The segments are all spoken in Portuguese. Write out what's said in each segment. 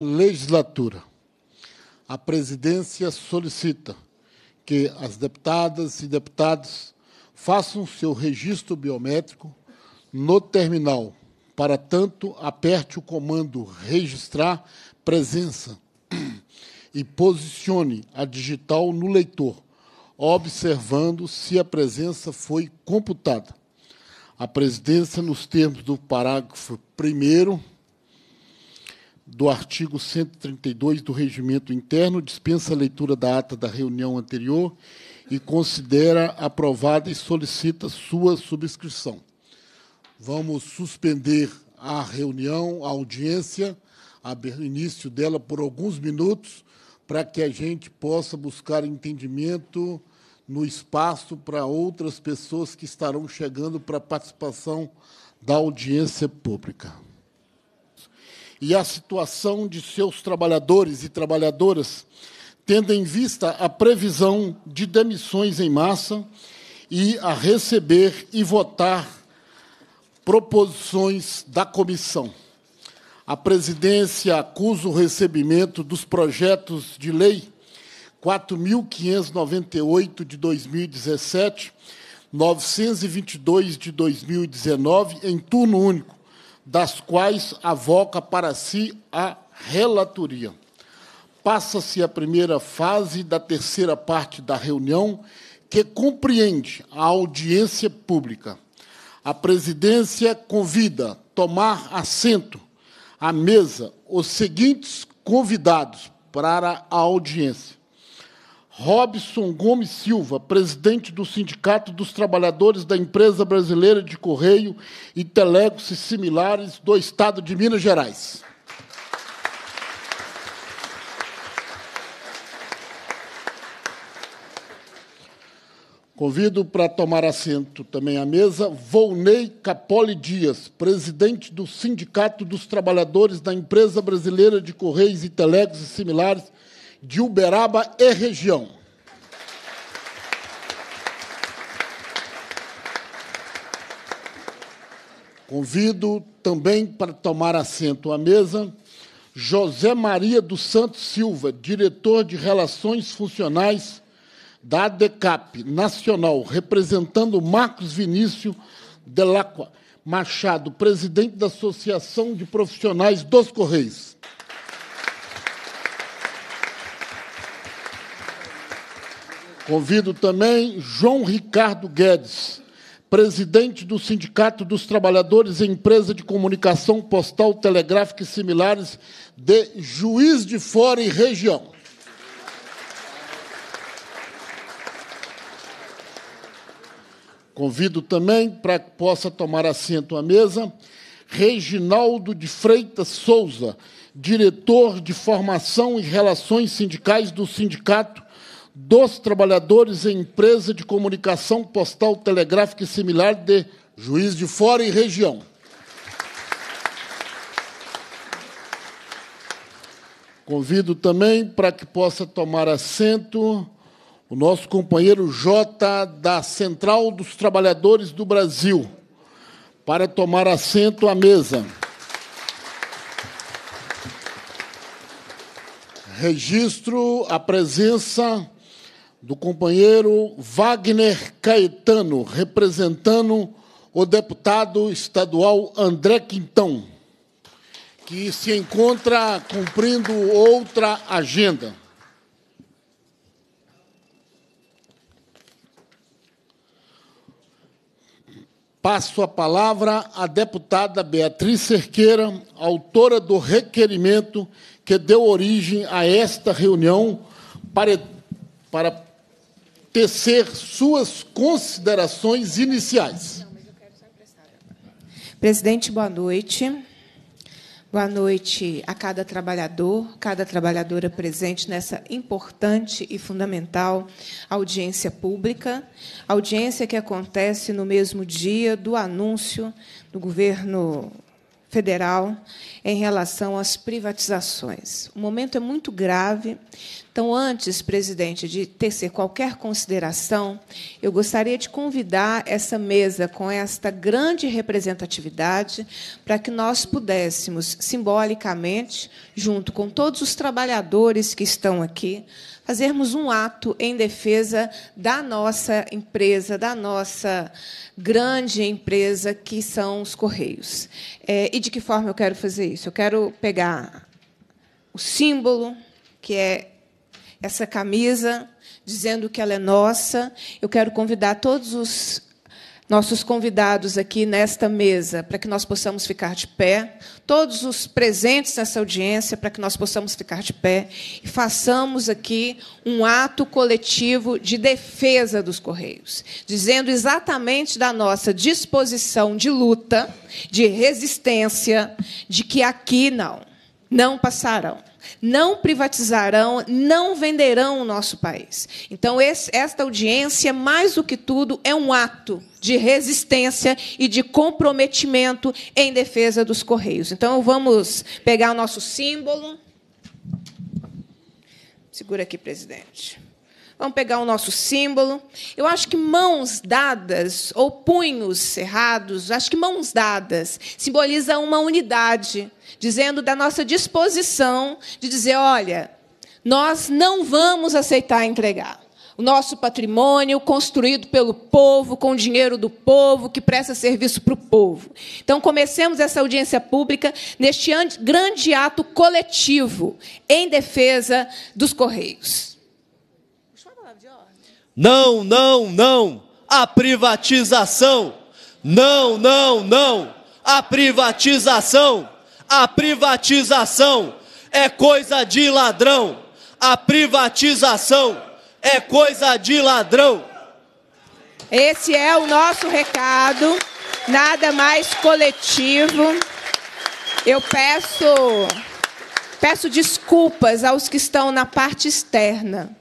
legislatura. A presidência solicita que as deputadas e deputados façam seu registro biométrico no terminal. Para tanto, aperte o comando Registrar Presença e posicione a digital no leitor, observando se a presença foi computada. A presidência, nos termos do parágrafo 1 do artigo 132 do Regimento Interno, dispensa a leitura da ata da reunião anterior e considera aprovada e solicita sua subscrição. Vamos suspender a reunião, a audiência, o início dela por alguns minutos, para que a gente possa buscar entendimento no espaço para outras pessoas que estarão chegando para a participação da audiência pública e a situação de seus trabalhadores e trabalhadoras, tendo em vista a previsão de demissões em massa e a receber e votar proposições da comissão. A presidência acusa o recebimento dos projetos de lei 4.598 de 2017, 922 de 2019, em turno único, das quais avoca para si a relatoria. Passa-se a primeira fase da terceira parte da reunião, que compreende a audiência pública. A presidência convida tomar assento à mesa os seguintes convidados para a audiência: Robson Gomes Silva, presidente do Sindicato dos Trabalhadores da Empresa Brasileira de Correio e Telecos e Similares do Estado de Minas Gerais. Convido para tomar assento também à mesa Volney Capoli Dias, presidente do Sindicato dos Trabalhadores da Empresa Brasileira de Correios e Telecos e Similares de Uberaba e região. Convido também para tomar assento à mesa José Maria dos Santos Silva, diretor de Relações Funcionais da ADECAP Nacional, representando Marcos Vinícius Delacqua Machado, presidente da Associação de Profissionais dos Correios. Convido também João Ricardo Guedes, presidente do Sindicato dos Trabalhadores e Empresa de Comunicação Postal, Telegráfica e Similares de Juiz de Fora e Região. Convido também para que possa tomar assento à mesa Reginaldo de Freitas Souza, diretor de Formação e Relações Sindicais do Sindicato dos trabalhadores em empresa de comunicação postal, telegráfica e similar de Juiz de Fora e região. Convido também para que possa tomar assento o nosso companheiro J da Central dos Trabalhadores do Brasil para tomar assento à mesa. Registro a presença do companheiro Wagner Caetano, representando o deputado estadual André Quintão, que se encontra cumprindo outra agenda. Passo a palavra à deputada Beatriz Cerqueira, autora do requerimento que deu origem a esta reunião para, para tecer suas considerações iniciais. Presidente, boa noite. Boa noite a cada trabalhador, cada trabalhadora presente nessa importante e fundamental audiência pública, audiência que acontece no mesmo dia do anúncio do governo federal em relação às privatizações. O momento é muito grave. Então, antes, presidente, de tecer qualquer consideração, eu gostaria de convidar essa mesa com esta grande representatividade para que nós pudéssemos, simbolicamente, junto com todos os trabalhadores que estão aqui, fazermos um ato em defesa da nossa empresa, da nossa grande empresa, que são os Correios. É, e de que forma eu quero fazer isso? Eu quero pegar o símbolo, que é essa camisa, dizendo que ela é nossa. Eu quero convidar todos os nossos convidados aqui nesta mesa, para que nós possamos ficar de pé, todos os presentes nessa audiência, para que nós possamos ficar de pé e façamos aqui um ato coletivo de defesa dos Correios, dizendo exatamente da nossa disposição de luta, de resistência, de que aqui não, não passarão não privatizarão, não venderão o nosso país. Então, esse, esta audiência, mais do que tudo, é um ato de resistência e de comprometimento em defesa dos Correios. Então, vamos pegar o nosso símbolo. Segura aqui, presidente. Vamos pegar o nosso símbolo. Eu acho que mãos dadas ou punhos cerrados, acho que mãos dadas simboliza uma unidade, dizendo da nossa disposição de dizer, olha, nós não vamos aceitar entregar o nosso patrimônio construído pelo povo, com o dinheiro do povo, que presta serviço para o povo. Então, comecemos essa audiência pública neste grande ato coletivo em defesa dos Correios. Não, não, não, a privatização. Não, não, não, a privatização. A privatização é coisa de ladrão. A privatização é coisa de ladrão. Esse é o nosso recado, nada mais coletivo. Eu peço peço desculpas aos que estão na parte externa.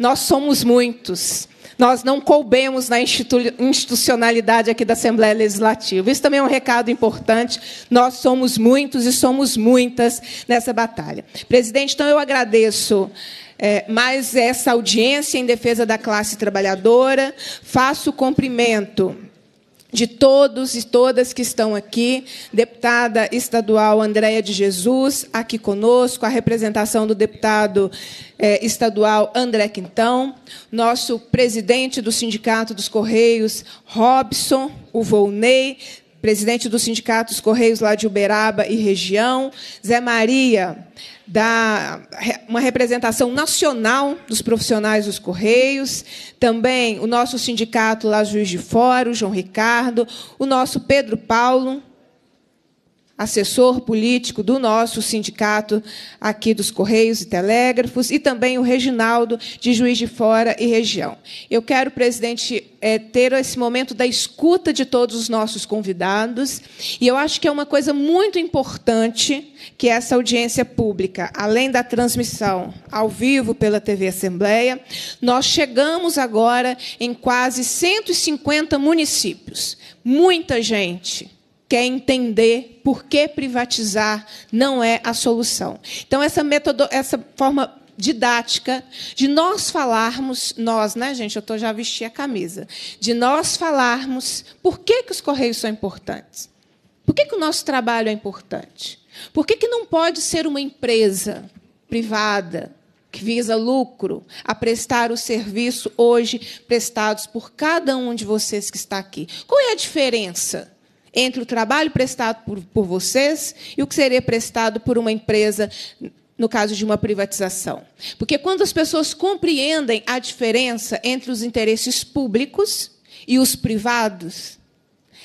Nós somos muitos. Nós não coubemos na institucionalidade aqui da Assembleia Legislativa. Isso também é um recado importante. Nós somos muitos e somos muitas nessa batalha. Presidente, então eu agradeço. É, mais essa audiência em defesa da classe trabalhadora. Faço cumprimento de todos e todas que estão aqui, deputada estadual Andréia de Jesus, aqui conosco, a representação do deputado eh, estadual André Quintão, nosso presidente do Sindicato dos Correios, Robson, o Volney, presidente do Sindicato dos Correios lá de Uberaba e região, Zé Maria, da uma representação nacional dos profissionais dos Correios, também o nosso sindicato lá Juiz de Fora, o João Ricardo, o nosso Pedro Paulo, assessor político do nosso sindicato aqui dos Correios e Telégrafos, e também o Reginaldo, de Juiz de Fora e região. Eu quero, presidente, é, ter esse momento da escuta de todos os nossos convidados, e eu acho que é uma coisa muito importante que essa audiência pública, além da transmissão ao vivo pela TV Assembleia, nós chegamos agora em quase 150 municípios. Muita gente quer entender por que privatizar não é a solução. Então, essa, metodo, essa forma didática de nós falarmos, nós, né, gente? Eu tô, já vesti a camisa. De nós falarmos por que, que os Correios são importantes. Por que, que o nosso trabalho é importante? Por que, que não pode ser uma empresa privada que visa lucro a prestar o serviço hoje prestados por cada um de vocês que está aqui? Qual é a diferença? entre o trabalho prestado por, por vocês e o que seria prestado por uma empresa no caso de uma privatização. Porque quando as pessoas compreendem a diferença entre os interesses públicos e os privados,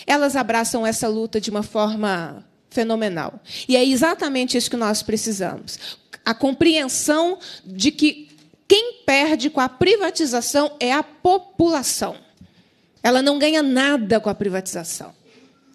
elas abraçam essa luta de uma forma fenomenal. E é exatamente isso que nós precisamos. A compreensão de que quem perde com a privatização é a população. Ela não ganha nada com a privatização.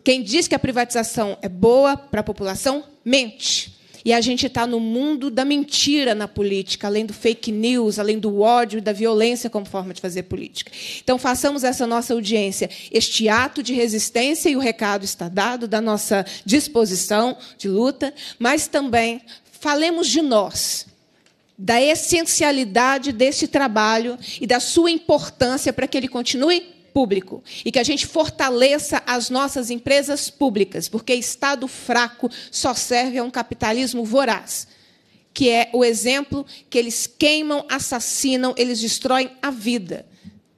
Quem diz que a privatização é boa para a população, mente. E a gente está no mundo da mentira na política, além do fake news, além do ódio e da violência como forma de fazer política. Então, façamos essa nossa audiência, este ato de resistência, e o recado está dado da nossa disposição de luta, mas também falemos de nós, da essencialidade deste trabalho e da sua importância para que ele continue público e que a gente fortaleça as nossas empresas públicas, porque Estado fraco só serve a um capitalismo voraz, que é o exemplo que eles queimam, assassinam, eles destroem a vida.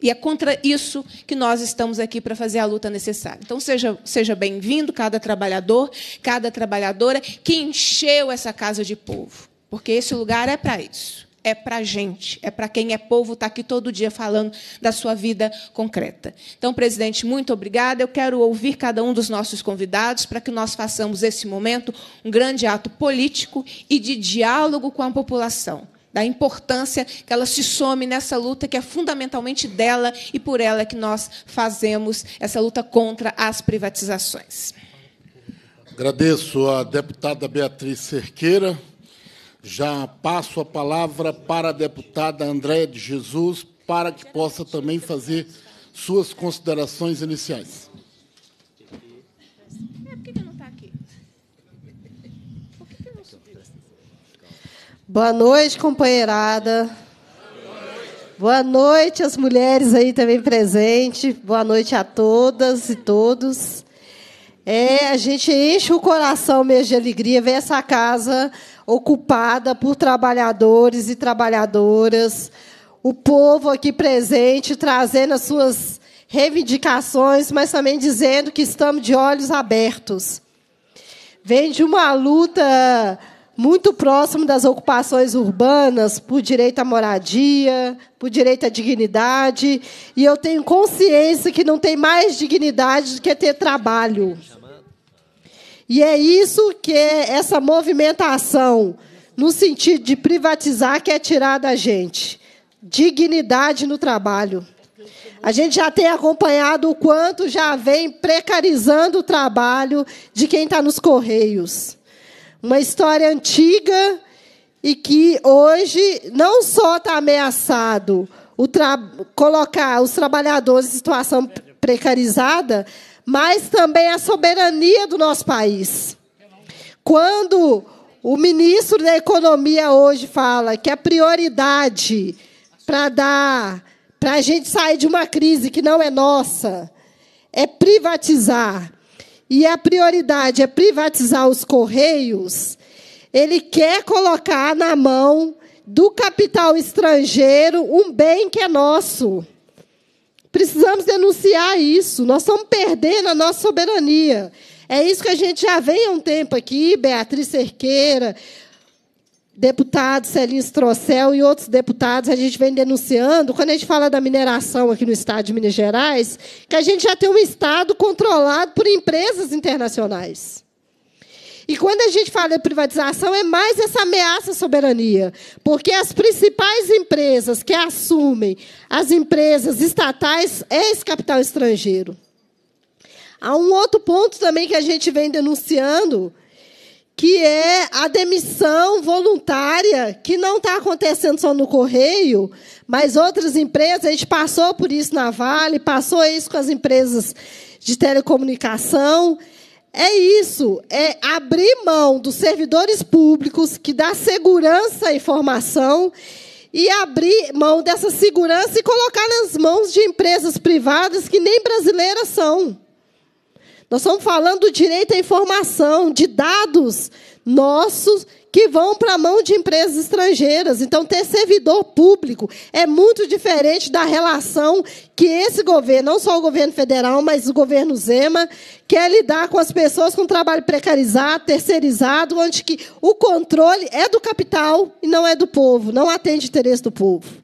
E é contra isso que nós estamos aqui para fazer a luta necessária. Então, seja, seja bem-vindo, cada trabalhador, cada trabalhadora que encheu essa casa de povo, porque esse lugar é para isso é para gente, é para quem é povo, está aqui todo dia falando da sua vida concreta. Então, presidente, muito obrigada. Eu quero ouvir cada um dos nossos convidados para que nós façamos esse momento um grande ato político e de diálogo com a população. Da importância que ela se some nessa luta, que é fundamentalmente dela e por ela que nós fazemos essa luta contra as privatizações. Agradeço à deputada Beatriz Cerqueira. Já passo a palavra para a deputada Andréa de Jesus, para que possa também fazer suas considerações iniciais. Boa noite, companheirada. Boa noite às mulheres aí também presentes. Boa noite a todas e todos. É, a gente enche o coração mesmo de alegria ver essa casa ocupada por trabalhadores e trabalhadoras, o povo aqui presente trazendo as suas reivindicações, mas também dizendo que estamos de olhos abertos. Vem de uma luta muito próxima das ocupações urbanas por direito à moradia, por direito à dignidade, e eu tenho consciência que não tem mais dignidade do que ter trabalho. E é isso que é essa movimentação, no sentido de privatizar, quer é tirar da gente. Dignidade no trabalho. A gente já tem acompanhado o quanto já vem precarizando o trabalho de quem está nos Correios. Uma história antiga e que hoje não só está ameaçado o colocar os trabalhadores em situação precarizada, mas também a soberania do nosso país. Quando o ministro da Economia hoje fala que a prioridade para dar, para a gente sair de uma crise que não é nossa, é privatizar. E a prioridade é privatizar os correios. Ele quer colocar na mão do capital estrangeiro um bem que é nosso. Precisamos denunciar isso. Nós estamos perdendo a nossa soberania. É isso que a gente já vem há um tempo aqui, Beatriz Cerqueira, deputado Celinho Trocel e outros deputados, a gente vem denunciando, quando a gente fala da mineração aqui no estado de Minas Gerais, que a gente já tem um estado controlado por empresas internacionais. E quando a gente fala de privatização, é mais essa ameaça à soberania. Porque as principais empresas que assumem as empresas estatais é esse capital estrangeiro. Há um outro ponto também que a gente vem denunciando, que é a demissão voluntária, que não está acontecendo só no Correio, mas outras empresas. A gente passou por isso na Vale, passou isso com as empresas de telecomunicação. É isso, é abrir mão dos servidores públicos que dá segurança à informação e abrir mão dessa segurança e colocar nas mãos de empresas privadas que nem brasileiras são. Nós estamos falando do direito à informação, de dados nossos que vão para a mão de empresas estrangeiras. Então, ter servidor público é muito diferente da relação que esse governo, não só o governo federal, mas o governo Zema, quer lidar com as pessoas com trabalho precarizado, terceirizado, onde que o controle é do capital e não é do povo, não atende interesse do povo.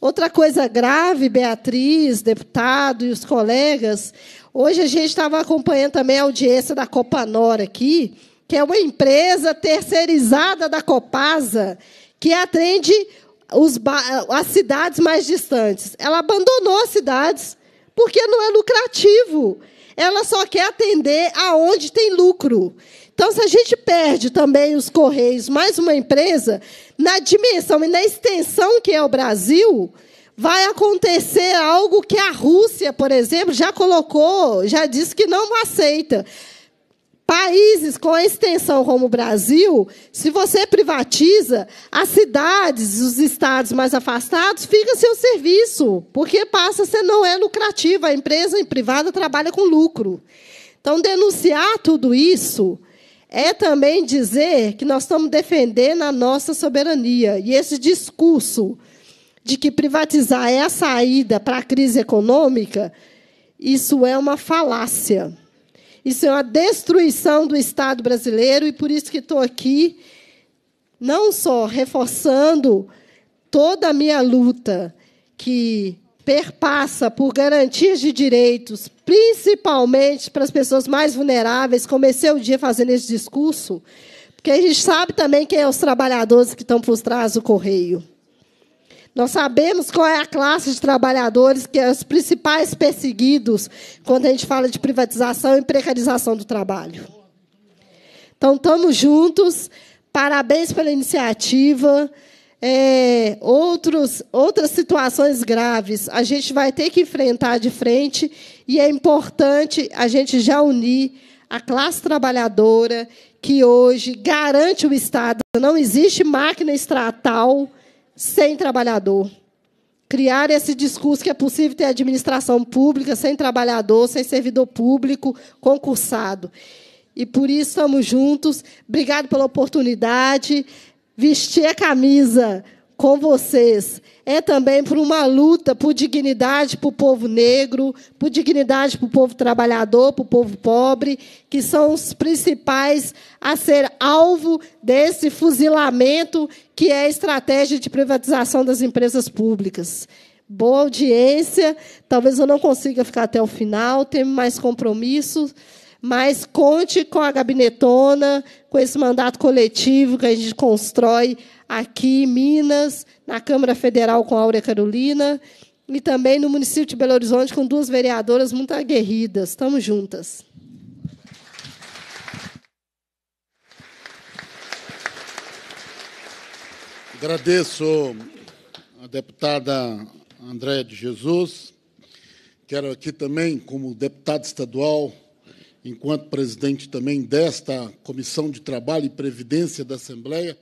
Outra coisa grave, Beatriz, deputado e os colegas, hoje a gente estava acompanhando também a audiência da Copa Nora aqui, que é uma empresa terceirizada da Copasa, que atende os as cidades mais distantes. Ela abandonou as cidades porque não é lucrativo. Ela só quer atender aonde tem lucro. Então, se a gente perde também os Correios, mais uma empresa, na dimensão e na extensão que é o Brasil, vai acontecer algo que a Rússia, por exemplo, já colocou, já disse que não aceita. Países com extensão como o Brasil, se você privatiza, as cidades, os estados mais afastados, fica seu serviço, porque passa a ser não é lucrativo. A empresa em privada trabalha com lucro. Então, denunciar tudo isso é também dizer que nós estamos defendendo a nossa soberania. E esse discurso de que privatizar é a saída para a crise econômica, isso é uma falácia. Isso é uma destruição do Estado brasileiro e por isso que estou aqui, não só reforçando toda a minha luta que perpassa por garantias de direitos, principalmente para as pessoas mais vulneráveis. Comecei o dia fazendo esse discurso, porque a gente sabe também quem são é os trabalhadores que estão por trás do correio. Nós sabemos qual é a classe de trabalhadores que é os principais perseguidos quando a gente fala de privatização e precarização do trabalho. Então, estamos juntos. Parabéns pela iniciativa. É, outros, outras situações graves a gente vai ter que enfrentar de frente e é importante a gente já unir a classe trabalhadora que hoje garante o Estado. Não existe máquina estatal sem trabalhador. Criar esse discurso que é possível ter administração pública sem trabalhador, sem servidor público concursado. E por isso estamos juntos. Obrigado pela oportunidade. Vestir a camisa com vocês é também por uma luta por dignidade para o povo negro, por dignidade para o povo trabalhador, para o povo pobre, que são os principais a ser alvo desse fuzilamento que é a estratégia de privatização das empresas públicas. Boa audiência, talvez eu não consiga ficar até o final, tenho mais compromissos mas conte com a gabinetona, com esse mandato coletivo que a gente constrói aqui em Minas, na Câmara Federal com a Áurea Carolina, e também no município de Belo Horizonte com duas vereadoras muito aguerridas. Estamos juntas. Agradeço a deputada Andréa de Jesus. Quero aqui também, como deputado estadual, enquanto presidente também desta Comissão de Trabalho e Previdência da Assembleia,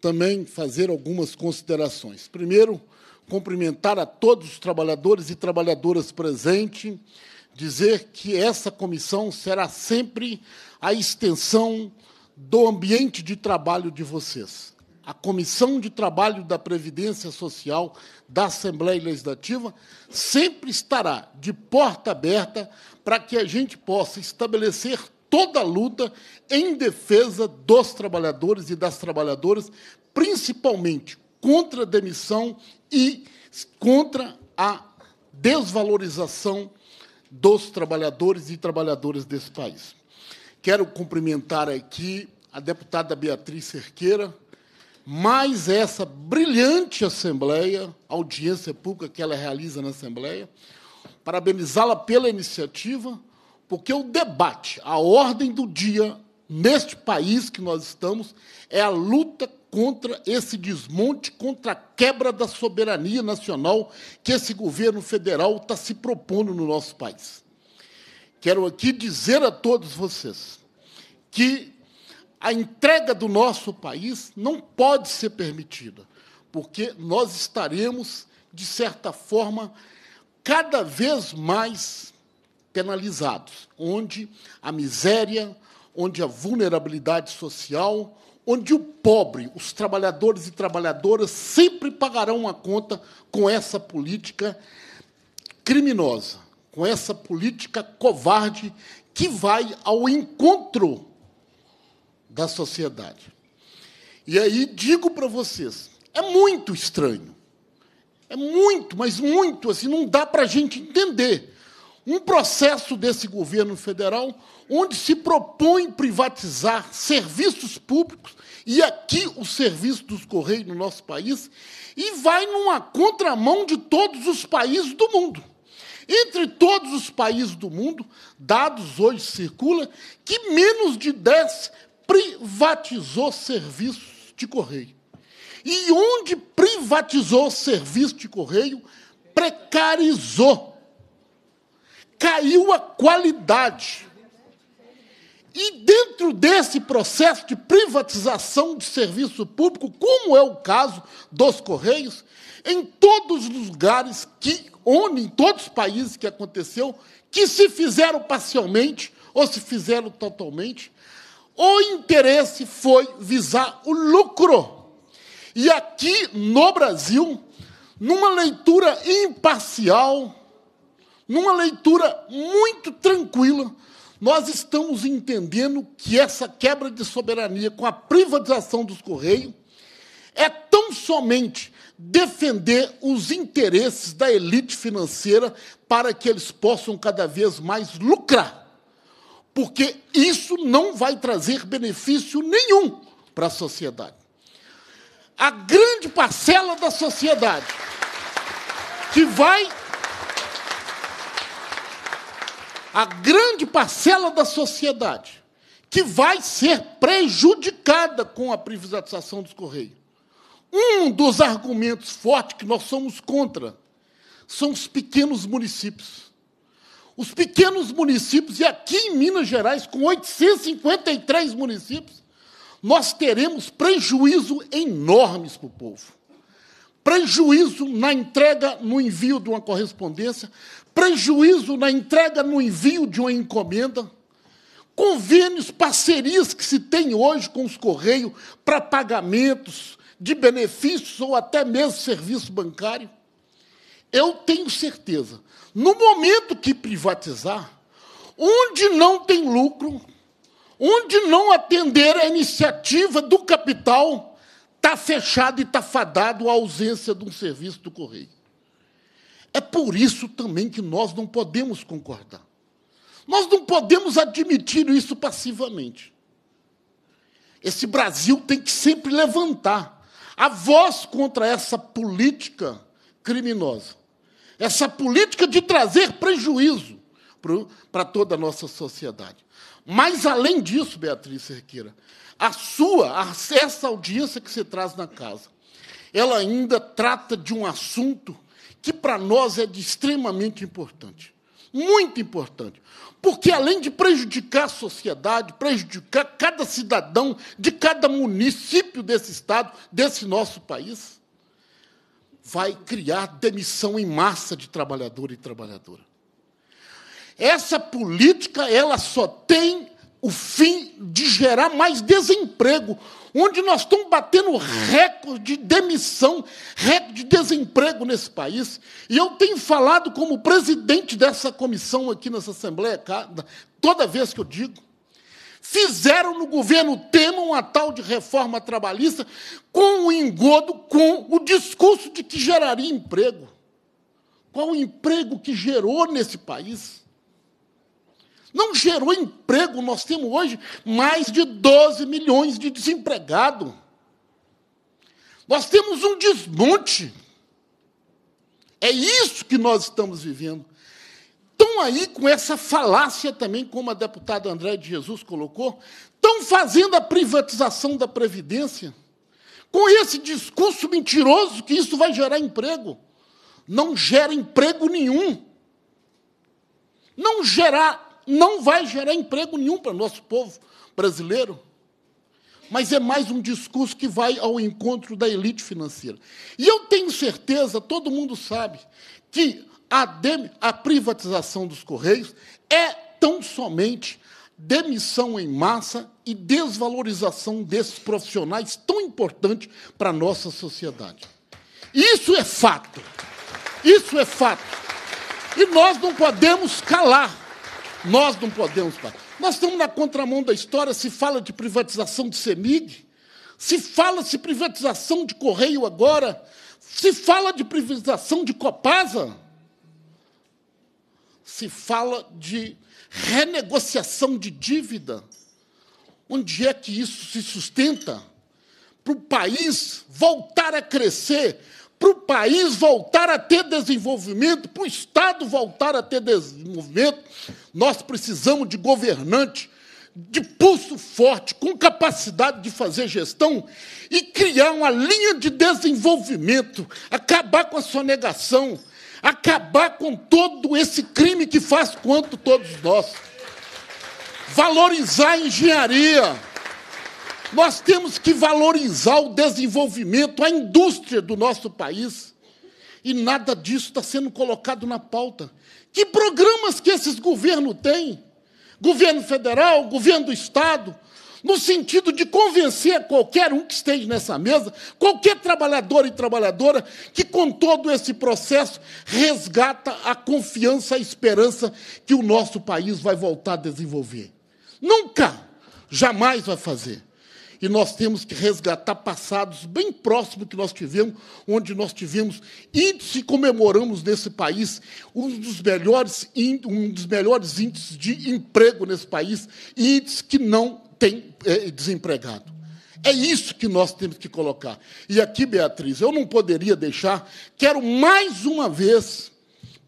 também fazer algumas considerações. Primeiro, cumprimentar a todos os trabalhadores e trabalhadoras presentes, dizer que essa comissão será sempre a extensão do ambiente de trabalho de vocês. A Comissão de Trabalho da Previdência Social da Assembleia Legislativa sempre estará de porta aberta para que a gente possa estabelecer toda a luta em defesa dos trabalhadores e das trabalhadoras, principalmente contra a demissão e contra a desvalorização dos trabalhadores e trabalhadoras desse país. Quero cumprimentar aqui a deputada Beatriz Cerqueira, mais essa brilhante assembleia, audiência pública que ela realiza na assembleia, parabenizá-la pela iniciativa porque o debate, a ordem do dia neste país que nós estamos é a luta contra esse desmonte, contra a quebra da soberania nacional que esse governo federal está se propondo no nosso país. Quero aqui dizer a todos vocês que a entrega do nosso país não pode ser permitida, porque nós estaremos, de certa forma, cada vez mais penalizados, onde a miséria, onde a vulnerabilidade social, onde o pobre, os trabalhadores e trabalhadoras sempre pagarão uma conta com essa política criminosa, com essa política covarde que vai ao encontro da sociedade. E aí digo para vocês, é muito estranho. É muito, mas muito assim, não dá para a gente entender um processo desse governo federal onde se propõe privatizar serviços públicos e aqui o serviço dos Correios no nosso país e vai numa contramão de todos os países do mundo. Entre todos os países do mundo, dados hoje circula que menos de 10 privatizou serviços de correio. E onde privatizou serviço de correio, precarizou caiu a qualidade. E dentro desse processo de privatização de serviço público, como é o caso dos Correios, em todos os lugares que, onde, em todos os países que aconteceu, que se fizeram parcialmente ou se fizeram totalmente, o interesse foi visar o lucro. E aqui no Brasil, numa leitura imparcial, numa leitura muito tranquila, nós estamos entendendo que essa quebra de soberania com a privatização dos Correios é tão somente defender os interesses da elite financeira para que eles possam cada vez mais lucrar. Porque isso não vai trazer benefício nenhum para a sociedade. A grande parcela da sociedade que vai a grande parcela da sociedade que vai ser prejudicada com a privatização dos Correios. Um dos argumentos fortes que nós somos contra são os pequenos municípios. Os pequenos municípios, e aqui em Minas Gerais, com 853 municípios, nós teremos prejuízo enormes para o povo. Prejuízo na entrega, no envio de uma correspondência, prejuízo na entrega, no envio de uma encomenda, convênios, parcerias que se tem hoje com os Correios para pagamentos de benefícios ou até mesmo serviço bancário. Eu tenho certeza, no momento que privatizar, onde não tem lucro, onde não atender a iniciativa do capital, está fechado e está fadado a ausência de um serviço do Correio. É por isso também que nós não podemos concordar. Nós não podemos admitir isso passivamente. Esse Brasil tem que sempre levantar a voz contra essa política criminosa, essa política de trazer prejuízo para toda a nossa sociedade. Mas, além disso, Beatriz Cerqueira, a sua, essa audiência que você traz na casa, ela ainda trata de um assunto que para nós é de extremamente importante. Muito importante. Porque além de prejudicar a sociedade, prejudicar cada cidadão de cada município desse estado, desse nosso país, vai criar demissão em massa de trabalhador e trabalhadora. Essa política ela só tem o fim de gerar mais desemprego, onde nós estamos batendo recorde de demissão, recorde de desemprego nesse país. E eu tenho falado como presidente dessa comissão aqui nessa Assembleia, toda vez que eu digo, fizeram no governo Temer uma tal de reforma trabalhista com o engodo, com o discurso de que geraria emprego. Qual o emprego que gerou nesse país? não gerou emprego. Nós temos hoje mais de 12 milhões de desempregados. Nós temos um desmonte. É isso que nós estamos vivendo. Estão aí com essa falácia também, como a deputada André de Jesus colocou, estão fazendo a privatização da Previdência com esse discurso mentiroso que isso vai gerar emprego. Não gera emprego nenhum. Não gerar não vai gerar emprego nenhum para o nosso povo brasileiro. Mas é mais um discurso que vai ao encontro da elite financeira. E eu tenho certeza, todo mundo sabe, que a, dem a privatização dos Correios é tão somente demissão em massa e desvalorização desses profissionais tão importantes para a nossa sociedade. Isso é fato. Isso é fato. E nós não podemos calar. Nós não podemos parar. Nós estamos na contramão da história, se fala de privatização do CEMIG, se fala de privatização de Correio agora, se fala de privatização de Copasa, se fala de renegociação de dívida. Onde é que isso se sustenta? Para o país voltar a crescer, para o país voltar a ter desenvolvimento, para o Estado voltar a ter desenvolvimento, nós precisamos de governante de pulso forte, com capacidade de fazer gestão e criar uma linha de desenvolvimento, acabar com a sonegação, acabar com todo esse crime que faz quanto todos nós. Valorizar a engenharia. Nós temos que valorizar o desenvolvimento, a indústria do nosso país. E nada disso está sendo colocado na pauta. Que programas que esses governos têm? Governo federal, governo do estado, no sentido de convencer qualquer um que esteja nessa mesa, qualquer trabalhador e trabalhadora, que com todo esse processo resgata a confiança, a esperança que o nosso país vai voltar a desenvolver. Nunca, jamais vai fazer e nós temos que resgatar passados bem próximos que nós tivemos, onde nós tivemos índice e comemoramos nesse país um dos melhores, um dos melhores índices de emprego nesse país, índice que não tem é, desempregado. É isso que nós temos que colocar. E aqui, Beatriz, eu não poderia deixar, quero mais uma vez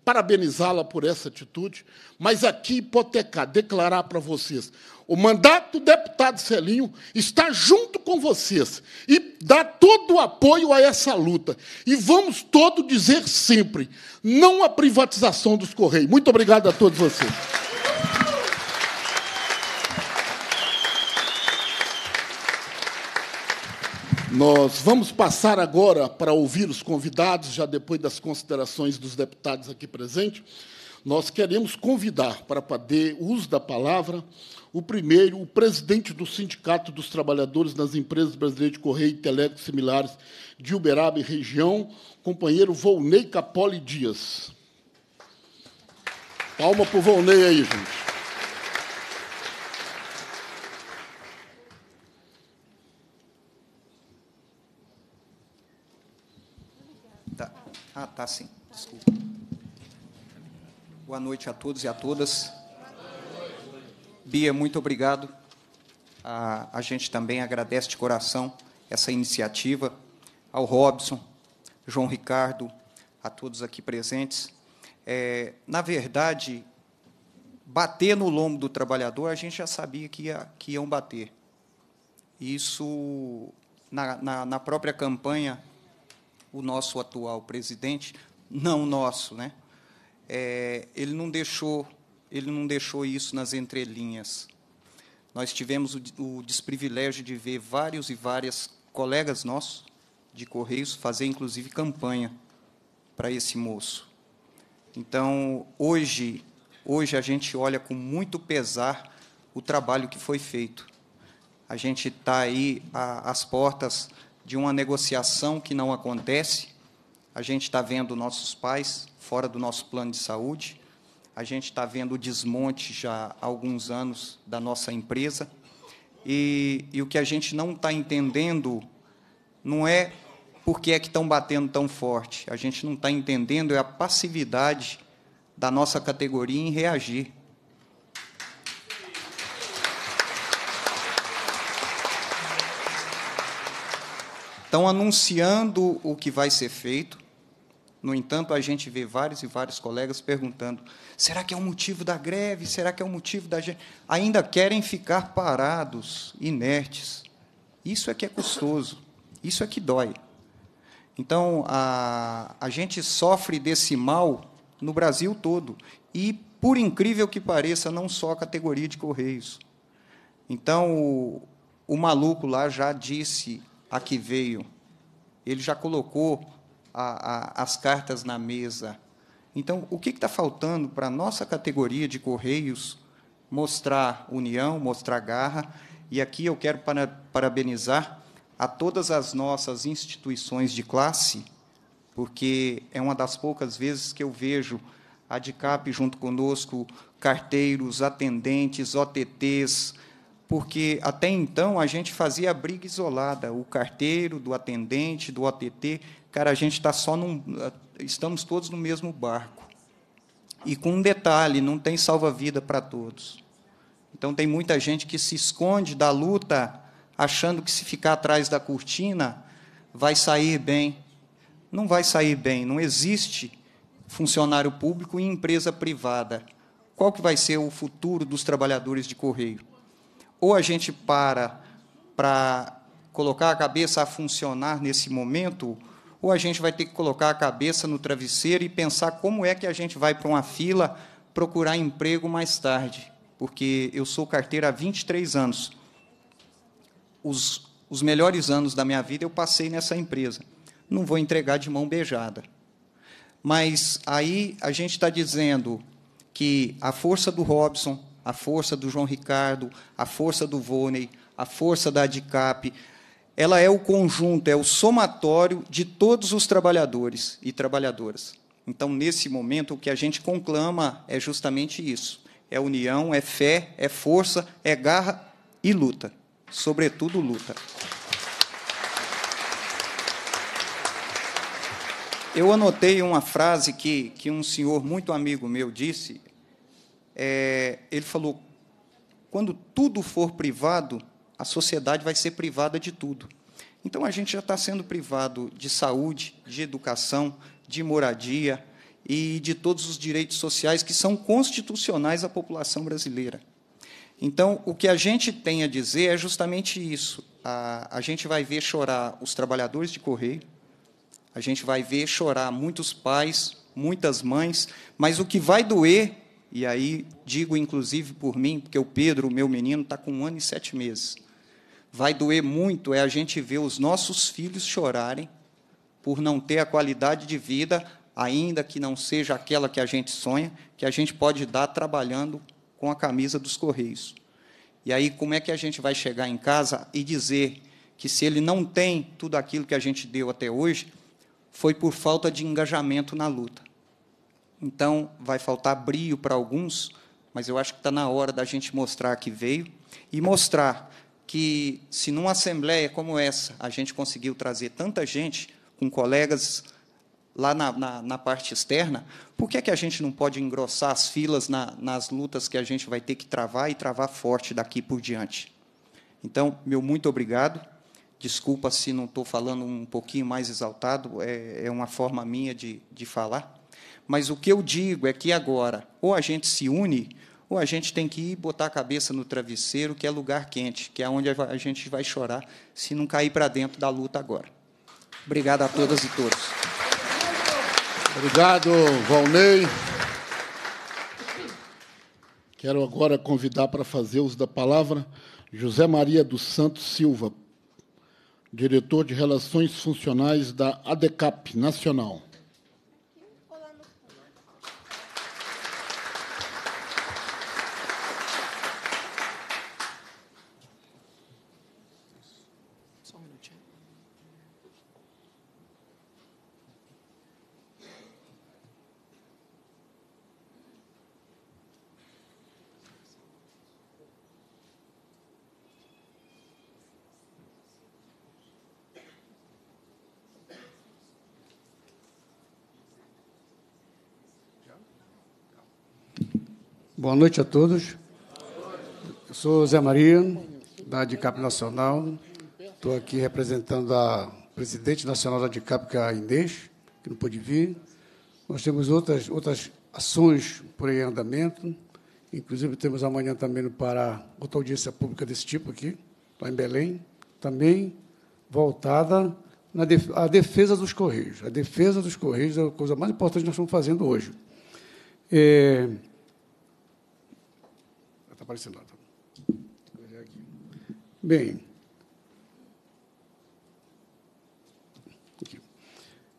parabenizá-la por essa atitude, mas aqui hipotecar, declarar para vocês, o mandato do deputado Celinho está junto com vocês e dá todo o apoio a essa luta. E vamos todos dizer sempre: não à privatização dos Correios. Muito obrigado a todos vocês. Nós vamos passar agora para ouvir os convidados, já depois das considerações dos deputados aqui presentes. Nós queremos convidar para poder uso da palavra o primeiro, o presidente do Sindicato dos Trabalhadores nas Empresas Brasileiras de Correio e Teleco Similares de Uberaba e região, companheiro Volney Capoli Dias. Palma para o Volney aí, gente. Tá. Ah, tá sim. Desculpa. Boa noite a todos e a todas. Bia, muito obrigado. A, a gente também agradece de coração essa iniciativa, ao Robson, João Ricardo, a todos aqui presentes. É, na verdade, bater no lombo do trabalhador, a gente já sabia que, ia, que iam bater. Isso, na, na, na, própria campanha, o nosso atual presidente, não nosso, né? É, ele não deixou ele não deixou isso nas entrelinhas. Nós tivemos o, o desprivilégio de ver vários e várias colegas nossos de Correios fazer, inclusive, campanha para esse moço. Então, hoje, hoje a gente olha com muito pesar o trabalho que foi feito. A gente está aí às portas de uma negociação que não acontece. A gente está vendo nossos pais fora do nosso plano de saúde. A gente está vendo o desmonte já há alguns anos da nossa empresa. E, e o que a gente não está entendendo não é por que é que estão batendo tão forte. A gente não está entendendo é a passividade da nossa categoria em reagir. Estão anunciando o que vai ser feito, no entanto, a gente vê vários e vários colegas perguntando: será que é o motivo da greve? Será que é o motivo da gente? Ainda querem ficar parados, inertes. Isso é que é custoso, isso é que dói. Então, a, a gente sofre desse mal no Brasil todo. E, por incrível que pareça, não só a categoria de Correios. Então, o, o maluco lá já disse a que veio. Ele já colocou a, a, as cartas na mesa. Então, o que está faltando para a nossa categoria de Correios mostrar união, mostrar garra? E aqui eu quero para, parabenizar a todas as nossas instituições de classe, porque é uma das poucas vezes que eu vejo a DICAP junto conosco, carteiros, atendentes, OTTs, porque até então a gente fazia a briga isolada, o carteiro, do atendente, do OTT, cara, a gente está só num. Estamos todos no mesmo barco. E com um detalhe: não tem salva-vida para todos. Então, tem muita gente que se esconde da luta, achando que se ficar atrás da cortina, vai sair bem. Não vai sair bem. Não existe funcionário público e empresa privada. Qual que vai ser o futuro dos trabalhadores de correio? Ou a gente para para colocar a cabeça a funcionar nesse momento, ou a gente vai ter que colocar a cabeça no travesseiro e pensar como é que a gente vai para uma fila procurar emprego mais tarde, porque eu sou carteira há 23 anos. Os, os melhores anos da minha vida eu passei nessa empresa. Não vou entregar de mão beijada. Mas aí a gente está dizendo que a força do Robson, a força do João Ricardo, a força do Vôney, a força da ADCAP, ela é o conjunto, é o somatório de todos os trabalhadores e trabalhadoras. Então, nesse momento, o que a gente conclama é justamente isso: é união, é fé, é força, é garra e luta. Sobretudo, luta. Eu anotei uma frase que, que um senhor muito amigo meu disse. É, ele falou: quando tudo for privado, a sociedade vai ser privada de tudo. Então, a gente já está sendo privado de saúde, de educação, de moradia e de todos os direitos sociais que são constitucionais à população brasileira. Então, o que a gente tem a dizer é justamente isso. A, a gente vai ver chorar os trabalhadores de correio, a gente vai ver chorar muitos pais, muitas mães, mas o que vai doer, e aí digo inclusive por mim, porque o Pedro, o meu menino, está com um ano e sete meses vai doer muito é a gente ver os nossos filhos chorarem por não ter a qualidade de vida, ainda que não seja aquela que a gente sonha, que a gente pode dar trabalhando com a camisa dos Correios. E aí, como é que a gente vai chegar em casa e dizer que se ele não tem tudo aquilo que a gente deu até hoje, foi por falta de engajamento na luta? Então, vai faltar brilho para alguns, mas eu acho que está na hora da gente mostrar que veio e mostrar que se numa assembleia como essa a gente conseguiu trazer tanta gente com colegas lá na, na, na, parte externa, por que, é que a gente não pode engrossar as filas na, nas lutas que a gente vai ter que travar e travar forte daqui por diante? Então, meu muito obrigado. Desculpa se não estou falando um pouquinho mais exaltado, é, é uma forma minha de, de falar. Mas o que eu digo é que agora, ou a gente se une ou a gente tem que ir botar a cabeça no travesseiro, que é lugar quente, que é onde a gente vai chorar se não cair para dentro da luta agora. Obrigado a todas e todos. Obrigado, Valnei. Quero agora convidar para fazer uso da palavra José Maria dos Santos Silva, diretor de Relações Funcionais da ADECAP Nacional. Boa noite a todos. Eu sou Zé Maria, da ADCAP Nacional. Estou aqui representando a presidente nacional da ADCAP que é a Inês, que não pôde vir. Nós temos outras, outras ações por aí em andamento. Inclusive, temos amanhã também no Pará outra audiência pública desse tipo aqui, lá em Belém, também voltada na def à defesa dos Correios. A defesa dos Correios é a coisa mais importante que nós estamos fazendo hoje. É, aparecendo lá. Tá Bem.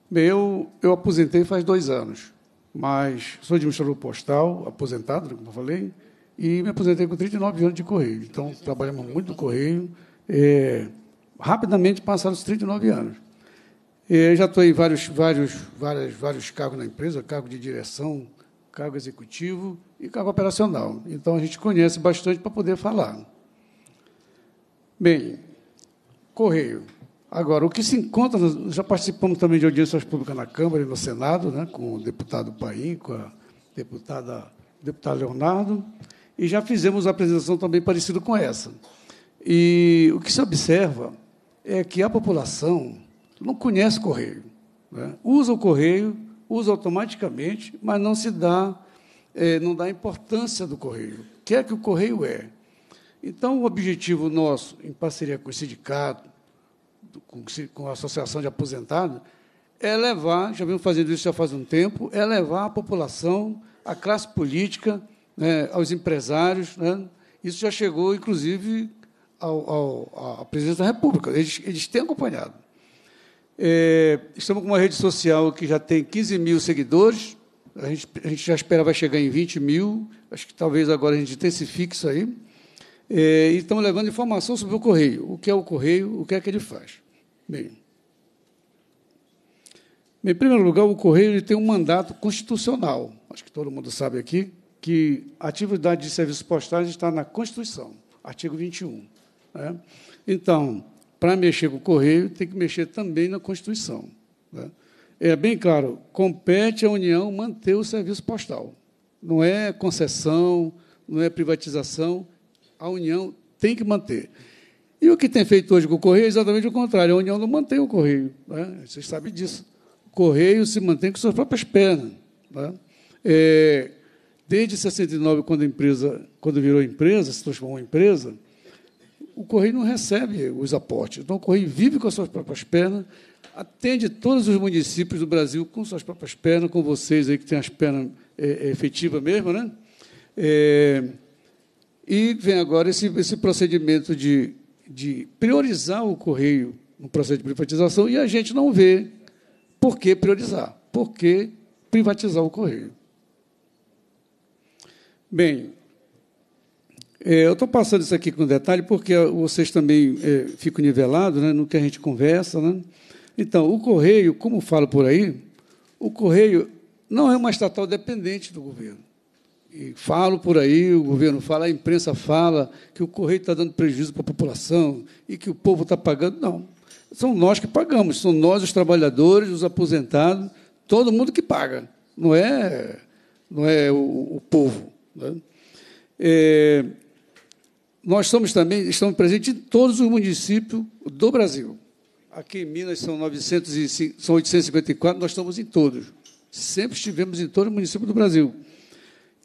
Bem, eu, eu aposentei faz dois anos, mas sou administrador postal, aposentado, né, como eu falei, e me aposentei com 39 anos de correio. Então, trabalhamos muito no correio. É, rapidamente passaram os 39 anos. É, já estou em vários, vários, vários vários cargos na empresa, cargo de direção, cargo executivo e cargo operacional. Então, a gente conhece bastante para poder falar. Bem, Correio. Agora, o que se encontra, já participamos também de audiências públicas na Câmara e no Senado, né, com o deputado Paim, com a deputada, deputado Leonardo, e já fizemos uma apresentação também parecida com essa. E o que se observa é que a população não conhece o Correio. Né? Usa o Correio usa automaticamente, mas não se dá, é, não dá importância do correio. O que é que o correio é? Então, o objetivo nosso, em parceria com o sindicato, com, a Associação de Aposentados, é levar, já vimos fazendo isso já faz um tempo, é levar a população, a classe política, né, aos empresários. Né? Isso já chegou, inclusive, ao, ao, à presidência da República. Eles, eles têm acompanhado. É, estamos com uma rede social que já tem 15 mil seguidores. A gente, a gente já esperava chegar em 20 mil. Acho que talvez agora a gente intensifique isso aí. É, e estamos levando informação sobre o correio. O que é o correio? O que é que ele faz? Bem, em primeiro lugar, o correio ele tem um mandato constitucional. Acho que todo mundo sabe aqui que a atividade de serviços postais está na Constituição, artigo 21. Né? Então, para mexer com o Correio, tem que mexer também na Constituição. Né? É bem claro, compete à União manter o serviço postal. Não é concessão, não é privatização, a União tem que manter. E o que tem feito hoje com o Correio é exatamente o contrário, a União não mantém o Correio. Né? Vocês sabem disso. O Correio se mantém com suas próprias pernas. Né? É, desde 69, quando a empresa, quando virou empresa, se transformou em empresa, o Correio não recebe os aportes. Então, o Correio vive com as suas próprias pernas, atende todos os municípios do Brasil com suas próprias pernas, com vocês aí que têm as pernas é, é, efetivas mesmo, né? É, e vem agora esse, esse procedimento de, de priorizar o Correio no processo de privatização e a gente não vê por que priorizar, por que privatizar o Correio. Bem, é, eu estou passando isso aqui com detalhe porque vocês também é, ficam nivelados né, no que a gente conversa. Né? Então, o Correio, como falo por aí, o Correio não é uma estatal dependente do governo. E falo por aí, o governo fala, a imprensa fala que o Correio está dando prejuízo para a população e que o povo está pagando. Não. São nós que pagamos, são nós, os trabalhadores, os aposentados, todo mundo que paga. Não é, não é o, o povo. Né? É, nós estamos também estamos presentes em todos os municípios do Brasil. Aqui em Minas são, 905, são 854, nós estamos em todos. Sempre estivemos em todo o município do Brasil.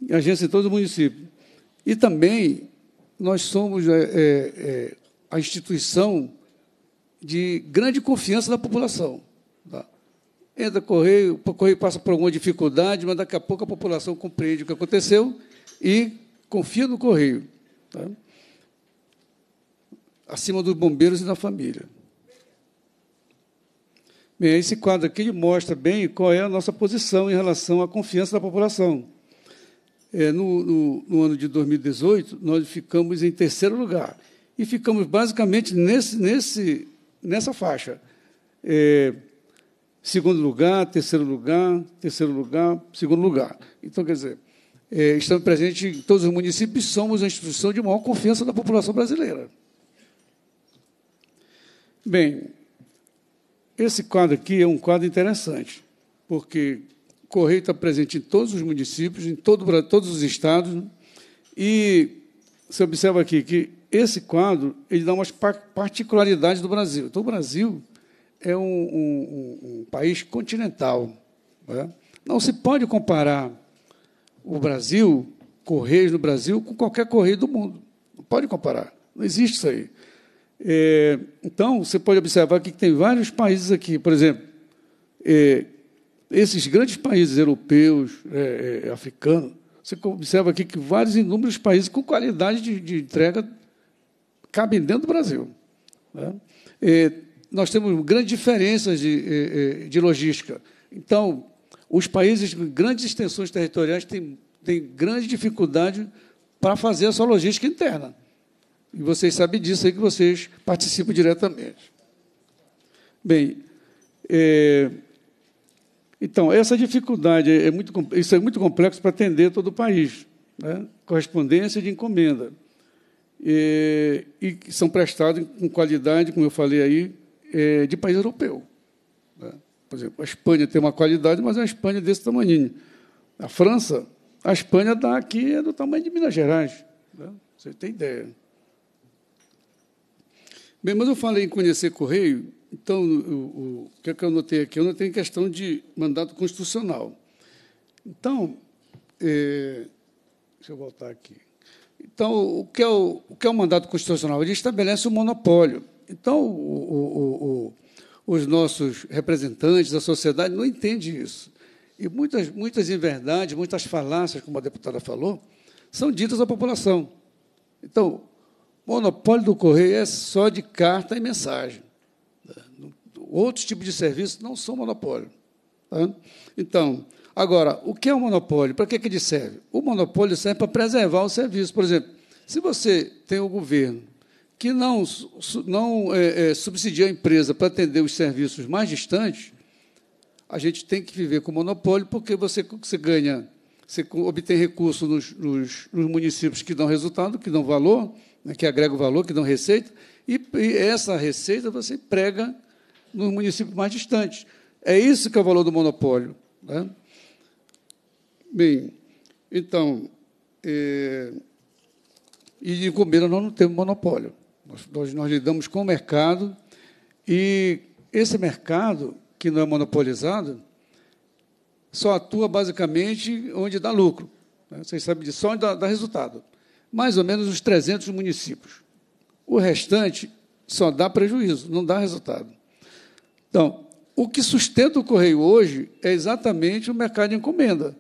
Agência em todo o município. E também nós somos é, é, é, a instituição de grande confiança da população. Tá? Entra correio, o correio passa por alguma dificuldade, mas daqui a pouco a população compreende o que aconteceu e confia no correio. Tá? acima dos bombeiros e da família. Bem, esse quadro aqui mostra bem qual é a nossa posição em relação à confiança da população. É, no, no, no, ano de 2018, nós ficamos em terceiro lugar. E ficamos basicamente nesse, nesse, nessa faixa. É, segundo lugar, terceiro lugar, terceiro lugar, segundo lugar. Então, quer dizer, é, estamos presentes em todos os municípios, somos a instituição de maior confiança da população brasileira. Bem, esse quadro aqui é um quadro interessante, porque Correio está presente em todos os municípios, em todo, todos os estados, e você observa aqui que esse quadro ele dá umas particularidades do Brasil. Então, o Brasil é um, um, um país continental. Não, né? não se pode comparar o Brasil, Correios no Brasil, com qualquer Correio do mundo. Não pode comparar. Não existe isso aí. É, então, você pode observar que tem vários países aqui, por exemplo, é, esses grandes países europeus, é, é, africanos, você observa aqui que vários inúmeros países com qualidade de, de entrega cabem dentro do Brasil. Né? É, nós temos grandes diferenças de, é, de logística. Então, os países com grandes extensões territoriais têm, têm grande dificuldade para fazer a sua logística interna. E vocês sabem disso aí que vocês participam diretamente. Bem, é, então, essa dificuldade, é muito, isso é muito complexo para atender todo o país. Né? Correspondência de encomenda. É, e são prestados com qualidade, como eu falei aí, é, de país europeu. Né? Por exemplo, a Espanha tem uma qualidade, mas é a Espanha desse tamanho. A França, a Espanha dá aqui é do tamanho de Minas Gerais. Né? Você tem ideia. Bem, mas eu falei em conhecer Correio, então o, o, o que é que eu notei aqui? Eu notei questão de mandato constitucional. Então, é, deixa eu voltar aqui. Então, o que, é o, o que é o mandato constitucional? Ele estabelece o um monopólio. Então, o, os nossos representantes da sociedade não entendem isso. E muitas, muitas inverdades, muitas falácias, como a deputada falou, são ditas à população. Então, monopólio do correio é só de carta e mensagem. Outros tipos de serviços não são monopólio. Tá? Então, agora, o que é um monopólio? Para que, ele serve? O monopólio serve para preservar o serviço. Por exemplo, se você tem o um governo que não, não é, é, subsidia a empresa para atender os serviços mais distantes, a gente tem que viver com monopólio, porque você, você ganha, você obtém recursos nos, nos, nos municípios que dão resultado, que dão valor, né, que agregam valor, que dão receita, e, e essa receita você prega nos municípios mais distantes. É isso que é o valor do monopólio. Né? Bem, então, é, e em comida nós não temos monopólio. Nós, nós, nós lidamos com o mercado e esse mercado, que não é monopolizado, só atua basicamente onde dá lucro. Você né? Vocês sabem disso, só onde dá, dá resultado mais ou menos uns 300 municípios. O restante só dá prejuízo, não dá resultado. Então, o que sustenta o correio hoje é exatamente o mercado de encomenda,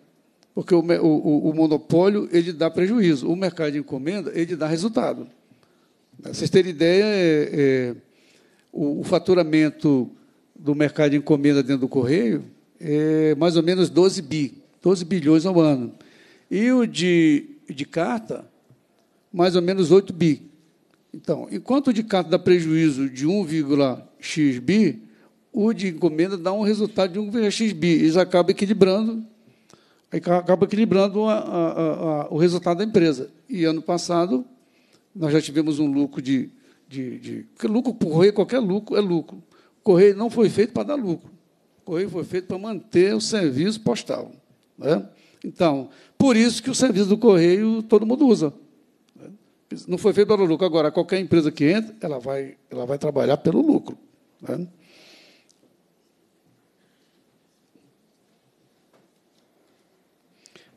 porque o, o, o monopólio ele dá prejuízo, o mercado de encomenda ele dá resultado. Pra vocês terem ideia, é, é, o, o, faturamento do mercado de encomenda dentro do correio é mais ou menos 12 bi, 12 bilhões ao ano. E o de, de carta mais ou menos 8 bi. Então, enquanto o de carta dá prejuízo de 1,x bi, o de encomenda dá um resultado de 1,x bi. Eles acabam equilibrando, acaba equilibrando a, a, a, o resultado da empresa. E ano passado nós já tivemos um lucro de, de, de lucro por correio, qualquer lucro é lucro. Correio não foi feito para dar lucro. Correio foi feito para manter o serviço postal. Né? Então, por isso que o serviço do correio todo mundo usa. Não foi feito para o lucro. Agora, qualquer empresa que entra, ela vai, ela vai trabalhar pelo lucro. Né?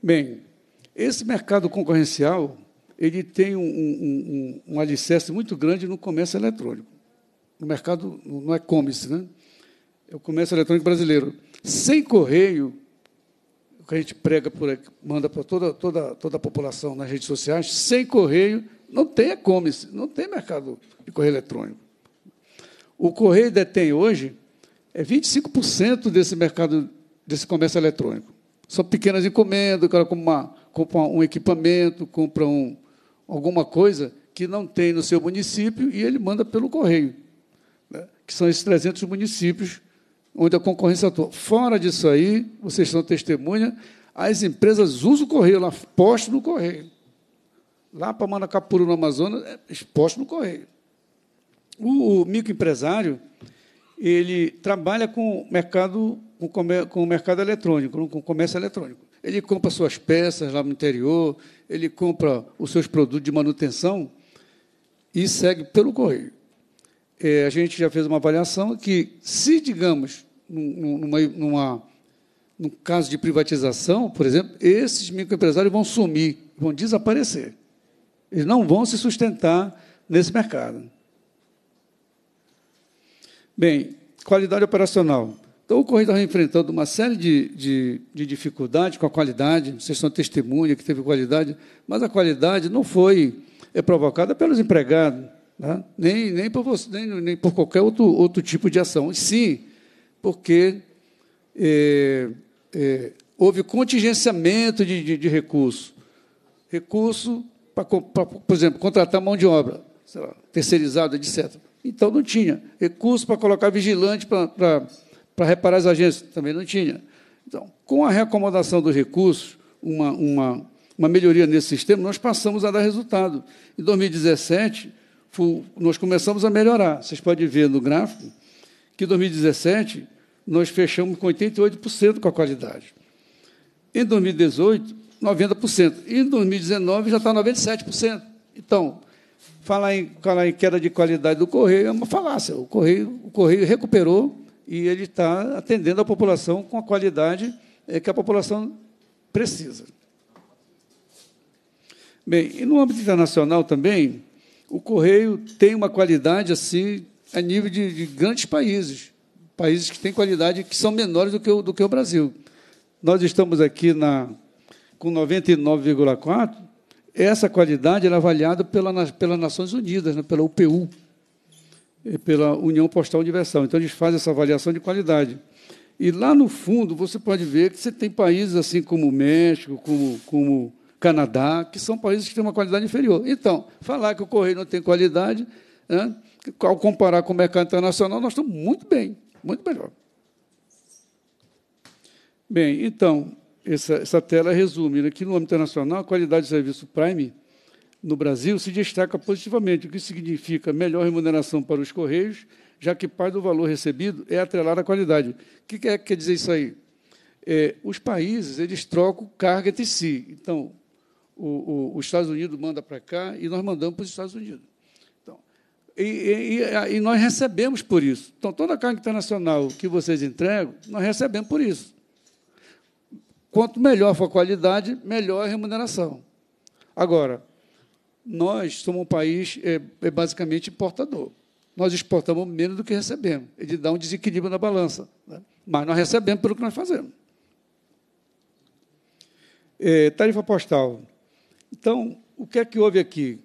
Bem, esse mercado concorrencial ele tem um, um, um, um alicerce muito grande no comércio eletrônico. No mercado, não e-commerce, né? É o comércio eletrônico brasileiro. Sem correio, o que a gente prega por aqui, manda para toda, toda, toda a população nas redes sociais, sem correio, não tem e-commerce, não tem mercado de correio eletrônico. O correio detém hoje é 25% desse mercado, desse comércio eletrônico. São pequenas encomendas, o cara compra, uma, compra um equipamento, compra um, alguma coisa que não tem no seu município e ele manda pelo correio, né? que são esses 300 municípios onde a concorrência atua. Fora disso aí, vocês são testemunha, as empresas usam o correio, elas postam no correio lá para Manacapuru, no Amazonas, é exposto no correio. O, o microempresário, ele trabalha com mercado com, comer, com o mercado eletrônico, com o comércio eletrônico. Ele compra suas peças lá no interior, ele compra os seus produtos de manutenção e segue pelo correio. É, a gente já fez uma avaliação que, se, digamos, numa, numa, num caso de privatização, por exemplo, esses microempresários vão sumir, vão desaparecer. Eles não vão se sustentar nesse mercado. Bem, qualidade operacional. Então, o corredor enfrentando uma série de, de, de dificuldades com a qualidade, vocês são testemunha que teve qualidade, mas a qualidade não foi é provocada pelos empregados, né? nem, nem, por você, nem, nem por qualquer outro, outro tipo de ação, sim porque é, é, houve contingenciamento de, de, de recurso. Recurso para, por exemplo, contratar mão de obra, sei lá, terceirizada, etc. Então não tinha. Recurso para colocar vigilante para, para, para reparar as agências, também não tinha. Então, com a reacomodação dos recursos, uma, uma, uma melhoria nesse sistema, nós passamos a dar resultado. Em 2017, nós começamos a melhorar. Vocês podem ver no gráfico que em 2017 nós fechamos com 88% com a qualidade. Em 2018, 90%. E em 2019 já está 97%. Então, falar em, falar em queda de qualidade do correio é uma falácia. O correio, o correio recuperou e ele está atendendo a população com a qualidade é, que a população precisa. Bem, e no âmbito internacional também, o correio tem uma qualidade assim a nível de, de grandes países, países que têm qualidade que são menores do que o, do que o Brasil. Nós estamos aqui na com 99,4%, essa qualidade era avaliada pela, pelas Nações Unidas, né, pela UPU, pela União Postal Universal. Então, eles fazem essa avaliação de qualidade. E lá no fundo, você pode ver que você tem países assim como o México, como, como Canadá, que são países que têm uma qualidade inferior. Então, falar que o correio não tem qualidade, né, ao comparar com o mercado internacional, nós estamos muito bem, muito melhor. Bem, então, essa, essa tela resume né, que, no âmbito internacional, a qualidade do serviço Prime no Brasil se destaca positivamente, o que significa melhor remuneração para os Correios, já que parte do valor recebido é atrelado à qualidade. O que quer, quer dizer isso aí? É, os países eles trocam carga entre si. Então, o, o, os Estados Unidos manda para cá e nós mandamos para os Estados Unidos. Então, e, e, e nós recebemos por isso. Então, toda a carga internacional que vocês entregam, nós recebemos por isso. Quanto melhor for a qualidade, melhor a remuneração. Agora, nós somos um país é, é basicamente importador. Nós exportamos menos do que recebemos. Ele dá um desequilíbrio na balança. Né? Mas nós recebemos pelo que nós fazemos. É, tarifa postal. Então, o que é que houve aqui?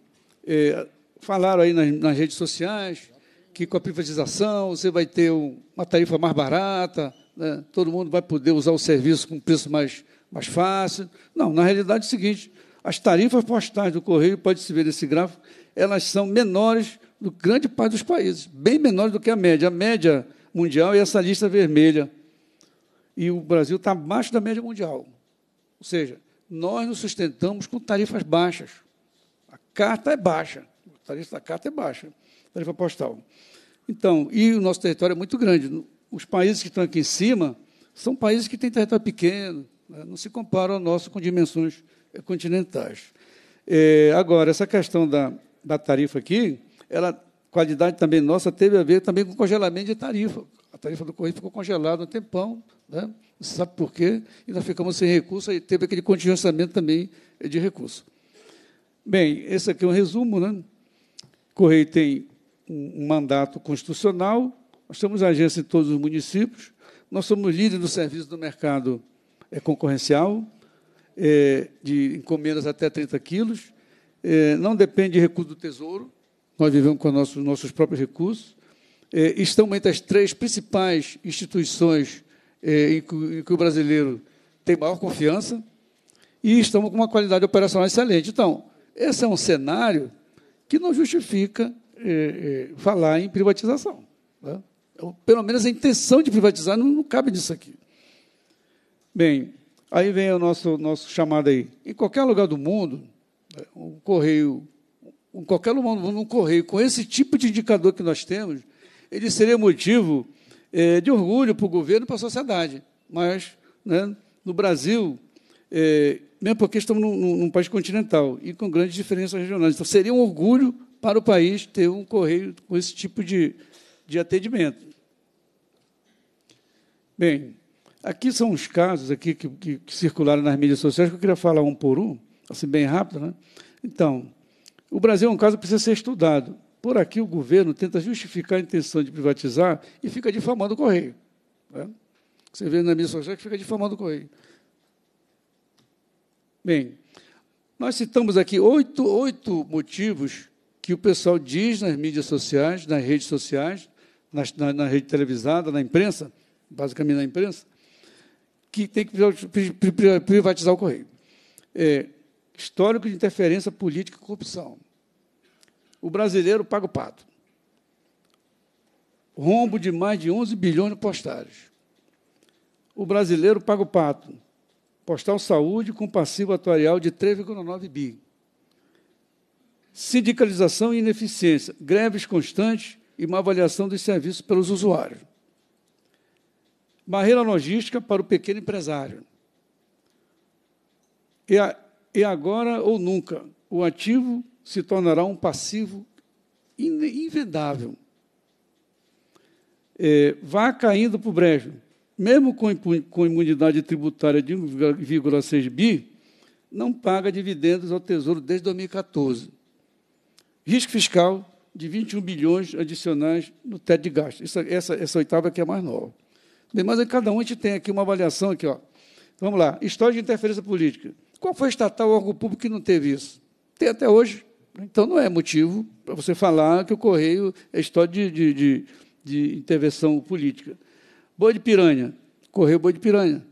É, falaram aí nas, nas, redes sociais que com a privatização você vai ter um, uma tarifa mais barata, né, todo mundo vai poder usar o serviço com preço mais, mais fácil. Não, na realidade é o seguinte, as tarifas postais do correio, pode-se ver nesse gráfico, elas são menores do grande parte dos países, bem menores do que a média. A média mundial é essa lista vermelha. E o Brasil está abaixo da média mundial. Ou seja, nós nos sustentamos com tarifas baixas. A carta é baixa. A tarifa da carta é baixa, tarifa postal. Então, e o nosso território é muito grande os países que estão aqui em cima são países que têm território pequeno, né? não se compara ao nosso com dimensões eh, continentais. É, agora, essa questão da, da tarifa aqui, ela qualidade também nossa teve a ver também com congelamento de tarifa. A tarifa do correio ficou congelada um tempão, né? não se sabe por quê, e nós ficamos sem recurso e teve aquele contingenciamento também eh, de recurso. Bem, esse aqui é um resumo. Né? O Correio tem um mandato constitucional, nós temos agência em todos os municípios, nós somos líderes no serviço do mercado é, concorrencial, é, de encomendas até 30 quilos, é, não depende de recurso do Tesouro, nós vivemos com nossos, nossos próprios recursos. É, entre as três principais instituições é, em que, em, que, o brasileiro tem maior confiança e estamos com uma qualidade operacional excelente. Então, esse é um cenário que não justifica é, é, falar em privatização. Né? Então, pelo menos a intenção de privatizar não, não cabe nisso aqui. Bem, aí vem o nosso, nosso chamado aí. Em qualquer lugar do mundo, né, um correio, em qualquer lugar do mundo, um correio com esse tipo de indicador que nós temos, ele seria motivo é, de orgulho para o governo e para a sociedade. Mas, né, no Brasil, é, mesmo porque estamos num, num, país continental e com grandes diferenças regionais. Então, seria um orgulho para o país ter um correio com esse tipo de, de atendimento. Bem, aqui são os casos aqui que, que, que, circularam nas mídias sociais que eu queria falar um por um, assim bem rápido, né? Então, o Brasil é um caso que precisa ser estudado. Por aqui o governo tenta justificar a intenção de privatizar e fica difamando o correio. Né? Você vê nas mídias sociais que fica difamando o correio. Bem, nós citamos aqui oito, oito motivos que o pessoal diz nas mídias sociais, nas redes sociais, na, na rede televisada, na imprensa, basicamente na imprensa, que tem que privatizar o Correio. É, histórico de interferência política e corrupção. O brasileiro paga o pato. Rombo de mais de 11 bilhões de postagens. O brasileiro paga o pato. Postal Saúde com passivo atuarial de 3,9 bi. Sindicalização e ineficiência, greves constantes e má avaliação dos serviços pelos usuários. Barreira logística para o pequeno empresário. E, a, e agora ou nunca, o ativo se tornará um passivo invendável. É, vá caindo para o brejo. Mesmo com, com imunidade tributária de 1,6 bi, não paga dividendos ao Tesouro desde 2014. Risco fiscal de 21 bilhões adicionais no teto de gastos. Essa, essa, essa oitava que é mais nova. Bem, mas cada um a gente tem aqui uma avaliação aqui, ó. Vamos lá, história de interferência política. Qual foi estatal ou órgão público que não teve isso? Tem até hoje. Né? Então não é motivo para você falar que o Correio é história de, de, de, de intervenção política. Boi de piranha, Correio Boi de piranha.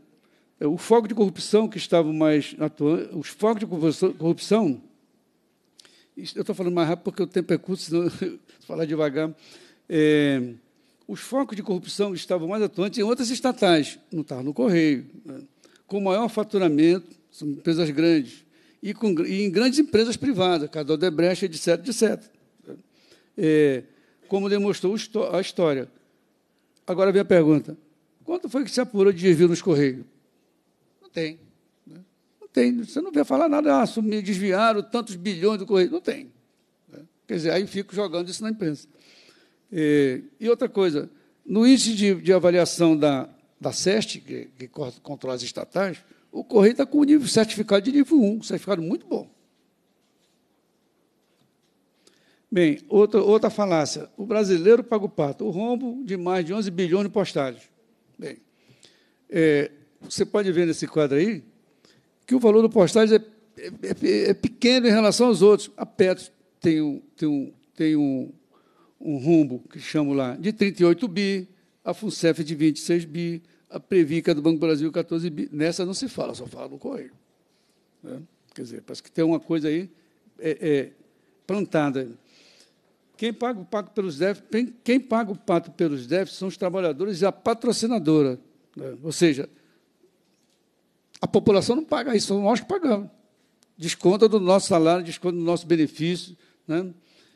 É, o foco de corrupção que estava mais atuando, os focos de corrupção, eu estou falando mais rápido porque o tempo é curto, senão se falar devagar. É, os focos de corrupção estavam mais atuantes em outras estatais, não estava no Correio, né? com maior faturamento, são empresas grandes, e, com, e em grandes empresas privadas, Cadê Odebrecht, etc., etc. Né. É, como demonstrou a história. Agora vem a pergunta, quanto foi que se apurou de desvio nos Correios? Não tem. Né? Não tem, você não vê falar nada, ah, sumir, desviaram tantos bilhões do Correio, não tem. Né. Quer dizer, aí fico jogando isso na imprensa. E, e outra coisa, no índice de, de avaliação da, da SEST, que, que controla as estatais, o Correio está com o nível, certificado de nível 1, certificado muito bom. Bem, outra, outra falácia. O brasileiro paga o pato. O rombo de mais de 11 bilhões de postagens. Bem, é, você pode ver nesse quadro aí que o valor do postagem é, é, é, é pequeno em relação aos outros. A Petro tem um, tem um, tem um, um rumbo que chamo lá de 38 bi, a FUNCEF de 26 bi, a Previca do Banco do Brasil 14 bi. Nessa não se fala, só fala no Correio. Né? Quer dizer, parece que tem uma coisa aí é, é, plantada. Quem paga o pato pelos déficits, quem paga o pato pelos déficits são os trabalhadores e a patrocinadora. Né? Ou seja, a população não paga isso, nós que pagamos. Desconta do nosso salário, desconta do nosso benefício. Né?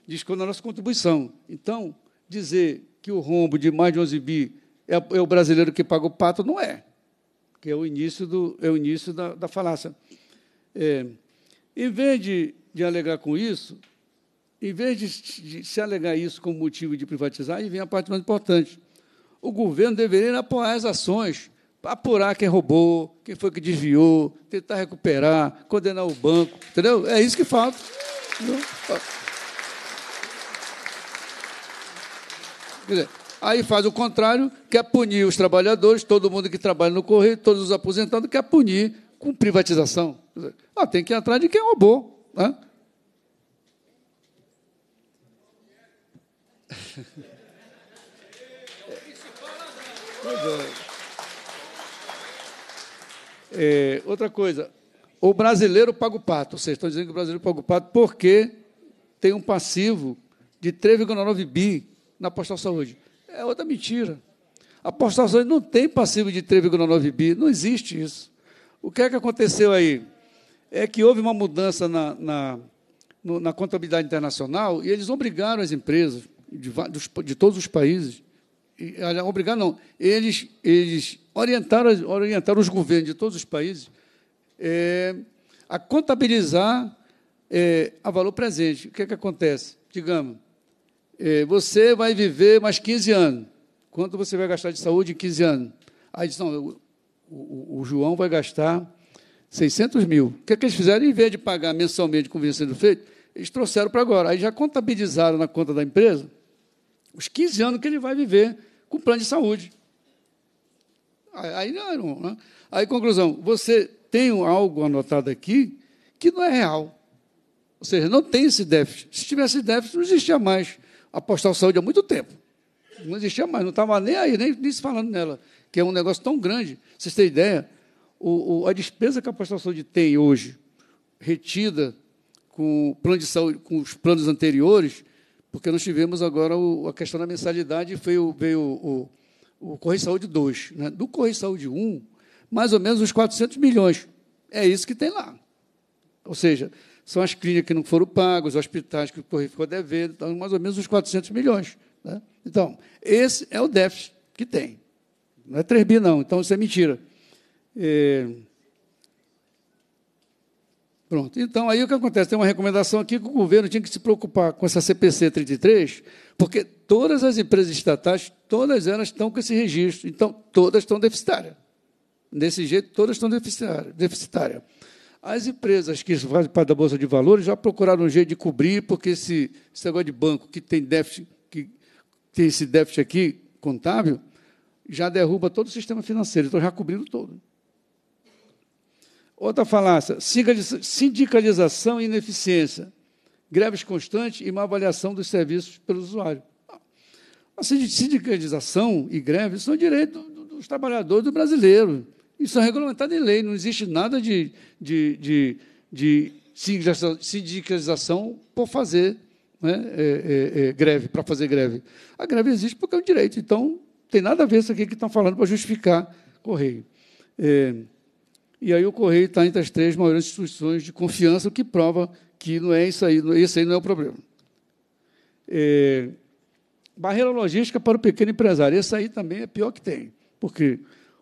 desconto da nossa contribuição. Então, dizer que o rombo de mais de 11 bi é, é o brasileiro que paga o pato, não é. Que é o início, do, é o início da, da falácia. É, em vez de, de alegar com isso, em vez de, de se alegar isso como motivo de privatizar, aí vem a parte mais importante. O governo deveria apoiar as ações apurar quem roubou, quem foi que desviou, tentar recuperar, condenar o banco, entendeu? É isso que falta. Entendeu? Dizer, aí faz o contrário, quer punir os trabalhadores, todo mundo que trabalha no correio, todos os aposentados, quer punir com privatização. Dizer, ah, tem que ir atrás de quem é roubou. Né? É, outra coisa, o brasileiro paga o pato. Vocês estão dizendo que o brasileiro paga o pato porque tem um passivo de 3,9 bi na Postal Saúde. É outra mentira. A Postal Saúde não tem passivo de 3,9 bi, não existe isso. O que é que aconteceu aí? É que houve uma mudança na, na, no, na contabilidade internacional e eles obrigaram as empresas de, de, de todos os países, e, obrigaram não, eles, eles orientaram, orientaram os governos de todos os países é, a contabilizar é, a valor presente. O que é que acontece? Digamos, é, você vai viver mais 15 anos. Quanto você vai gastar de saúde em 15 anos? Aí disse, não, o, o, o João vai gastar 600 mil. O que, é que eles fizeram? Em vez de pagar mensalmente como vinha sendo feito, eles trouxeram para agora. Aí já contabilizaram na conta da empresa os 15 anos que ele vai viver com o plano de saúde. Aí, não, né? aí conclusão, você tem algo anotado aqui que não é real. Ou seja, não tem esse déficit. Se tivesse déficit, não existia mais apostar saúde há muito tempo. Não existia mais, não estava nem aí, nem, nem se falando nela, que é um negócio tão grande. Vocês têm ideia? O, o, a despesa que a apostar saúde tem hoje, retida com o plano de saúde, com os planos anteriores, porque nós tivemos agora o, a questão da mensalidade, foi o, veio o, o, o Correio Saúde 2. Né? Do Correio Saúde 1, mais ou menos uns 400 milhões. É isso que tem lá. Ou seja, são as clínicas que não foram pagas, os hospitais que o Correio ficou devendo, então, mais ou menos uns 400 milhões. Né? Então, esse é o déficit que tem. Não é 3 bi, não, então isso é mentira. É... Pronto. Então, aí o que acontece? Tem uma recomendação aqui que o governo tinha que se preocupar com essa CPC 33, porque todas as empresas estatais, todas elas estão com esse registro. Então, todas estão deficitárias. Desse jeito, todas estão deficitárias. As empresas que fazem parte da Bolsa de Valores já procuraram um jeito de cobrir, porque esse, esse negócio de banco que tem déficit, que tem esse déficit aqui contábil, já derruba todo o sistema financeiro, então já cobrindo todo. Outra falácia, sindicalização e ineficiência, greves constantes e má avaliação dos serviços pelo usuário. A sindicalização e greve são direitos dos trabalhadores do brasileiro. Isso é regulamentado em lei, não existe nada de, de, de, de sindicalização por fazer né, é, é, é, greve, para fazer greve. A greve existe porque é um direito, então tem nada a ver isso aqui que estão falando para justificar Correio. É, e aí o Correio está entre as três maiores instituições de confiança, o que prova que não é isso aí, esse aí não é o problema. É, barreira logística para o pequeno empresário, essa aí também é pior que tem, porque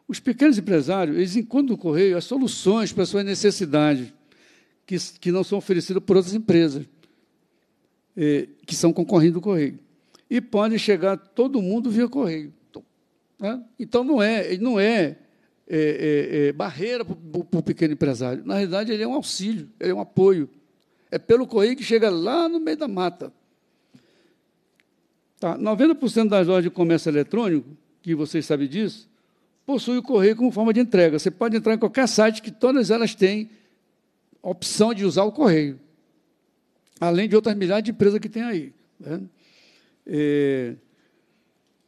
os pequenos empresários, eles encontram no Correio as soluções para suas necessidades, que, que não são oferecidas por outras empresas, é, que são concorrentes do Correio. E podem chegar todo mundo via Correio. Né? Então, não é, não é, é, é, é barreira para o pequeno empresário. Na realidade, ele é um auxílio, ele é um apoio. É pelo Correio que chega lá no meio da mata. Tá, 90% das lojas de comércio eletrônico, que vocês sabem disso, possui o correio como forma de entrega. Você pode entrar em qualquer site que todas elas têm opção de usar o correio. Além de outras milhares de empresas que tem aí. Né? É,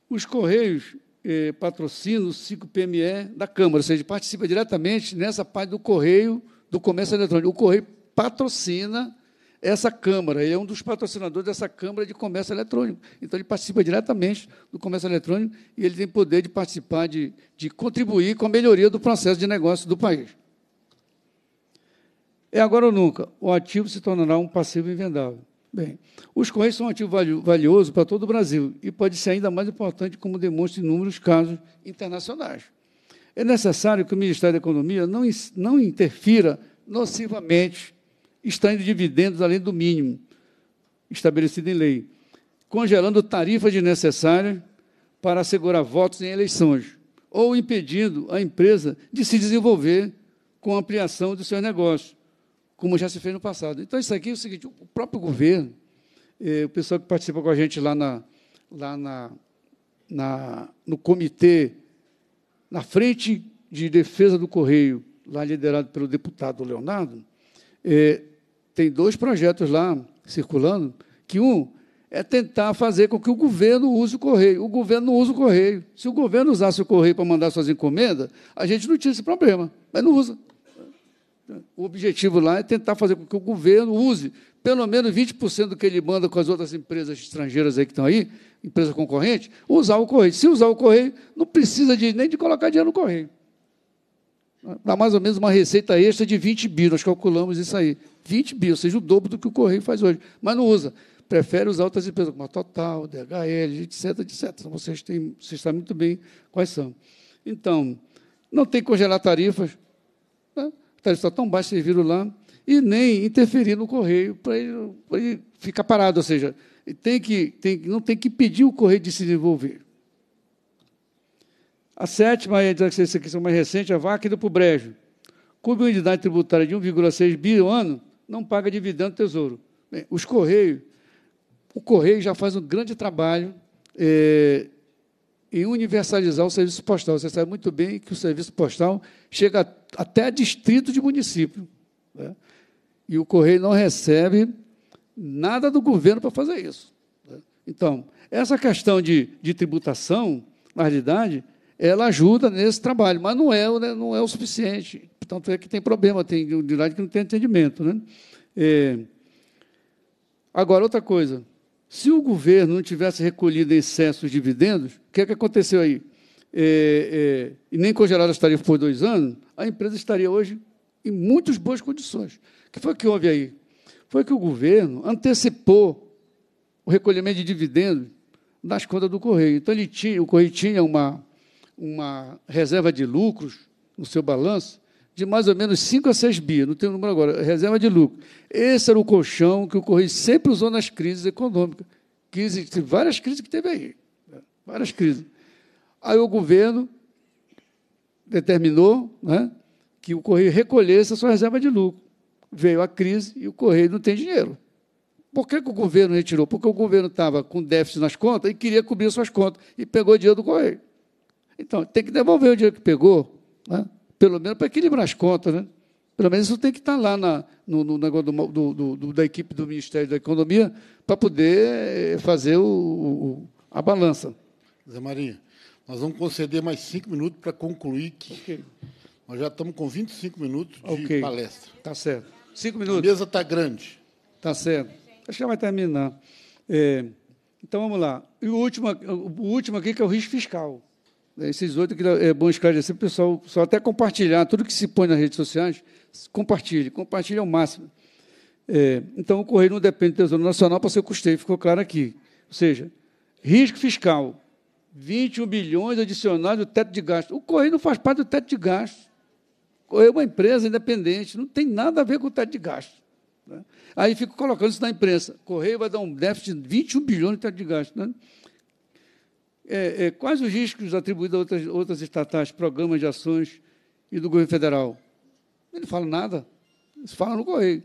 os correios é, patrocinam o 5PME da Câmara, ou seja, participa diretamente nessa parte do correio do comércio eletrônico. O correio patrocina essa Câmara, ele é um dos patrocinadores dessa Câmara de Comércio Eletrônico. Então, ele participa diretamente do comércio eletrônico e ele tem poder de participar, de, de contribuir com a melhoria do processo de negócio do país. É agora ou nunca. O ativo se tornará um passivo invendável. Bem, os Correios são um ativo valioso para todo o Brasil e pode ser ainda mais importante, como demonstra inúmeros casos internacionais. É necessário que o Ministério da Economia não, não interfira nocivamente extraindo dividendos além do mínimo estabelecido em lei, congelando tarifas desnecessárias para assegurar votos em eleições, ou impedindo a empresa de se desenvolver com ampliação dos seus negócios, como já se fez no passado. Então, isso aqui é o seguinte: o próprio governo, eh, o pessoal que participa com a gente lá, na, lá na, na, no comitê, na frente de defesa do Correio, lá liderado pelo deputado Leonardo, eh, tem dois projetos lá circulando, que um é tentar fazer com que o governo use o correio. O governo não usa o correio. Se o governo usasse o correio para mandar suas encomendas, a gente não tinha esse problema, mas não usa. O objetivo lá é tentar fazer com que o governo use pelo menos 20% do que ele manda com as outras empresas estrangeiras aí que estão aí, empresa concorrente, usar o correio. Se usar o correio, não precisa de, nem de colocar dinheiro no correio. Dá mais ou menos uma receita extra de 20 bi, nós calculamos isso aí. 20 bi, ou seja, o dobro do que o Correio faz hoje. Mas não usa. Prefere usar outras empresas, como a Total, DHL, etc, etc. Então, vocês, têm, vocês sabem muito bem quais são. Então, não tem que congelar tarifas. Né? A tarifa está tão baixa, vocês viram lá. E nem interferir no Correio para ele, ele, ficar parado. Ou seja, tem que, tem, não tem que pedir o Correio de se desenvolver. A sétima, é essa questão mais recente, a vaca do brejo. Cuja unidade tributária de 1,6 bi ano não paga dividendo do Tesouro. Bem, os Correios, o Correio já faz um grande trabalho é, em universalizar o serviço postal. Você sabe muito bem que o serviço postal chega até distrito de município. Né? E o Correio não recebe nada do governo para fazer isso. Né? Então, essa questão de, de tributação, na realidade, ela ajuda nesse trabalho, mas não é, né, não é o suficiente. Portanto, é que tem problema, tem unidade que não tem atendimento. Né? É... Agora, outra coisa. Se o governo não tivesse recolhido em excesso os dividendos, o que, é que aconteceu aí? É, é, e nem congelado as tarifas por dois anos, a empresa estaria hoje em muitas boas condições. O que foi que houve aí? Foi que o governo antecipou o recolhimento de dividendos nas contas do Correio. Então, ele tinha, o Correio tinha uma, uma reserva de lucros no seu balanço de mais ou menos 5 a 6 bi, não tenho o número agora, reserva de lucro. Esse era o colchão que o Correio sempre usou nas crises econômicas. Crise, várias crises que teve aí, né, várias crises. Aí o governo determinou né, que o Correio recolhesse a sua reserva de lucro. Veio a crise e o Correio não tem dinheiro. Por que, que o governo retirou? Porque o governo estava com déficit nas contas e queria cobrir suas contas e pegou dinheiro do Correio. Então, tem que devolver o dinheiro que pegou, né? pelo menos para equilibrar as contas. Né? Pelo menos isso tem que estar lá na, no, no negócio do, do, do, da equipe do Ministério da Economia para poder eh, fazer o, o, a balança. Zé Maria, nós vamos conceder mais cinco minutos para concluir que okay. nós já estamos com 25 minutos de okay. palestra. Tá certo. Cinco minutos. A mesa está grande. Tá certo. Acho que vai terminar. É, então vamos lá. E o último, o último aqui que é o risco fiscal. É, esses oito que é bom esclarecer, pessoal, só até compartilhar tudo que se põe nas redes sociais, compartilhe, compartilhe ao máximo. É, então, o Correio não depende do Tesouro Nacional para ser custeio, ficou claro aqui. Ou seja, risco fiscal, 21 bilhões adicionais do teto de gasto. O Correio não faz parte do teto de gasto. O Correio é uma empresa independente, não tem nada a ver com o teto de gasto. Né? Aí fico colocando isso na imprensa. Correio vai dar um déficit de 21 bilhões de teto de gasto. Né? é, é, quais os riscos atribuídos a outras, outras estatais, programas de ações e do governo federal? Ele não fala nada, isso fala no correio.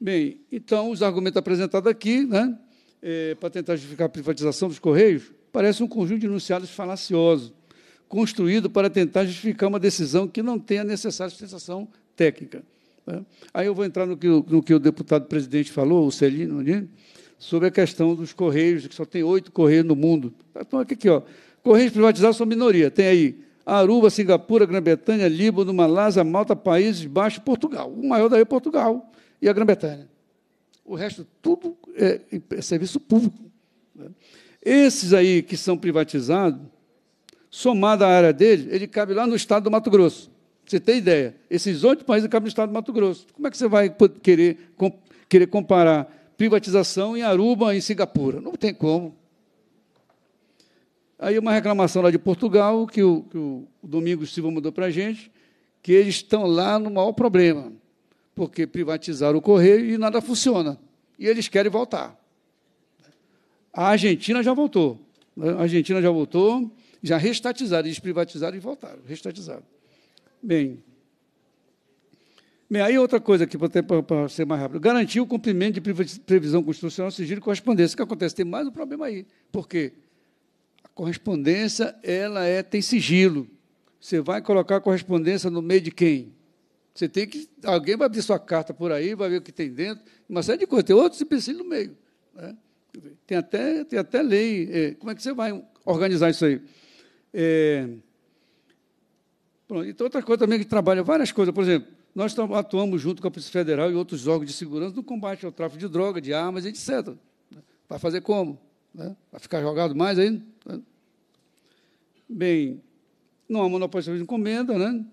Bem, então, os argumentos apresentados aqui, né, é, para tentar justificar a privatização dos correios, parece um conjunto de enunciados falacioso, construído para tentar justificar uma decisão que não tem a necessária sustentação técnica. Né? Aí eu vou entrar no que, no que o deputado presidente falou, o Celino, né? sobre a questão dos correios, que só tem oito correios no mundo. Então, aqui, aqui ó. Correios privatizados são minoria. Tem aí Aruba, Singapura, Grã-Bretanha, Líbano, Malásia, Malta, Países Baixos, Portugal. O maior daí é Portugal e a Grã-Bretanha. O resto, tudo é, é serviço público. Né? Esses aí que são privatizados, somado à área dele, ele cabe lá no estado do Mato Grosso. Você tem ideia? Esses oito países cabem no estado do Mato Grosso. Como é que você vai querer, querer comparar privatização em Aruba, em Singapura. Não tem como. Aí uma reclamação lá de Portugal, que o, que o Domingos Silva mandou para a gente, que eles estão lá no maior problema, porque privatizaram o correio e nada funciona. E eles querem voltar. A Argentina já voltou. A Argentina já voltou, já restatizaram, eles privatizaram e voltaram, restatizaram. Bem, Bem, né, aí outra coisa aqui, para ser mais rápido. Garantir o cumprimento de previsão constitucional, sigilo e correspondência. O que acontece? Tem mais um problema aí. Por quê? A correspondência, ela é, tem sigilo. Você vai colocar a correspondência no meio de quem? Você tem que. Alguém vai abrir sua carta por aí, vai ver o que tem dentro, uma série de coisas. Tem outros empecilhos no meio. Né? Tem, até, tem até lei. É, como é que você vai organizar isso aí? É, pronto, então, outra coisa também que trabalha várias coisas, por exemplo nós atuamos junto com a Polícia Federal e outros órgãos de segurança no combate ao tráfico de droga, de armas, etc. Vai né? fazer como? Vai né? ficar jogado mais ainda? Né? Bem, não há monopólio de encomenda, né?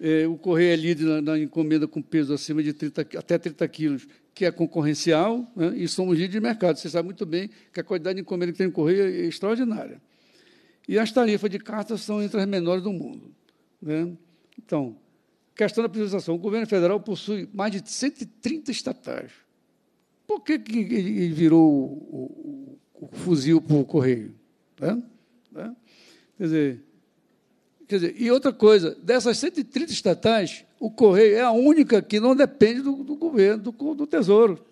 É, o Correio é líder na, na, encomenda com peso acima de 30, até 30 quilos, que é concorrencial, né? e somos líderes de mercado. Você sabe muito bem que a quantidade de encomenda que tem no Correio é extraordinária. E as tarifas de cartas são entre as menores do mundo. Né? Então, Questão da privatização. O governo federal possui mais de 130 estatais. Por que, que ele virou o, o, o fuzil para o correio? Né? Né? Quer, dizer, quer dizer, e outra coisa, dessas 130 estatais, o correio é a única que não depende do, do governo, do, do tesouro.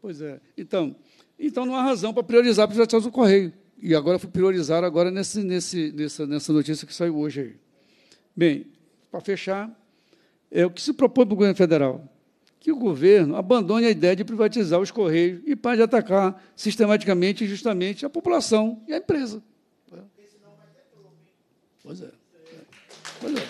Pois é. Então, então não há razão para priorizar a privatização do correio. E agora foi priorizar agora nesse, nesse, nessa, nessa notícia que saiu hoje aí. Bem, para fechar, é o que se propõe para o governo federal? Que o governo abandone a ideia de privatizar os Correios e pare de atacar sistematicamente e justamente a população e a empresa. Pois é. Pois é.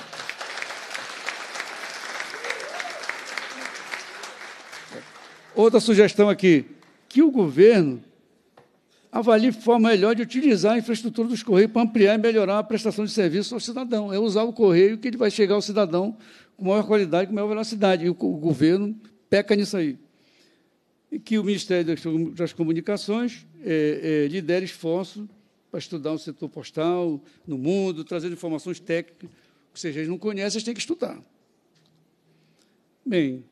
Outra sugestão aqui, que o governo avalie forma melhor de utilizar a infraestrutura dos Correios para ampliar e melhorar a prestação de serviço ao cidadão. É usar o Correio que ele vai chegar ao cidadão com maior qualidade, com maior velocidade. E o, o governo peca nisso aí. E que o Ministério das Comunicações é, é, lidere esforço para estudar o setor postal no mundo, trazendo informações técnicas, que vocês não conhecem, vocês têm que estudar. Bem,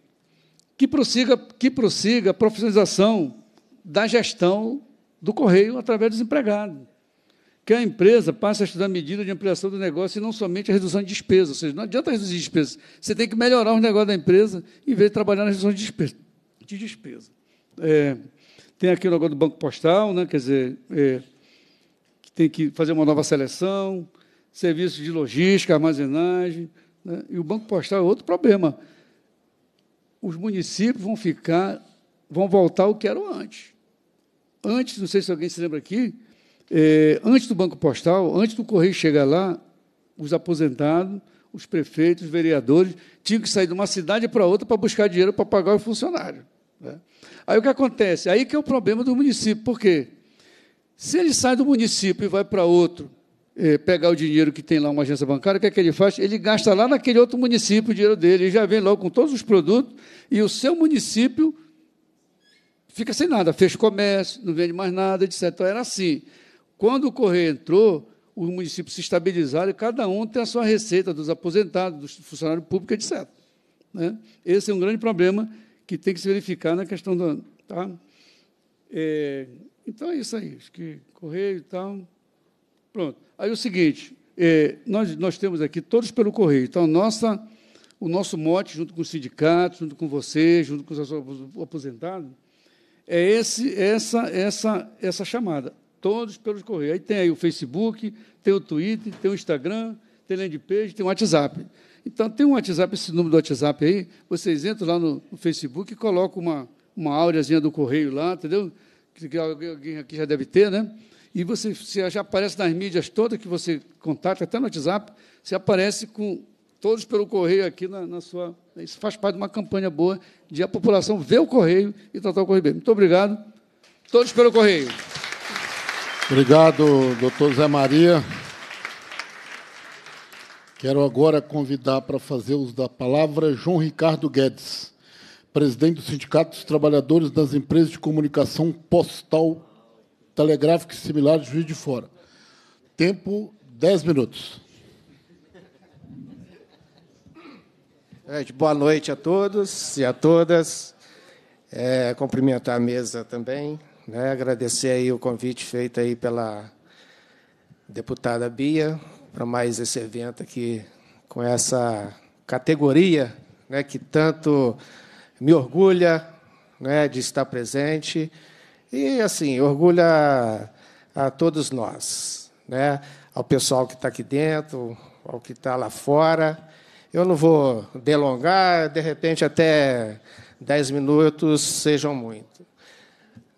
que prossiga, que prossiga a profissionalização da gestão do correio através dos empregados. Que a empresa passe a estudar medida de ampliação do negócio e não somente a redução de despesas. Ou seja, não adianta reduzir despesas. Você tem que melhorar os negócios da empresa em vez de trabalhar na redução de despesas. De despesa. É, tem aqui o negócio do Banco Postal, né? quer dizer, é, que tem que fazer uma nova seleção, serviços de logística, armazenagem. Né? E o Banco Postal é outro problema. Os municípios vão ficar, vão voltar ao que eram antes antes, não sei se alguém se lembra aqui, é, antes do Banco Postal, antes do Correio chegar lá, os aposentados, os prefeitos, os vereadores, tinham que sair de uma cidade para outra para buscar dinheiro para pagar o funcionário. Né? Aí o que acontece? Aí que é o problema do município. Por quê? Se ele sai do município e vai para outro é, pegar o dinheiro que tem lá uma agência bancária, o que é que ele faz? Ele gasta lá naquele outro município o dinheiro dele, e já vem logo com todos os produtos, e o seu município fica sem nada, fecha o comércio, não vende mais nada, etc. Então, era assim. Quando o Correio entrou, os municípios se estabilizaram e cada um tem a sua receita dos aposentados, dos funcionários públicos, etc. Né? Esse é um grande problema que tem que se verificar na questão do. Tá? É, então é isso aí, acho que correio e tal. Pronto. Aí é o seguinte: é, nós, nós temos aqui todos pelo correio. Então, nossa, o nosso mote, junto com o sindicato, junto com você, junto com os aposentados, é esse, essa, essa, essa chamada. Todos pelos correios. Aí tem aí o Facebook, tem o Twitter, tem o Instagram, tem o page, tem o WhatsApp. Então, tem um WhatsApp, esse número do WhatsApp aí, vocês entram lá no, no Facebook e colocam uma, uma áureazinha do correio lá, entendeu? Que, que alguém aqui já deve ter, né? E você, você já aparece nas mídias todas que você contata, até no WhatsApp, você aparece com todos pelo correio aqui na, na sua isso faz parte de uma campanha boa de a população ver o correio e tratar o correio bem. Muito obrigado. Todos pelo correio. Obrigado, doutor Zé Maria. Quero agora convidar para fazer uso da palavra João Ricardo Guedes, presidente do Sindicato dos Trabalhadores das Empresas de Comunicação Postal, Telegráfico e Similares de Juiz de Fora. Tempo, 10 minutos. Boa noite a todos e a todas. É, cumprimentar a mesa também, né? agradecer aí o convite feito aí pela deputada Bia para mais esse evento aqui com essa categoria né, que tanto me orgulha né, de estar presente e assim orgulha a todos nós, né, ao pessoal que está aqui dentro, ao que está lá fora eu não vou delongar, de repente até dez minutos sejam muito.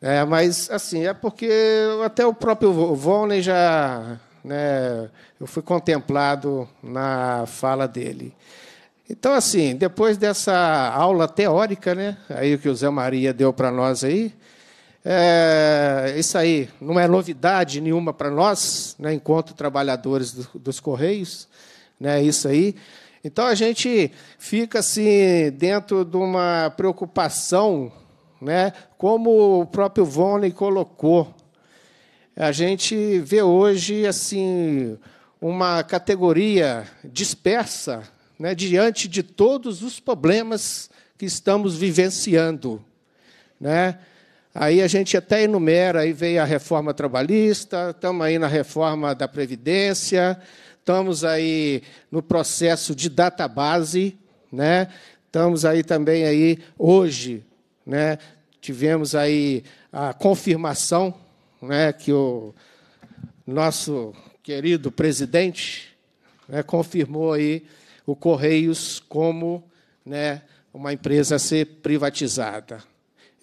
É, mas, assim, é porque até o próprio Volney já. Né, eu fui contemplado na fala dele. Então, assim, depois dessa aula teórica, né, aí que o Zé Maria deu para nós aí, é, isso aí não é novidade nenhuma para nós, né, enquanto trabalhadores do, dos Correios, né, isso aí. Então a gente fica assim dentro de uma preocupação, né? Como o próprio Vone colocou, a gente vê hoje assim uma categoria dispersa, né? Diante de todos os problemas que estamos vivenciando, né? Aí a gente até enumera, aí veio a reforma trabalhista, estamos aí na reforma da Previdência, estamos aí no processo de database, né? Estamos aí também aí hoje, né? Tivemos aí a confirmação, né, que o nosso querido presidente né, confirmou aí o Correios como, né, uma empresa a ser privatizada.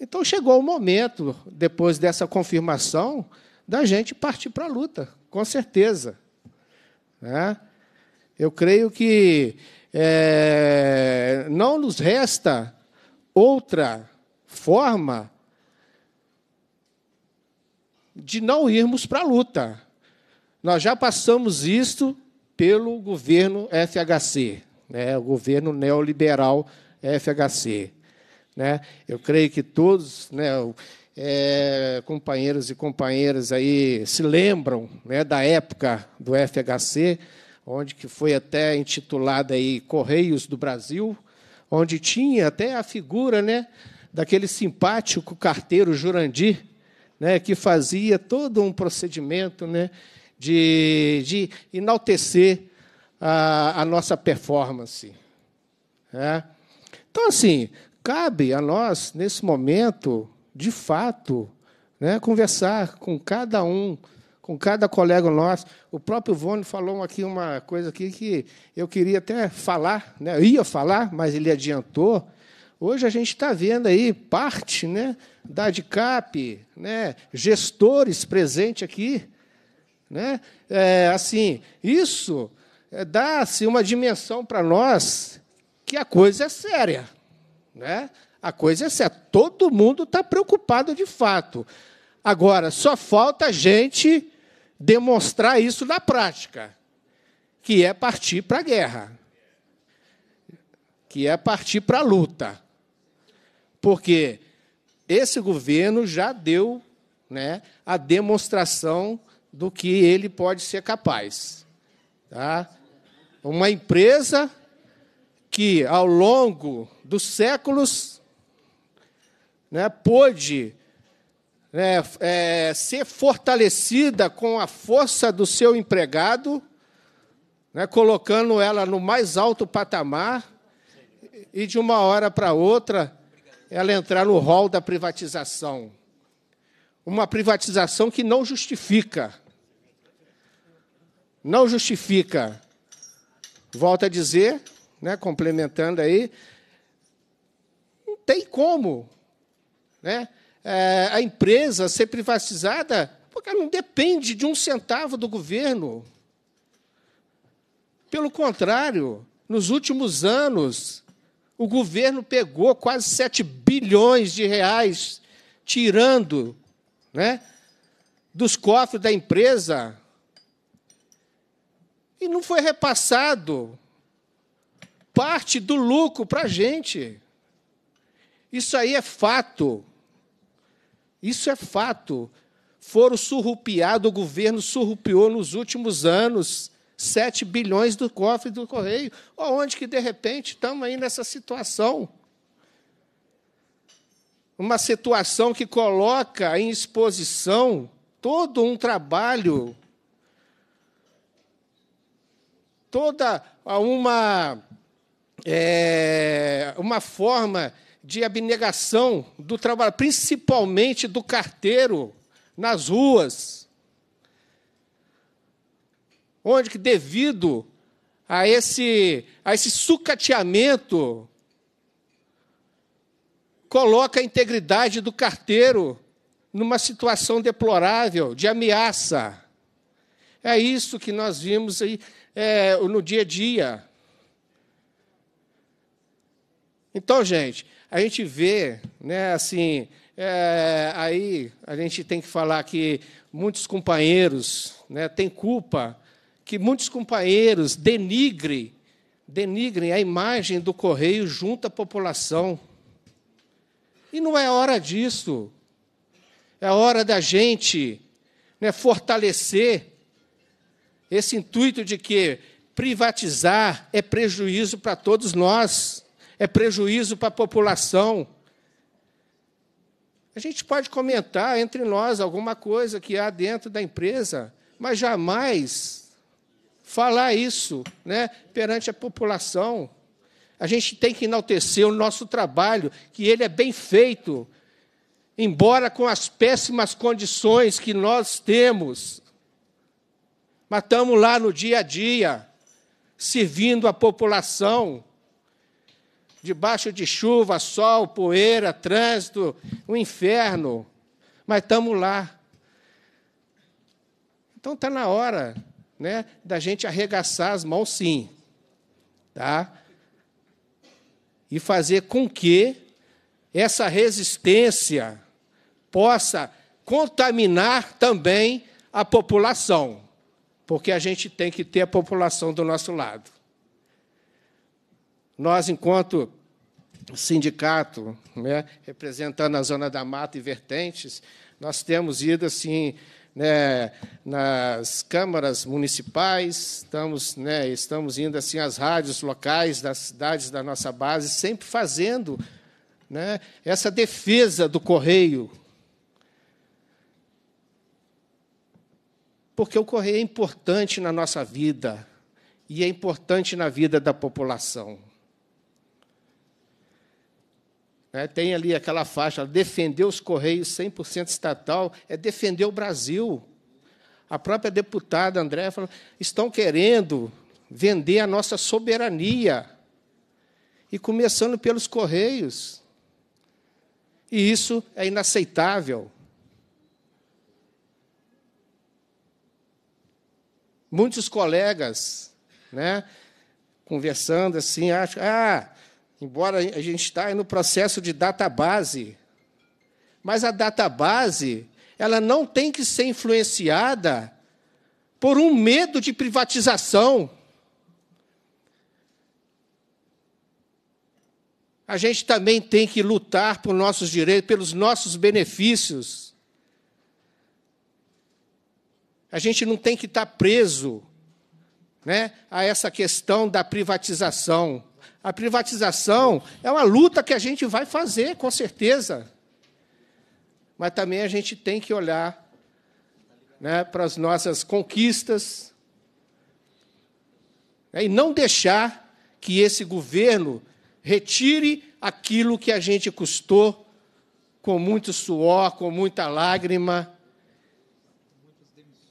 Então chegou o momento, depois dessa confirmação, da gente partir para a luta, com certeza. Né? Eu creio que é, não nos resta outra forma de não irmos para a luta. Nós já passamos isto pelo governo FHC, né, o governo neoliberal FHC. Né? Eu creio que todos, né, é, companheiros e companheiras aí se lembram né, da época do FHC, onde que foi até intitulada aí Correios do Brasil, onde tinha até a figura né, daquele simpático carteiro Jurandir, né, que fazia todo um procedimento né, de, de enaltecer a, a nossa performance. Né? Então, assim, cabe a nós, nesse momento, de fato, né, conversar com cada um, com cada colega nosso. O próprio Vone falou aqui uma coisa aqui que eu queria até falar, né, eu ia falar, mas ele adiantou. Hoje a gente está vendo aí parte né, da DICAP, né, gestores presentes aqui. Né? É, assim, isso é, dá-se uma dimensão para nós que a coisa é séria. Né? A coisa é certa, todo mundo está preocupado de fato. Agora, só falta a gente demonstrar isso na prática, que é partir para a guerra, que é partir para a luta. Porque esse governo já deu né, a demonstração do que ele pode ser capaz. Tá? Uma empresa que, ao longo dos séculos, né, pôde né, é, ser fortalecida com a força do seu empregado, né, colocando ela no mais alto patamar, e de uma hora para outra ela entrar no rol da privatização. Uma privatização que não justifica. Não justifica. Volto a dizer, né, complementando aí, não tem como né? É, a empresa ser privatizada, porque não depende de um centavo do governo. Pelo contrário, nos últimos anos, o governo pegou quase 7 bilhões de reais, tirando né, dos cofres da empresa. E não foi repassado parte do lucro para a gente. Isso aí é fato. Isso é fato. Foram surrupiados, o governo surrupiou nos últimos anos 7 bilhões do cofre do Correio. Onde que, de repente, estamos aí nessa situação? Uma situação que coloca em exposição todo um trabalho, toda uma, é, uma forma de abnegação do trabalho, principalmente do carteiro nas ruas, onde que devido a esse a esse sucateamento coloca a integridade do carteiro numa situação deplorável de ameaça. É isso que nós vimos aí é, no dia a dia. Então, gente, a gente vê, né, assim, é, aí a gente tem que falar que muitos companheiros né, têm culpa, que muitos companheiros denigrem, denigrem a imagem do Correio junto à população. E não é hora disso. É hora da gente né, fortalecer esse intuito de que privatizar é prejuízo para todos nós é prejuízo para a população. A gente pode comentar entre nós alguma coisa que há dentro da empresa, mas jamais falar isso né, perante a população. A gente tem que enaltecer o nosso trabalho, que ele é bem feito, embora com as péssimas condições que nós temos. Mas estamos lá no dia a dia, servindo a população debaixo de chuva, sol, poeira, trânsito, o um inferno. Mas estamos lá. Então está na hora né, da gente arregaçar as mãos, sim. Tá? E fazer com que essa resistência possa contaminar também a população, porque a gente tem que ter a população do nosso lado. Nós, enquanto sindicato, né, representando a Zona da Mata e Vertentes, nós temos ido assim né, nas câmaras municipais, estamos, né, estamos indo assim às rádios locais das cidades da nossa base, sempre fazendo né, essa defesa do correio. Porque o correio é importante na nossa vida e é importante na vida da população. É, tem ali aquela faixa, defender os Correios 100% estatal, é defender o Brasil. A própria deputada André falou, estão querendo vender a nossa soberania. E começando pelos Correios. E isso é inaceitável. Muitos colegas, né, conversando assim, acham, ah, embora a gente está no processo de database, mas a database ela não tem que ser influenciada por um medo de privatização. A gente também tem que lutar por nossos direitos, pelos nossos benefícios. A gente não tem que estar preso né, a essa questão da privatização a privatização é uma luta que a gente vai fazer, com certeza. Mas também a gente tem que olhar né, para as nossas conquistas né, e não deixar que esse governo retire aquilo que a gente custou com muito suor, com muita lágrima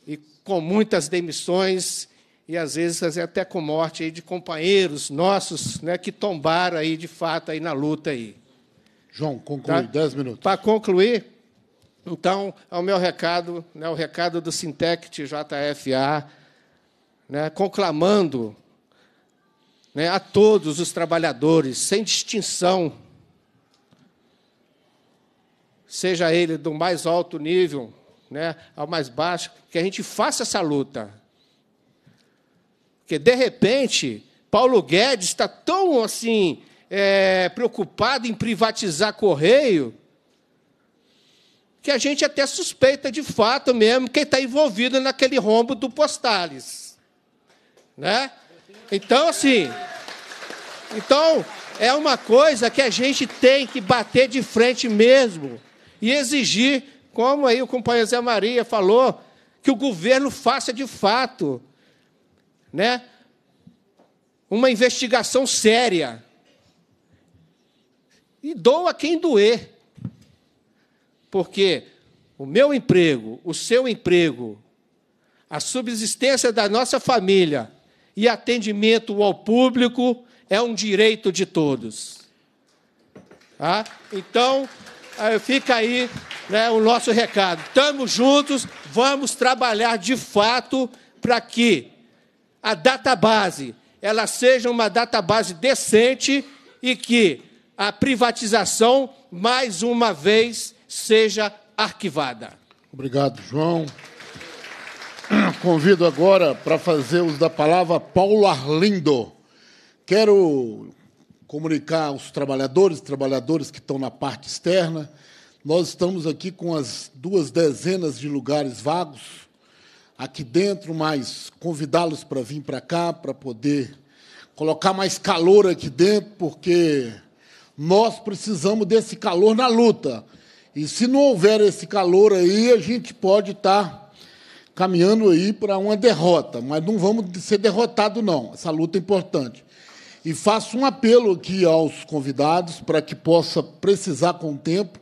e com muitas demissões e às vezes é até com morte aí de companheiros nossos, né, que tombaram aí de fato aí na luta aí. João, conclui, tá? dez minutos. Para concluir, então, ao é meu recado, né, o recado do Sintec JFA, né, conclamando né, a todos os trabalhadores, sem distinção, seja ele do mais alto nível né, ao mais baixo, que a gente faça essa luta porque, de repente, Paulo Guedes está tão assim é, preocupado em privatizar correio que a gente até suspeita de fato mesmo quem está envolvido naquele rombo do Postales. Né? Então, assim. Então, é uma coisa que a gente tem que bater de frente mesmo e exigir, como aí o companheiro Zé Maria falou, que o governo faça de fato né? Uma investigação séria. E doa quem doer. Porque o meu emprego, o seu emprego, a subsistência da nossa família e atendimento ao público é um direito de todos. Tá? Então, fica aí né, o nosso recado. Estamos juntos, vamos trabalhar de fato para que a database ela seja uma database decente e que a privatização, mais uma vez, seja arquivada. Obrigado, João. Convido agora para fazer uso da palavra Paulo Arlindo. Quero comunicar aos trabalhadores trabalhadoras que estão na parte externa. Nós estamos aqui com as duas dezenas de lugares vagos aqui dentro, mas convidá-los para vir para cá, para poder colocar mais calor aqui dentro, porque nós precisamos desse calor na luta. E se não houver esse calor aí, a gente pode estar tá caminhando aí para uma derrota, mas não vamos ser derrotados, não. Essa luta é importante. E faço um apelo aqui aos convidados para que possa precisar com o tempo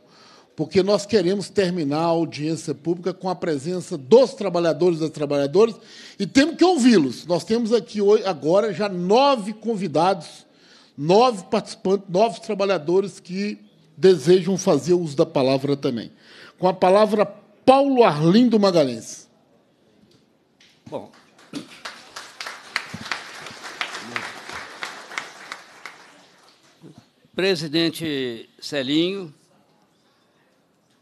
porque nós queremos terminar a audiência pública com a presença dos trabalhadores e das trabalhadoras e temos que ouvi-los. Nós temos aqui hoje, agora já nove convidados, nove participantes, nove trabalhadores que desejam fazer uso da palavra também. Com a palavra, Paulo Arlindo Magalhães. Bom. Presidente Celinho,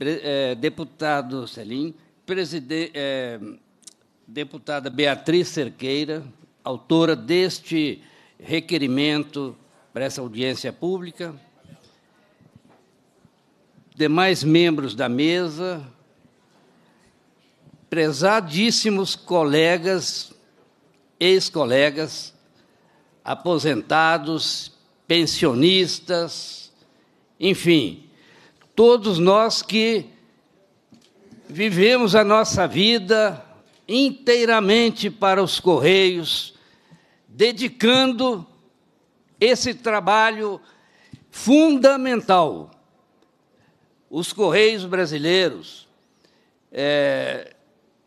é, deputado Selim, é, deputada Beatriz Cerqueira, autora deste requerimento para essa audiência pública, demais membros da mesa, prezadíssimos colegas, ex-colegas, aposentados, pensionistas, enfim, todos nós que vivemos a nossa vida inteiramente para os Correios, dedicando esse trabalho fundamental. Os Correios brasileiros, é,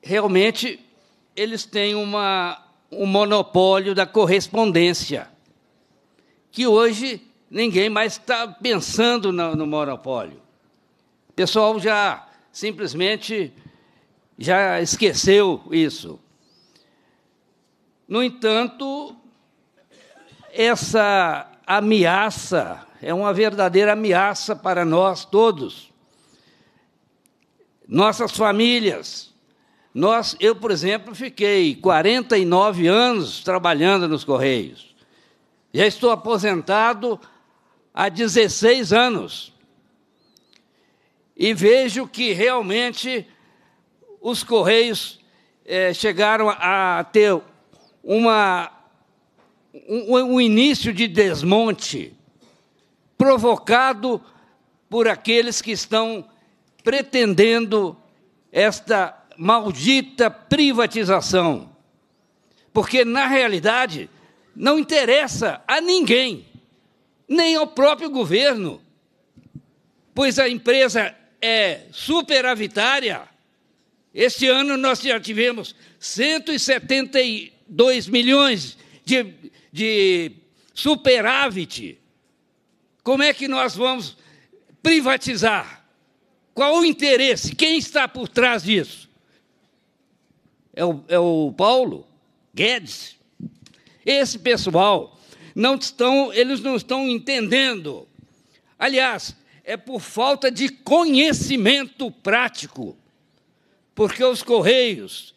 realmente, eles têm uma, um monopólio da correspondência, que hoje ninguém mais está pensando no, no monopólio pessoal já simplesmente já esqueceu isso. No entanto, essa ameaça é uma verdadeira ameaça para nós todos. Nossas famílias. Nós, eu, por exemplo, fiquei 49 anos trabalhando nos Correios. Já estou aposentado há 16 anos e vejo que realmente os Correios é, chegaram a ter uma, um, um início de desmonte provocado por aqueles que estão pretendendo esta maldita privatização. Porque, na realidade, não interessa a ninguém, nem ao próprio governo, pois a empresa é superavitária. Este ano nós já tivemos 172 milhões de, de superávit. Como é que nós vamos privatizar? Qual o interesse? Quem está por trás disso? É o, é o Paulo Guedes. Esse pessoal não estão, eles não estão entendendo. Aliás, é por falta de conhecimento prático. Porque os Correios,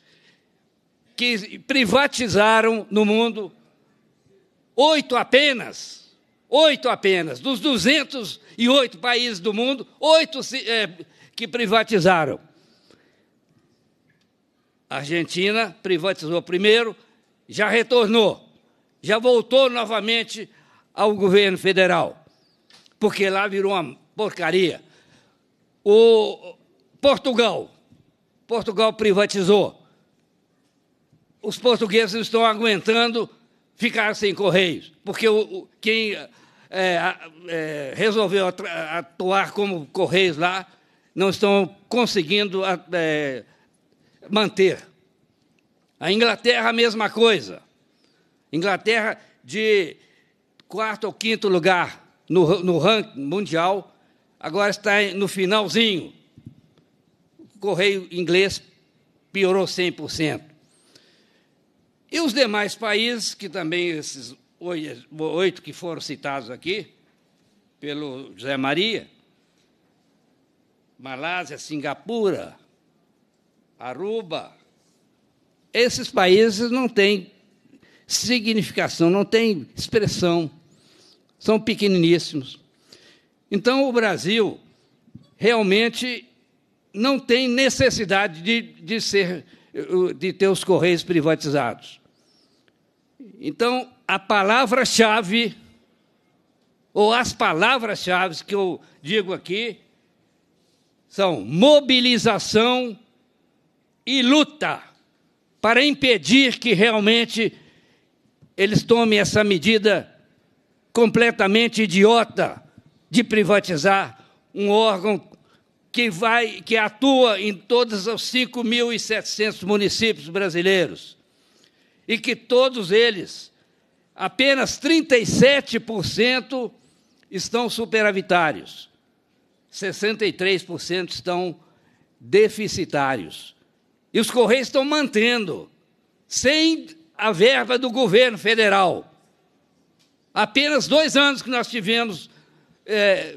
que privatizaram no mundo oito apenas, oito apenas, dos 208 países do mundo, oito é, que privatizaram. A Argentina privatizou primeiro, já retornou, já voltou novamente ao governo federal, porque lá virou uma porcaria. O Portugal. Portugal privatizou. Os portugueses estão aguentando ficar sem correios, porque o, o quem é, é, resolveu atuar como correios lá não estão conseguindo é, manter. A Inglaterra, a mesma coisa. Inglaterra, de quarto ou quinto lugar no, no ranking mundial, agora está no finalzinho. O correio inglês piorou 100%. E os demais países, que também esses oito que foram citados aqui, pelo José Maria, Malásia, Singapura, Aruba, esses países não têm significação, não têm expressão, são pequeniníssimos. Então, o Brasil realmente não tem necessidade de, de, ser, de ter os Correios privatizados. Então, a palavra-chave, ou as palavras-chave que eu digo aqui, são mobilização e luta para impedir que realmente eles tomem essa medida completamente idiota de privatizar um órgão que, vai, que atua em todos os 5.700 municípios brasileiros e que todos eles, apenas 37% estão superavitários, 63% estão deficitários. E os Correios estão mantendo, sem a verba do governo federal. Apenas dois anos que nós tivemos é,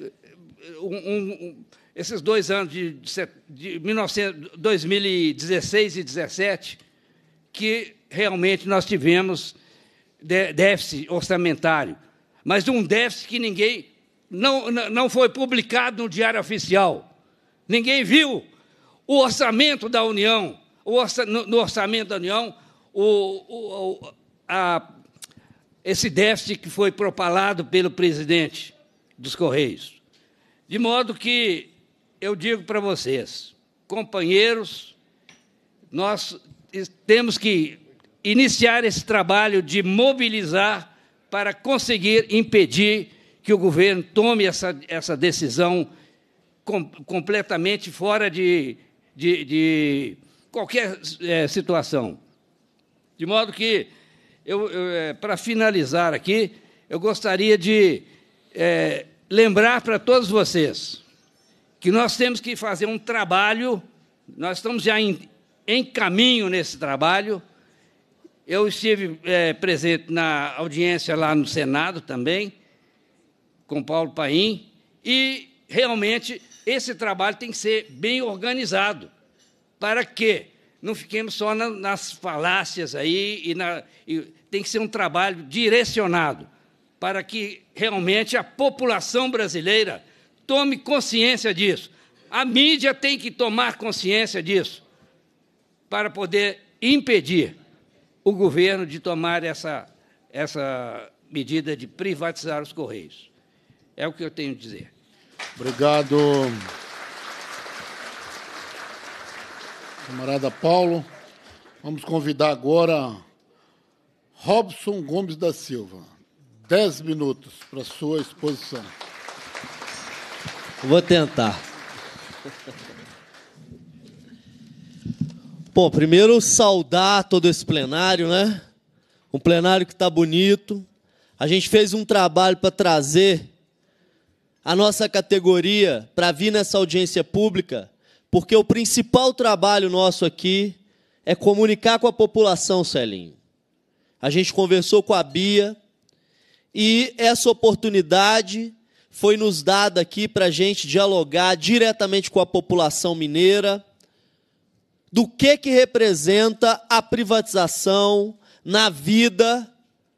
um, um, esses dois anos de, de, de 19, 2016 e 2017, que realmente nós tivemos déficit orçamentário, mas um déficit que ninguém não, não foi publicado no Diário Oficial. Ninguém viu o orçamento da União, orça, no, no, orçamento da União, o, o, a, esse déficit que foi propalado pelo presidente dos Correios. De modo que eu digo para vocês, companheiros, nós temos que iniciar esse trabalho de mobilizar para conseguir impedir que o governo tome essa, essa decisão com, completamente fora de, de, de qualquer é, situação. De modo que, eu, eu é, para finalizar aqui, eu gostaria de é, lembrar para todos vocês que nós temos que fazer um trabalho, nós estamos já em, em caminho nesse trabalho. Eu estive é, presente na audiência lá no Senado também, com Paulo Paim, e realmente esse trabalho tem que ser bem organizado, para que não fiquemos só na, nas falácias aí, e, na, e tem que ser um trabalho direcionado para que realmente a população brasileira tome consciência disso. A mídia tem que tomar consciência disso para poder impedir o governo de tomar essa, essa medida de privatizar os Correios. É o que eu tenho a dizer. Obrigado. Camarada Paulo, vamos convidar agora Robson Gomes da Silva. 10 minutos para sua exposição. Vou tentar. Bom, primeiro saudar todo esse plenário, né? Um plenário que está bonito. A gente fez um trabalho para trazer a nossa categoria para vir nessa audiência pública, porque o principal trabalho nosso aqui é comunicar com a população, Celinho. A gente conversou com a Bia, e essa oportunidade foi nos dada aqui para a gente dialogar diretamente com a população mineira do que, que representa a privatização na vida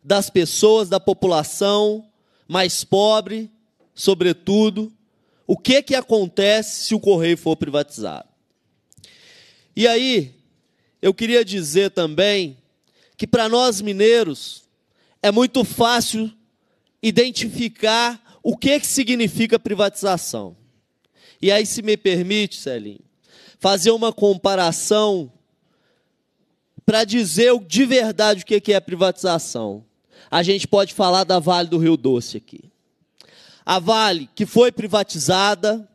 das pessoas, da população mais pobre, sobretudo, o que, que acontece se o Correio for privatizado. E aí, eu queria dizer também que para nós mineiros é muito fácil identificar o que, que significa privatização. E aí, se me permite, Celinho, fazer uma comparação para dizer de verdade o que, que é privatização. A gente pode falar da Vale do Rio Doce aqui. A Vale, que foi privatizada,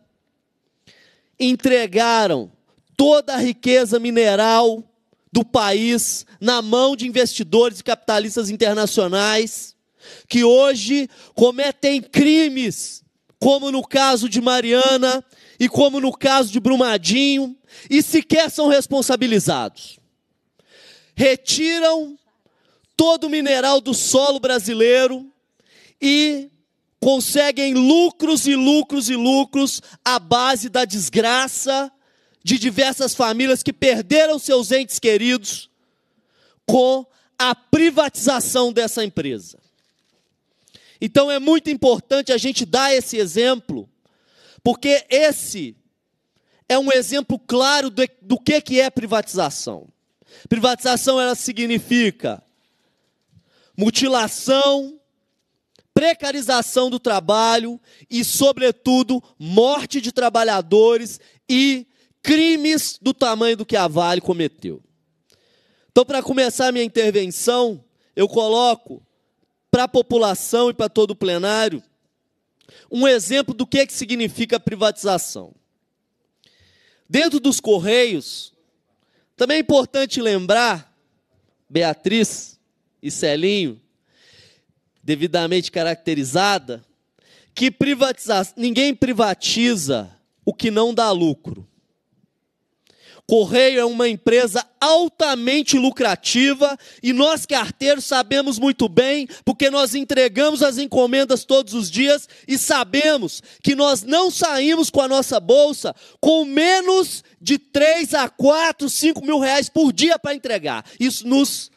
entregaram toda a riqueza mineral do país na mão de investidores e capitalistas internacionais que hoje cometem crimes, como no caso de Mariana e como no caso de Brumadinho, e sequer são responsabilizados. Retiram todo o mineral do solo brasileiro e conseguem lucros e lucros e lucros à base da desgraça de diversas famílias que perderam seus entes queridos com a privatização dessa empresa. Então é muito importante a gente dar esse exemplo, porque esse é um exemplo claro do, do que, que é privatização. Privatização ela significa mutilação, precarização do trabalho e, sobretudo, morte de trabalhadores e crimes do tamanho do que a Vale cometeu. Então, para começar a minha intervenção, eu coloco para a população e para todo o plenário um exemplo do que, é que significa privatização. Dentro dos Correios, também é importante lembrar, Beatriz e Celinho, devidamente caracterizada, que privatiza, ninguém privatiza o que não dá lucro. Correio é uma empresa altamente lucrativa e nós carteiros sabemos muito bem, porque nós entregamos as encomendas todos os dias e sabemos que nós não saímos com a nossa bolsa com menos de 3 a 4, 5 mil reais por dia para entregar. Isso nos.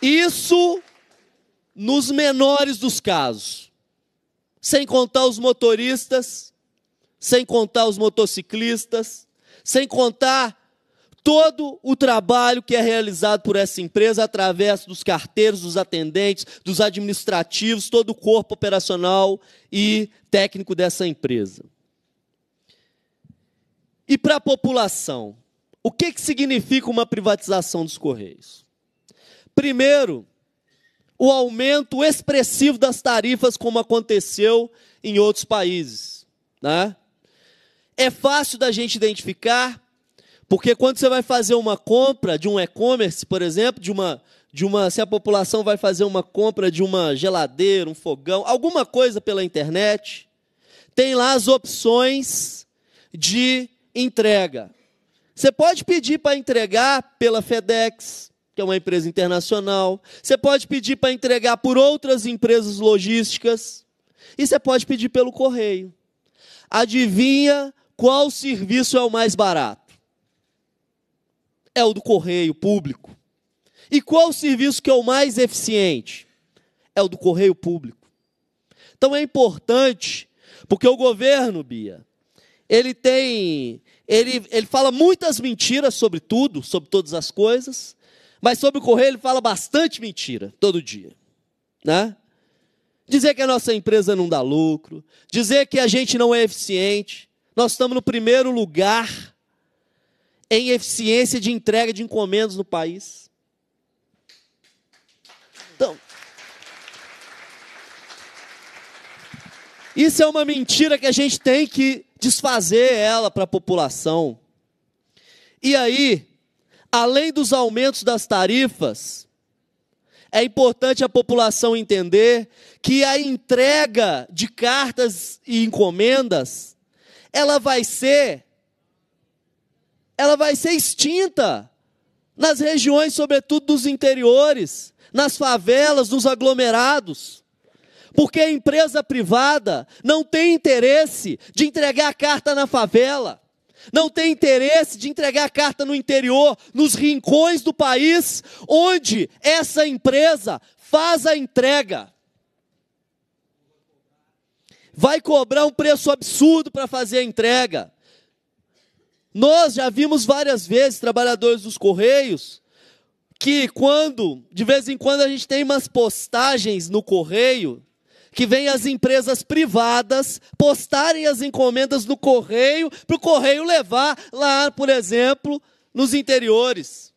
Isso nos menores dos casos sem contar os motoristas, sem contar os motociclistas, sem contar todo o trabalho que é realizado por essa empresa através dos carteiros, dos atendentes, dos administrativos, todo o corpo operacional e técnico dessa empresa. E para a população, o que, que significa uma privatização dos Correios? Primeiro, o aumento expressivo das tarifas, como aconteceu em outros países. Né? É fácil da gente identificar, porque quando você vai fazer uma compra de um e-commerce, por exemplo, de uma, de uma, se a população vai fazer uma compra de uma geladeira, um fogão, alguma coisa pela internet, tem lá as opções de entrega. Você pode pedir para entregar pela FedEx, que é uma empresa internacional. Você pode pedir para entregar por outras empresas logísticas. E você pode pedir pelo correio. Adivinha qual serviço é o mais barato? É o do correio público. E qual serviço que é o mais eficiente? É o do correio público. Então é importante, porque o governo, Bia, ele tem. Ele, ele fala muitas mentiras sobre tudo, sobre todas as coisas, mas sobre o correio ele fala bastante mentira todo dia, né? Dizer que a nossa empresa não dá lucro, dizer que a gente não é eficiente. Nós estamos no primeiro lugar em eficiência de entrega de encomendas no país. Então, isso é uma mentira que a gente tem que desfazer ela para a população. E aí, Além dos aumentos das tarifas, é importante a população entender que a entrega de cartas e encomendas, ela vai ser ela vai ser extinta nas regiões, sobretudo dos interiores, nas favelas, nos aglomerados. Porque a empresa privada não tem interesse de entregar a carta na favela não tem interesse de entregar a carta no interior, nos rincões do país, onde essa empresa faz a entrega. Vai cobrar um preço absurdo para fazer a entrega. Nós já vimos várias vezes trabalhadores dos Correios que quando, de vez em quando, a gente tem umas postagens no correio que vem as empresas privadas postarem as encomendas no correio, para o correio levar lá, por exemplo, nos interiores.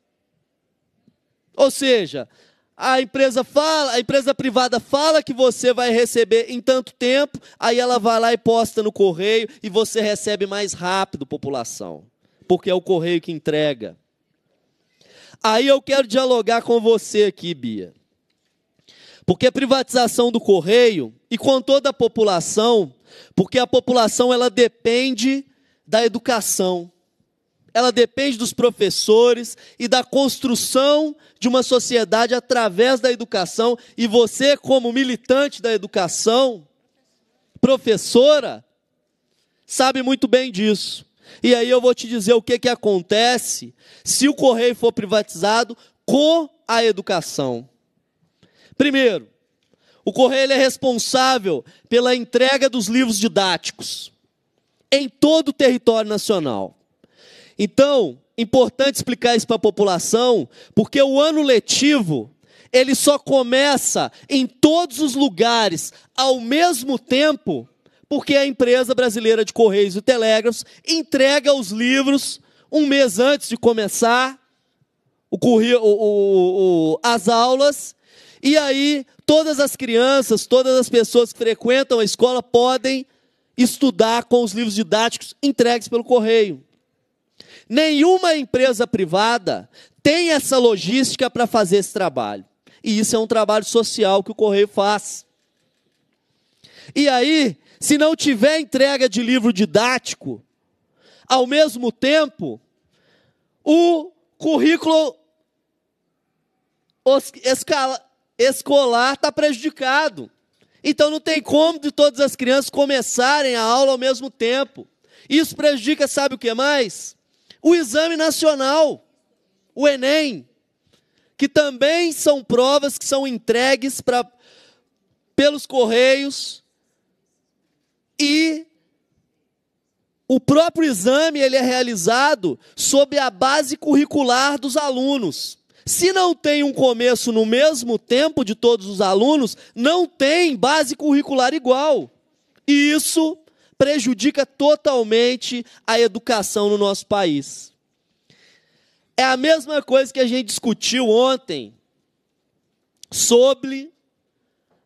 Ou seja, a empresa fala, a empresa privada fala que você vai receber em tanto tempo, aí ela vai lá e posta no correio e você recebe mais rápido, população, porque é o correio que entrega. Aí eu quero dialogar com você aqui, Bia. Porque a privatização do correio e com toda a população, porque a população ela depende da educação. Ela depende dos professores e da construção de uma sociedade através da educação, e você como militante da educação, professora, sabe muito bem disso. E aí eu vou te dizer o que, que acontece se o correio for privatizado com a educação. Primeiro, o Correio é responsável pela entrega dos livros didáticos em todo o território nacional. Então, importante explicar isso para a população, porque o ano letivo ele só começa em todos os lugares ao mesmo tempo, porque a empresa brasileira de Correios e Telégrafos entrega os livros um mês antes de começar o, o, o, as aulas e aí, todas as crianças, todas as pessoas que frequentam a escola podem estudar com os livros didáticos entregues pelo correio. Nenhuma empresa privada tem essa logística para fazer esse trabalho. E isso é um trabalho social que o correio faz. E aí, se não tiver entrega de livro didático, ao mesmo tempo, o currículo escala, escolar está prejudicado. Então não tem como de todas as crianças começarem a aula ao mesmo tempo. Isso prejudica, sabe o que mais? O exame nacional, o Enem, que também são provas que são entregues para pelos correios e o próprio exame ele é realizado sob a base curricular dos alunos. Se não tem um começo no mesmo tempo de todos os alunos, não tem base curricular igual. E isso prejudica totalmente a educação no nosso país. É a mesma coisa que a gente discutiu ontem sobre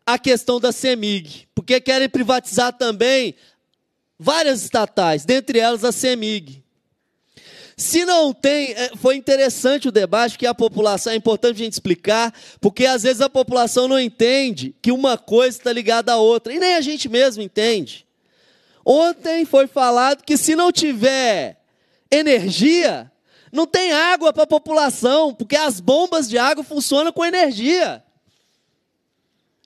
a questão da CEMIG, porque querem privatizar também várias estatais, dentre elas a CEMIG. Se não tem, é, foi interessante o debate que a população é importante a gente explicar, porque às vezes a população não entende que uma coisa está ligada à outra e nem a gente mesmo entende. Ontem foi falado que se não tiver energia, não tem água para a população, porque as bombas de água funcionam com energia.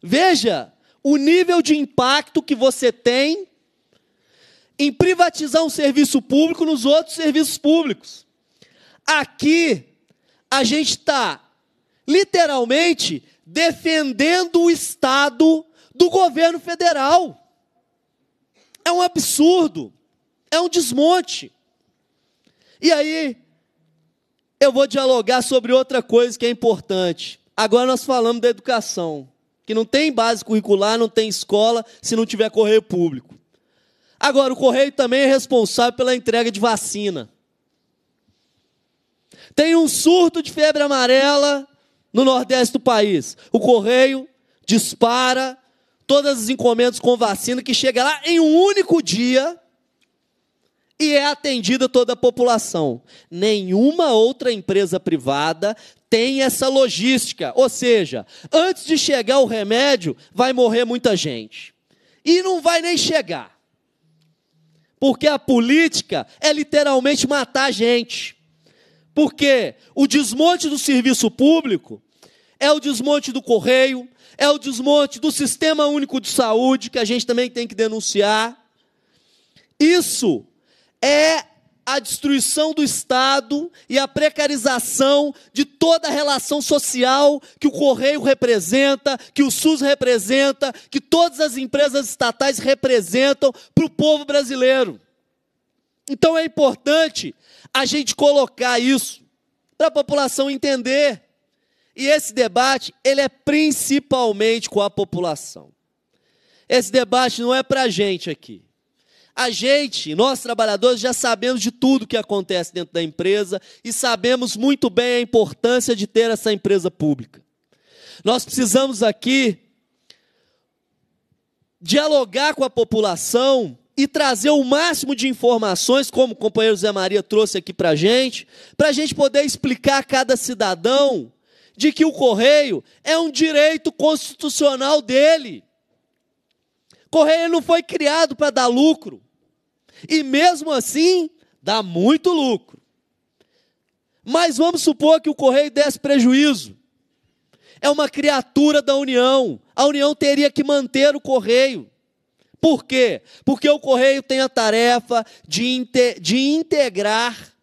Veja o nível de impacto que você tem em privatizar um serviço público nos outros serviços públicos. Aqui, a gente está, literalmente, defendendo o Estado do governo federal. É um absurdo. É um desmonte. E aí, eu vou dialogar sobre outra coisa que é importante. Agora nós falamos da educação, que não tem base curricular, não tem escola, se não tiver correio público. Agora, o correio também é responsável pela entrega de vacina. Tem um surto de febre amarela no nordeste do país. O correio dispara todas as encomendas com vacina que chega lá em um único dia e é atendida toda a população. Nenhuma outra empresa privada tem essa logística, ou seja, antes de chegar o remédio, vai morrer muita gente. E não vai nem chegar. Porque a política é literalmente matar a gente. Porque o desmonte do serviço público é o desmonte do correio, é o desmonte do sistema único de saúde, que a gente também tem que denunciar. Isso é a destruição do Estado e a precarização de toda a relação social que o Correio representa, que o SUS representa, que todas as empresas estatais representam para o povo brasileiro. Então é importante a gente colocar isso para a população entender. E esse debate, ele é principalmente com a população. Esse debate não é para a gente aqui. A gente, nós trabalhadores, já sabemos de tudo que acontece dentro da empresa e sabemos muito bem a importância de ter essa empresa pública. Nós precisamos aqui dialogar com a população e trazer o máximo de informações, como o companheiro Zé Maria trouxe aqui para a gente, para a gente poder explicar a cada cidadão de que o correio é um direito constitucional dele. Correio não foi criado para dar lucro. E mesmo assim, dá muito lucro. Mas vamos supor que o correio desse prejuízo. É uma criatura da União. A União teria que manter o correio. Por quê? Porque o correio tem a tarefa de, inte de integrar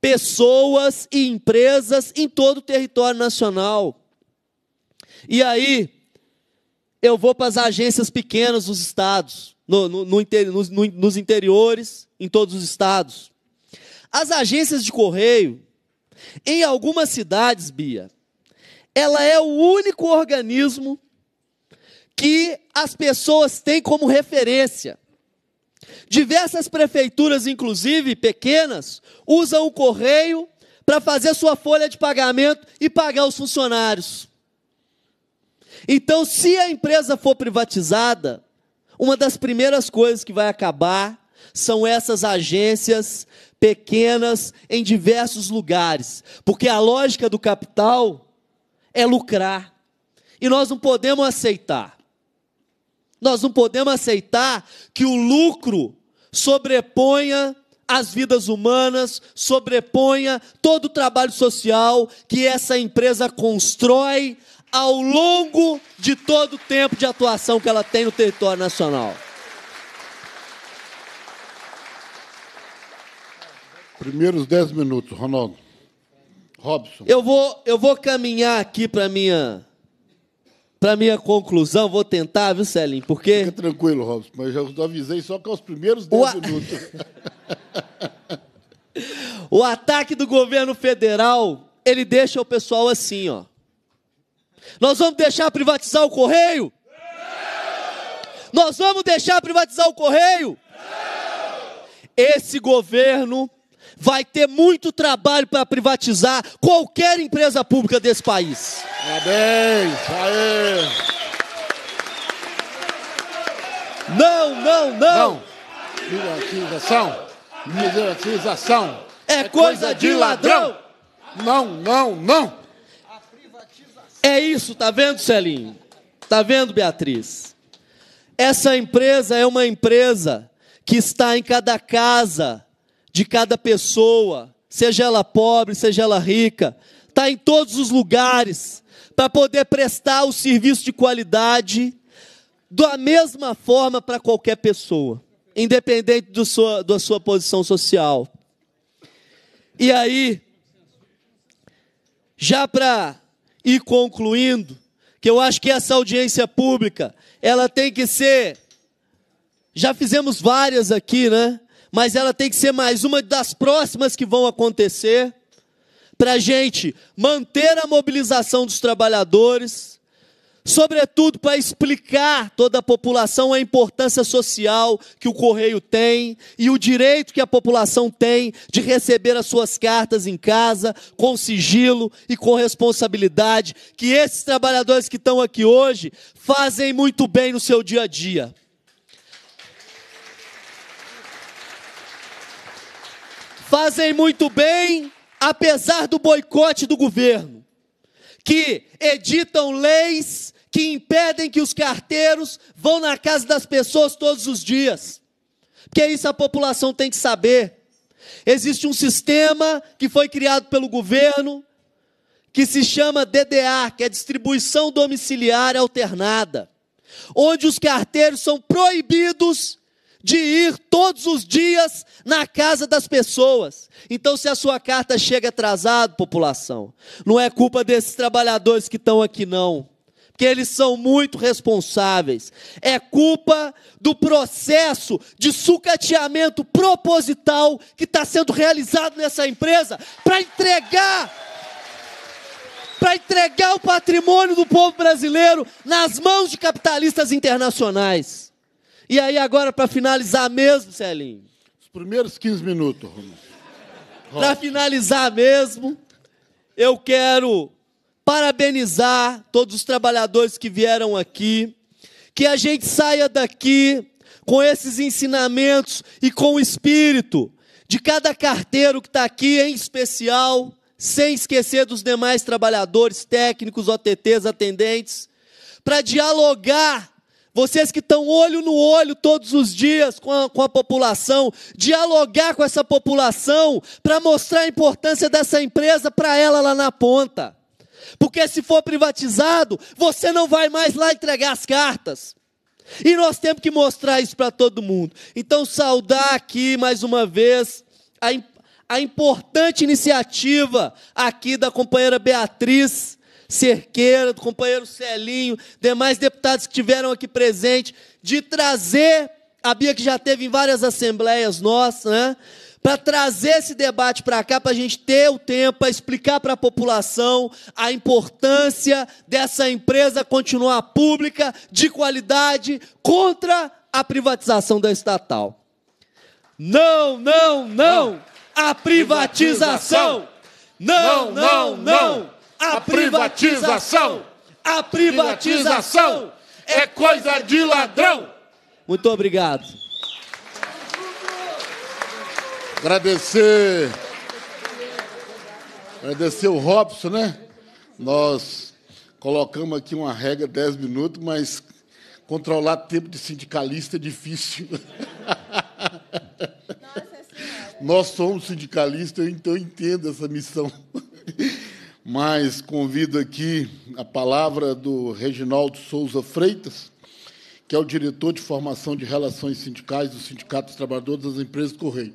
pessoas e empresas em todo o território nacional. E aí, eu vou para as agências pequenas dos estados no, no, no, no, nos interiores, em todos os estados. As agências de correio, em algumas cidades, Bia, ela é o único organismo que as pessoas têm como referência. Diversas prefeituras, inclusive pequenas, usam o correio para fazer sua folha de pagamento e pagar os funcionários. Então, se a empresa for privatizada, uma das primeiras coisas que vai acabar são essas agências pequenas em diversos lugares, porque a lógica do capital é lucrar. E nós não podemos aceitar. Nós não podemos aceitar que o lucro sobreponha as vidas humanas, sobreponha todo o trabalho social que essa empresa constrói ao longo de todo o tempo de atuação que ela tem no território nacional? Primeiros 10 minutos, Ronaldo. Robson. Eu vou, eu vou caminhar aqui para minha para minha conclusão, vou tentar, viu, Celinho? Porque Fica tranquilo, Robson, mas eu avisei só que é os primeiros 10 minutos. o ataque do governo federal, ele deixa o pessoal assim, ó. Nós vamos deixar privatizar o correio? Não. Nós vamos deixar privatizar o correio? Não. Esse governo vai ter muito trabalho para privatizar qualquer empresa pública desse país. Parabéns! Aê. Não, não, não! Privatização! Privatização! É, é coisa, de, ladrão! Não, não, não! É isso, tá vendo, Celinho? Tá vendo, Beatriz? Essa empresa é uma empresa que está em cada casa de cada pessoa, seja ela pobre, seja ela rica, está em todos os lugares para poder prestar o serviço de qualidade da mesma forma para qualquer pessoa, independente do sua, da sua posição social. E aí, já para e concluindo, que eu acho que essa audiência pública, ela tem que ser. Já fizemos várias aqui, né? Mas ela tem que ser mais uma das próximas que vão acontecer, para a gente manter a mobilização dos trabalhadores, sobretudo para explicar toda a população a importância social que o correio tem e o direito que a população tem de receber as suas cartas em casa, com sigilo e com responsabilidade, que esses trabalhadores que estão aqui hoje fazem muito bem no seu dia a dia. Fazem muito bem, apesar do boicote do governo, que editam leis que impedem que os carteiros vão na casa das pessoas todos os dias. Porque isso a população tem que saber. Existe um sistema que foi criado pelo governo que se chama DDA, que é distribuição domiciliar alternada, onde os carteiros são proibidos de ir todos os dias na casa das pessoas. Então, se a sua carta chega atrasada, população, não é culpa desses trabalhadores que estão aqui, não porque eles são muito responsáveis. É culpa do processo de sucateamento proposital que está sendo realizado nessa empresa para entregar para entregar o patrimônio do povo brasileiro nas mãos de capitalistas internacionais. E aí agora para finalizar mesmo, Celinho. Os primeiros 15 minutos, Para finalizar mesmo, eu quero parabenizar todos os trabalhadores que vieram aqui, que a gente saia daqui com esses ensinamentos e com o espírito de cada carteiro que está aqui, em especial, sem esquecer dos demais trabalhadores, técnicos, OTTs, atendentes, para dialogar vocês que estão olho no olho todos os dias com a, com a população, dialogar com essa população para mostrar a importância dessa empresa para ela lá na ponta. Porque se for privatizado, você não vai mais lá entregar as cartas. E nós temos que mostrar isso para todo mundo. Então, saudar aqui mais uma vez a, a importante iniciativa aqui da companheira Beatriz Cerqueira, do companheiro Celinho, demais deputados que tiveram aqui presente, de trazer a Bia que já teve em várias assembleias nossas, né? para trazer esse debate para cá, para a gente ter o tempo para explicar para a população a importância dessa empresa continuar pública, de qualidade, contra a privatização da estatal. Não, não, não! A privatização! Não, não, não! A privatização! A privatização é coisa de ladrão! Muito obrigado. Agradecer. Agradecer o Robson, né? Nós colocamos aqui uma regra 10 minutos, mas controlar tempo de sindicalista é difícil. Nós somos sindicalistas, então eu entendo essa missão. Mas convido aqui a palavra do Reginaldo Souza Freitas, que é o diretor de formação de relações sindicais do Sindicato dos Trabalhadores das Empresas do Correio.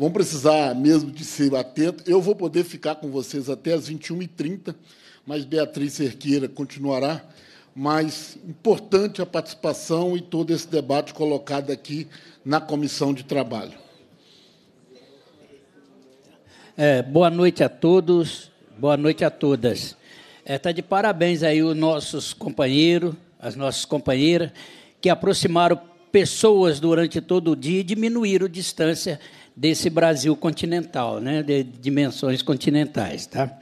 Vão precisar mesmo de ser atento. Eu vou poder ficar com vocês até as 21h30, mas Beatriz Cerqueira continuará. Mas importante a participação e todo esse debate colocado aqui na Comissão de Trabalho. É, boa noite a todos, boa noite a todas. Está é, tá de parabéns aí os nossos companheiros, as nossas companheiras, que aproximaram pessoas durante todo o dia e diminuíram a distância desse Brasil continental, né, de dimensões continentais. Tá?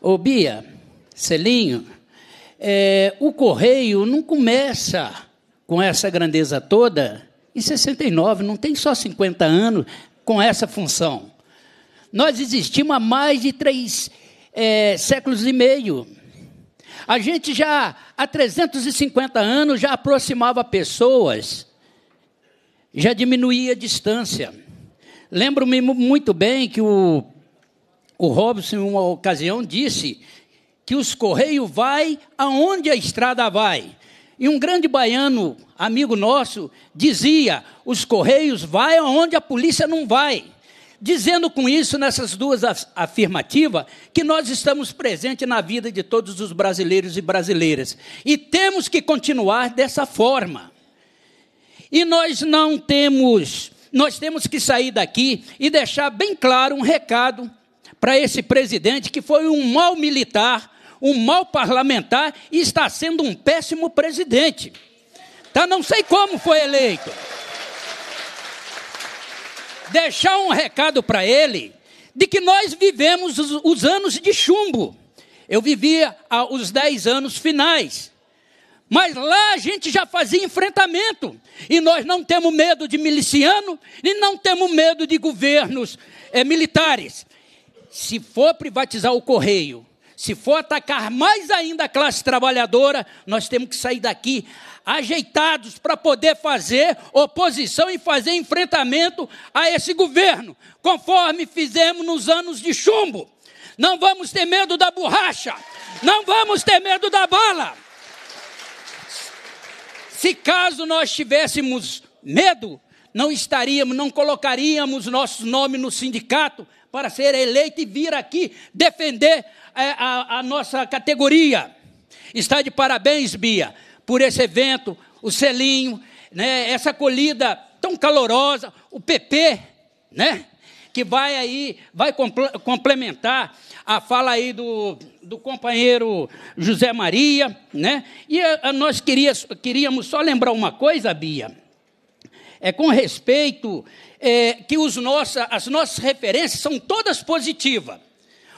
Ô, Bia, Celinho, é, o Correio não começa com essa grandeza toda em 69, não tem só 50 anos com essa função. Nós existimos há mais de três é, séculos e meio. A gente já, há 350 anos, já aproximava pessoas, já diminuía a distância. Lembro-me muito bem que o, o Robson, em uma ocasião, disse que os Correios vai aonde a estrada vai. E um grande baiano, amigo nosso, dizia: os Correios vai aonde a polícia não vai. Dizendo com isso, nessas duas afirmativas, que nós estamos presentes na vida de todos os brasileiros e brasileiras. E temos que continuar dessa forma. E nós não temos nós temos que sair daqui e deixar bem claro um recado para esse presidente que foi um mau militar, um mau parlamentar e está sendo um péssimo presidente. Tá? Não sei como foi eleito. Deixar um recado para ele de que nós vivemos os, anos de chumbo. Eu vivia ah, os 10 anos finais mas lá a gente já fazia enfrentamento. E nós não temos medo de miliciano e não temos medo de governos é, militares. Se for privatizar o correio, se for atacar mais ainda a classe trabalhadora, nós temos que sair daqui ajeitados para poder fazer oposição e fazer enfrentamento a esse governo, conforme fizemos nos anos de chumbo. Não vamos ter medo da borracha, não vamos ter medo da bala. Se caso nós tivéssemos medo, não estaríamos, não colocaríamos nosso nome no sindicato para ser eleito e vir aqui defender a, é, a, a nossa categoria. Está de parabéns, Bia, por esse evento, o selinho, né, essa acolhida tão calorosa, o PP, né? que vai aí, vai complementar a fala aí do, do companheiro José Maria, né? E a, eh, a eh, nós queríamos só lembrar uma coisa, Bia, é com respeito é, que os nossa, as nossas referências são todas positivas.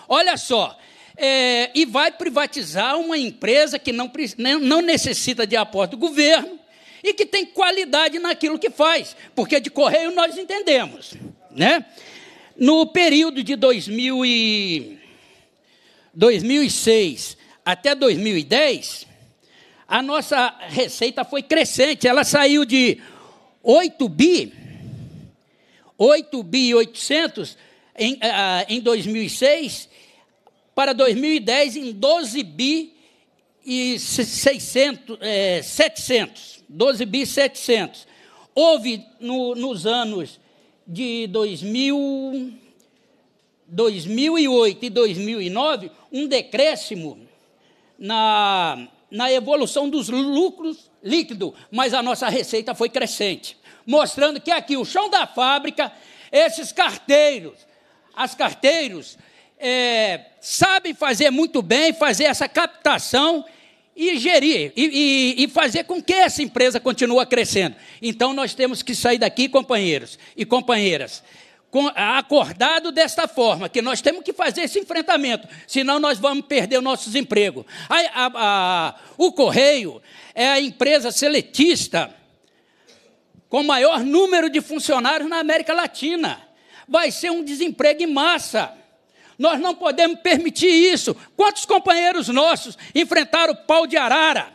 Olha só, é, e vai privatizar uma empresa que não, né, não necessita de aporte do governo e que tem qualidade naquilo que faz, porque de correio nós entendemos, né? No período de 2000 e 2006 até 2010, a nossa receita foi crescente. Ela saiu de 8 bi, 8 bi 800 em, ah, em 2006 para 2010 em 12 bi e 600, é, 700, 12 bi 700. Houve no, nos anos de 2000, 2008 e 2009 um decréscimo na, na evolução dos lucros líquidos, mas a nossa receita foi crescente, mostrando que aqui o chão da fábrica, esses carteiros, as carteiros, é, sabem fazer muito bem, fazer essa captação e gerir e, e, e, fazer com que essa empresa continue crescendo. Então nós temos que sair daqui, companheiros e companheiras, com, acordado desta forma, que nós temos que fazer esse enfrentamento, senão nós vamos perder nossos empregos. A, a, a, o Correio é a empresa seletista com maior número de funcionários na América Latina. Vai ser um desemprego em massa. Nós não podemos permitir isso. Quantos companheiros nossos enfrentaram o pau de arara?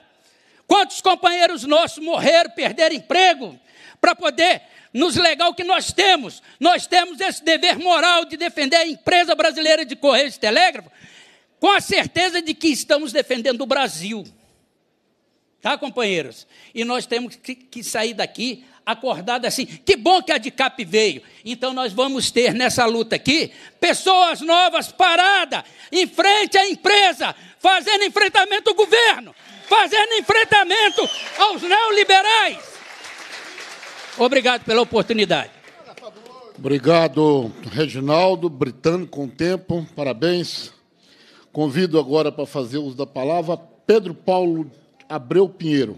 Quantos companheiros nossos morreram, perderam emprego para poder nos legal que nós temos. Nós temos esse dever moral de defender a empresa brasileira de Correios e Telégrafo, com a certeza de que estamos defendendo o Brasil tá, companheiros? E nós temos que, que sair daqui acordado assim. Que bom que a CAP veio. Então nós vamos ter nessa luta aqui pessoas novas paradas em frente à empresa, fazendo enfrentamento ao governo, fazendo enfrentamento aos neoliberais. Obrigado pela oportunidade. Obrigado, Reginaldo, britânico com tempo, parabéns. Convido agora para fazer uso da palavra Pedro Paulo Abreu Pinheiro,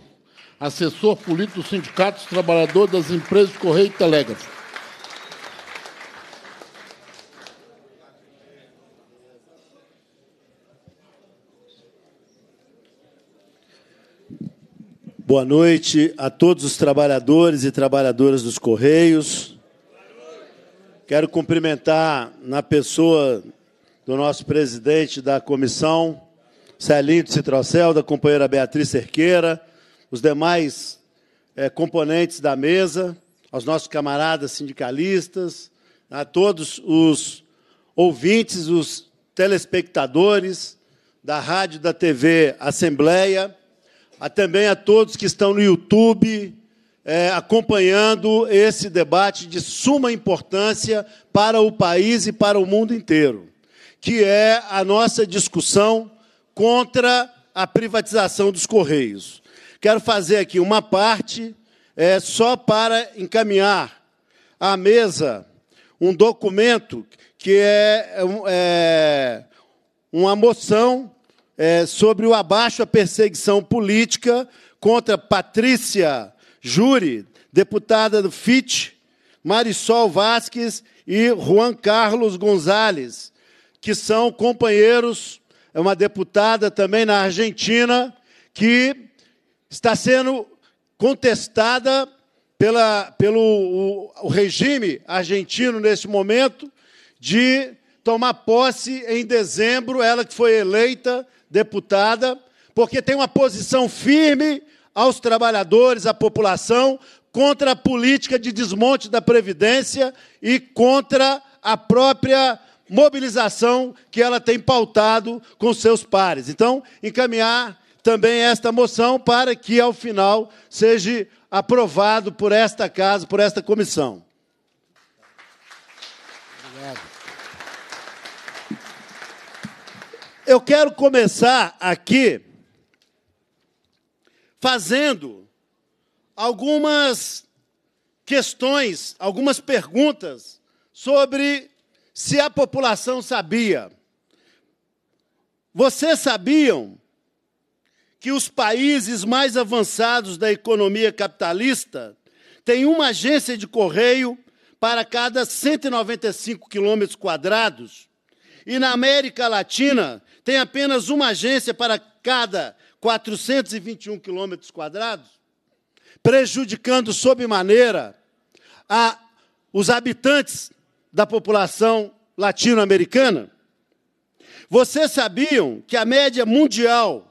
assessor político do Sindicato dos Trabalhadores das Empresas Correio e Telégrafo. Boa noite a todos os trabalhadores e trabalhadoras dos Correios. Quero cumprimentar na pessoa do nosso presidente da comissão, Celinho de Citrocel, da companheira Beatriz Cerqueira, os demais é, componentes da mesa, aos nossos camaradas sindicalistas, a todos os ouvintes, os telespectadores da rádio, da TV Assembleia, a, também a todos que estão no YouTube é, acompanhando esse debate de suma importância para o país e para o mundo inteiro, que é a nossa discussão contra a privatização dos Correios. Quero fazer aqui uma parte é, só para encaminhar à mesa um documento que é, é, é uma moção é, sobre o abaixo a perseguição política contra Patrícia Júri, deputada do FIT, Marisol Vasques e Juan Carlos Gonzalez, que são companheiros é uma deputada também na Argentina, que está sendo contestada pela, pelo o, o regime argentino neste momento de tomar posse em dezembro, ela que foi eleita deputada, porque tem uma posição firme aos trabalhadores, à população, contra a política de desmonte da Previdência e contra a própria mobilização que ela tem pautado com seus pares. Então, encaminhar também esta moção para que, ao final, seja aprovado por esta casa, por esta comissão. Obrigado. Eu quero começar aqui fazendo algumas questões, algumas perguntas sobre se a população sabia, vocês sabiam que os países mais avançados da economia capitalista têm uma agência de correio para cada 195 quilômetros quadrados? E na América Latina tem apenas uma agência para cada 421 quilômetros quadrados, prejudicando sob maneira a, os habitantes da população latino-americana? Vocês sabiam que a média mundial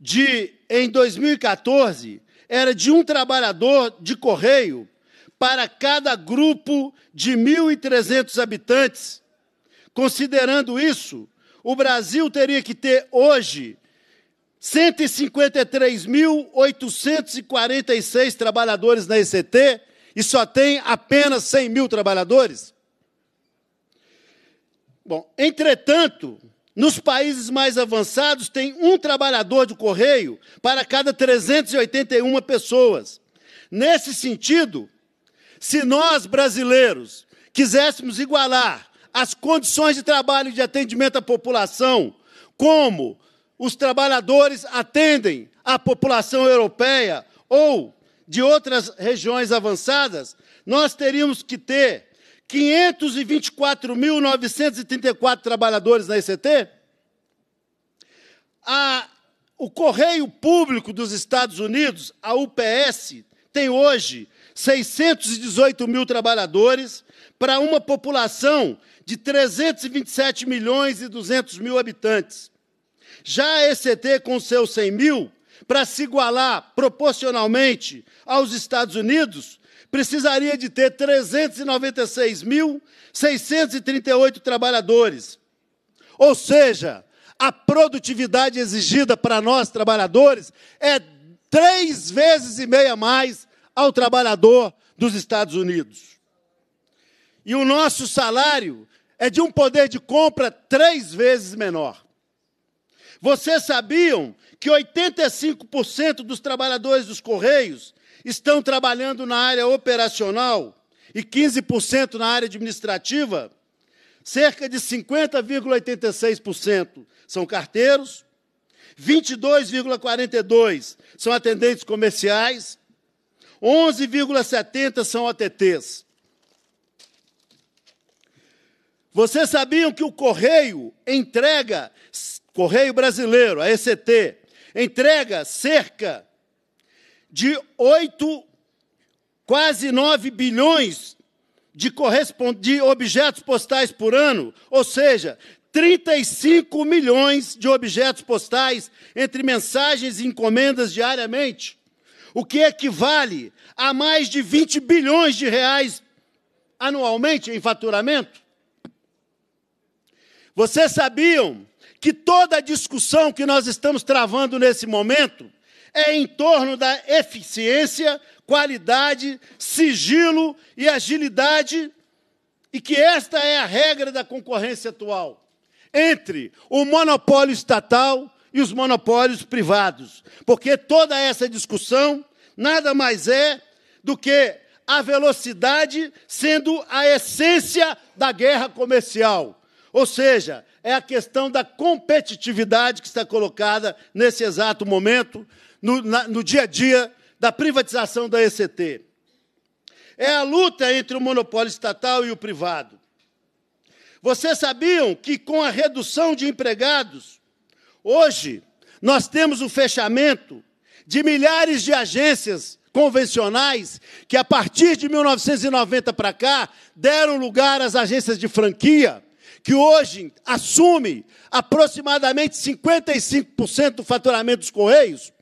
de em 2014 era de um trabalhador de correio para cada grupo de 1.300 habitantes? Considerando isso, o Brasil teria que ter hoje 153.846 trabalhadores na ECT e só tem apenas 100 mil trabalhadores? Bom, entretanto, nos países mais avançados tem um trabalhador de correio para cada 381 pessoas. Nesse sentido, se nós brasileiros quiséssemos igualar as condições de trabalho e de atendimento à população, como os trabalhadores atendem à população europeia ou de outras regiões avançadas, nós teríamos que ter 524.934 trabalhadores na ECT? A, o Correio Público dos Estados Unidos, a UPS, tem hoje 618 mil trabalhadores para uma população de 327 milhões e 200 mil habitantes. Já a ECT, com seus 100 mil, para se igualar proporcionalmente aos Estados Unidos, precisaria de ter 396.638 trabalhadores. Ou seja, a produtividade exigida para nós trabalhadores é três vezes e meia mais ao trabalhador dos Estados Unidos. E o nosso salário é de um poder de compra três vezes menor. Vocês sabiam que 85% dos trabalhadores dos Correios estão trabalhando na área operacional e 15% na área administrativa, cerca de 50,86% são carteiros, 22,42% são atendentes comerciais, 11,70% são OTTs. Vocês sabiam que o Correio entrega, Correio Brasileiro, a ECT, entrega cerca de 8, quase 9 bilhões de, de objetos postais por ano, ou seja, 35 milhões de objetos postais entre mensagens e encomendas diariamente, o que equivale a mais de 20 bilhões de reais anualmente em faturamento. Vocês sabiam que toda a discussão que nós estamos travando nesse momento é em torno da eficiência, qualidade, sigilo e agilidade, e que esta é a regra da concorrência atual entre o monopólio estatal e os monopólios privados, porque toda essa discussão nada mais é do que a velocidade sendo a essência da guerra comercial. Ou seja, é a questão da competitividade que está colocada nesse exato momento, no, na, no dia a dia da privatização da ECT. É a luta entre o monopólio estatal e o privado. Vocês sabiam que, com a redução de empregados, hoje nós temos o fechamento de milhares de agências convencionais que, a partir de 1990 para cá, deram lugar às agências de franquia que hoje assume aproximadamente 55% do faturamento dos Correios,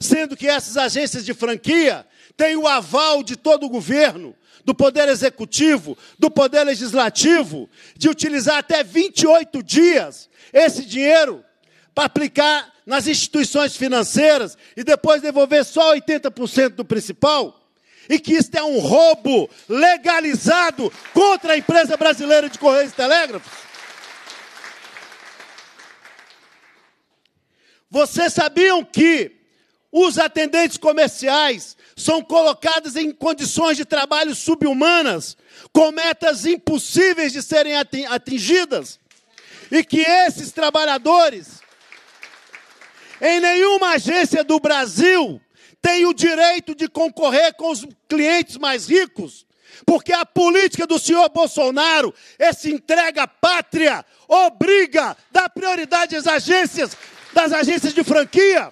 sendo que essas agências de franquia têm o aval de todo o governo, do Poder Executivo, do Poder Legislativo, de utilizar até 28 dias esse dinheiro para aplicar nas instituições financeiras e depois devolver só 80% do principal? e que isto é um roubo legalizado contra a empresa brasileira de Correios e Telégrafos? Vocês sabiam que os atendentes comerciais são colocados em condições de trabalho subhumanas, com metas impossíveis de serem atingidas? E que esses trabalhadores, em nenhuma agência do Brasil, tem o direito de concorrer com os clientes mais ricos, porque a política do senhor Bolsonaro, esse entrega pátria, obriga, dá prioridade às agências, das agências de franquia.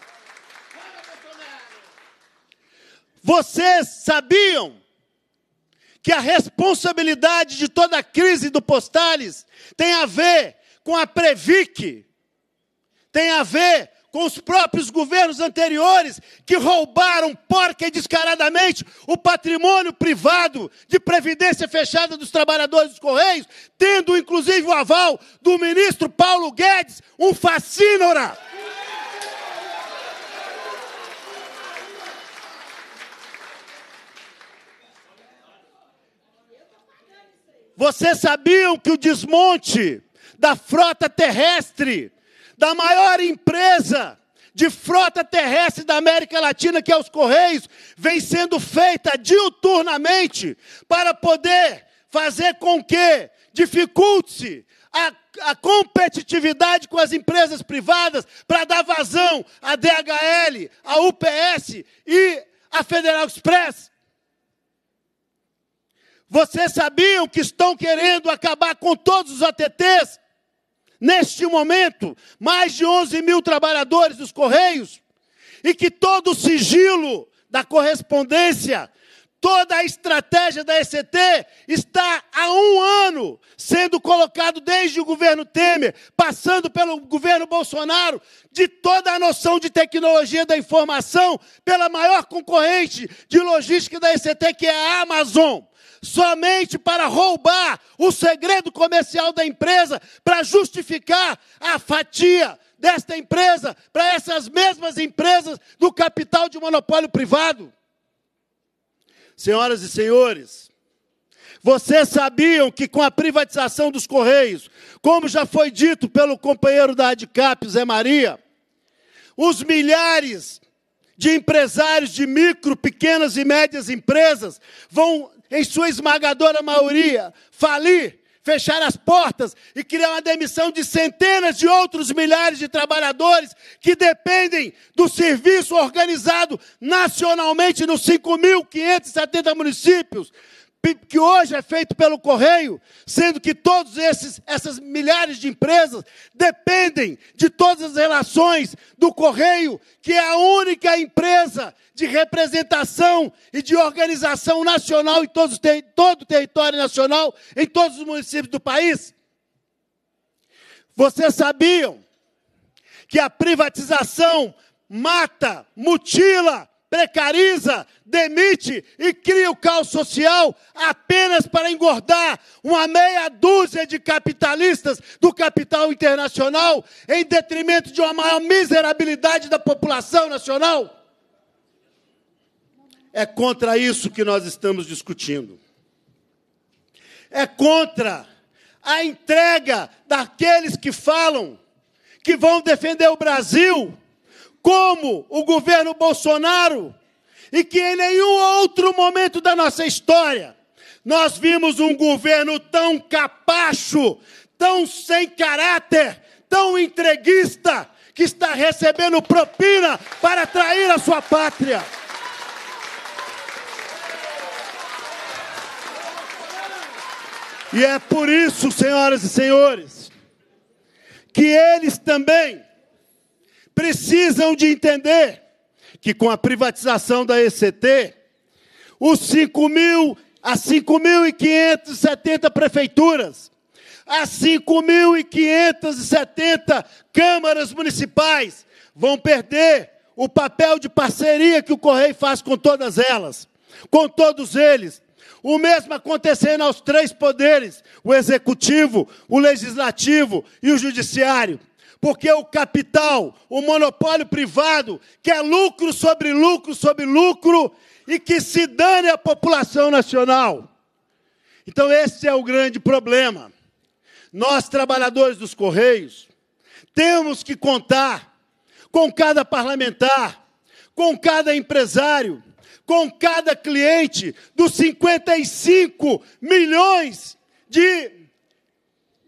Vocês sabiam que a responsabilidade de toda a crise do Postales tem a ver com a Previc, tem a ver com os próprios governos anteriores que roubaram porca e descaradamente o patrimônio privado de previdência fechada dos trabalhadores dos Correios, tendo inclusive o aval do ministro Paulo Guedes, um fascínora. Vocês sabiam que o desmonte da frota terrestre da maior empresa de frota terrestre da América Latina, que é os Correios, vem sendo feita diuturnamente para poder fazer com que dificulte a, a, competitividade com as empresas privadas para dar vazão à DHL, à UPS e à Federal Express. Vocês sabiam que estão querendo acabar com todos os ATTs neste momento, mais de 11 mil trabalhadores dos Correios, e que todo o sigilo da correspondência, toda a estratégia da ECT está há um ano sendo colocado desde o governo Temer, passando pelo governo Bolsonaro, de toda a noção de tecnologia da informação, pela maior concorrente de logística da ECT, que é a Amazon somente para roubar o segredo comercial da empresa, para justificar a fatia desta empresa para essas mesmas empresas do capital de monopólio privado. Senhoras e senhores, vocês sabiam que com a privatização dos Correios, como já foi dito pelo companheiro da ADCAP, Zé Maria, os milhares de empresários de micro, pequenas e médias empresas vão em sua esmagadora maioria, falir, fechar as portas e criar uma demissão de centenas de outros milhares de trabalhadores que dependem do serviço organizado nacionalmente nos 5.570 municípios que hoje é feito pelo correio, sendo que todas essas milhares de empresas dependem de todas as relações do correio, que é a única empresa de representação e de organização nacional em todo, todo o território nacional, em todos os municípios do país. Vocês sabiam que a privatização mata, mutila precariza, demite e cria o caos social apenas para engordar uma meia dúzia de capitalistas do capital internacional em detrimento de uma maior miserabilidade da população nacional? É contra isso que nós estamos discutindo. É contra a entrega daqueles que falam que vão defender o Brasil como o governo Bolsonaro e que em nenhum outro momento da nossa história nós vimos um governo tão capacho, tão sem caráter, tão entreguista, que está recebendo propina para trair a sua pátria. E é por isso, senhoras e senhores, que eles também precisam de entender que com a privatização da ECT, os 5 mil a 5.570 prefeituras, as 5.570 câmaras municipais vão perder o papel de parceria que o Correio faz com todas elas, com todos eles. O mesmo acontecendo aos três poderes: o executivo, o legislativo e o judiciário porque o capital, o monopólio privado, quer é lucro sobre lucro sobre lucro e que se dane a população nacional. Então, esse é o grande problema. Nós, trabalhadores dos Correios, temos que contar com cada parlamentar, com cada empresário, com cada cliente dos 55 milhões de,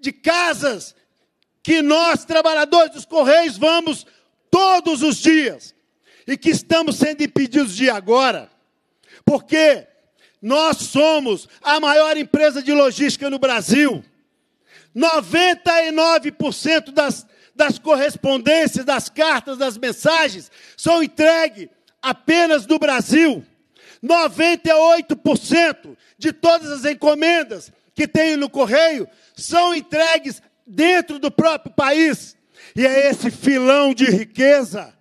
de casas que nós, trabalhadores dos Correios, vamos todos os dias e que estamos sendo impedidos de agora, porque nós somos a maior empresa de logística no Brasil. 99% das, das correspondências, das cartas, das mensagens são entregues apenas no Brasil. 98% de todas as encomendas que tem no correio são entregues dentro do próprio país. E é esse filão de riqueza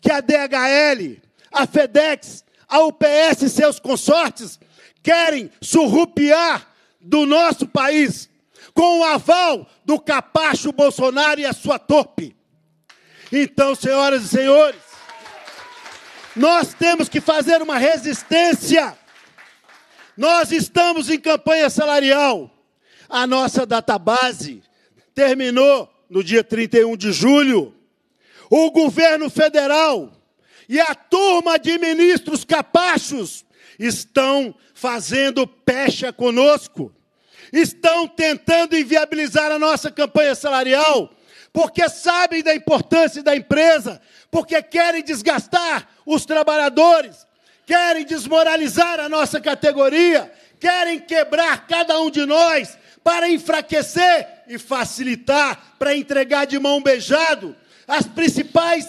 que a DHL, a FedEx, a UPS e seus consortes querem surrupiar do nosso país com o aval do capacho Bolsonaro e a sua torpe. Então, senhoras e senhores, nós temos que fazer uma resistência. Nós estamos em campanha salarial. A nossa database terminou no dia 31 de julho, o governo federal e a turma de ministros capachos estão fazendo pecha conosco, estão tentando inviabilizar a nossa campanha salarial, porque sabem da importância da empresa, porque querem desgastar os trabalhadores, querem desmoralizar a nossa categoria, querem quebrar cada um de nós para enfraquecer e facilitar para entregar de mão beijado as principais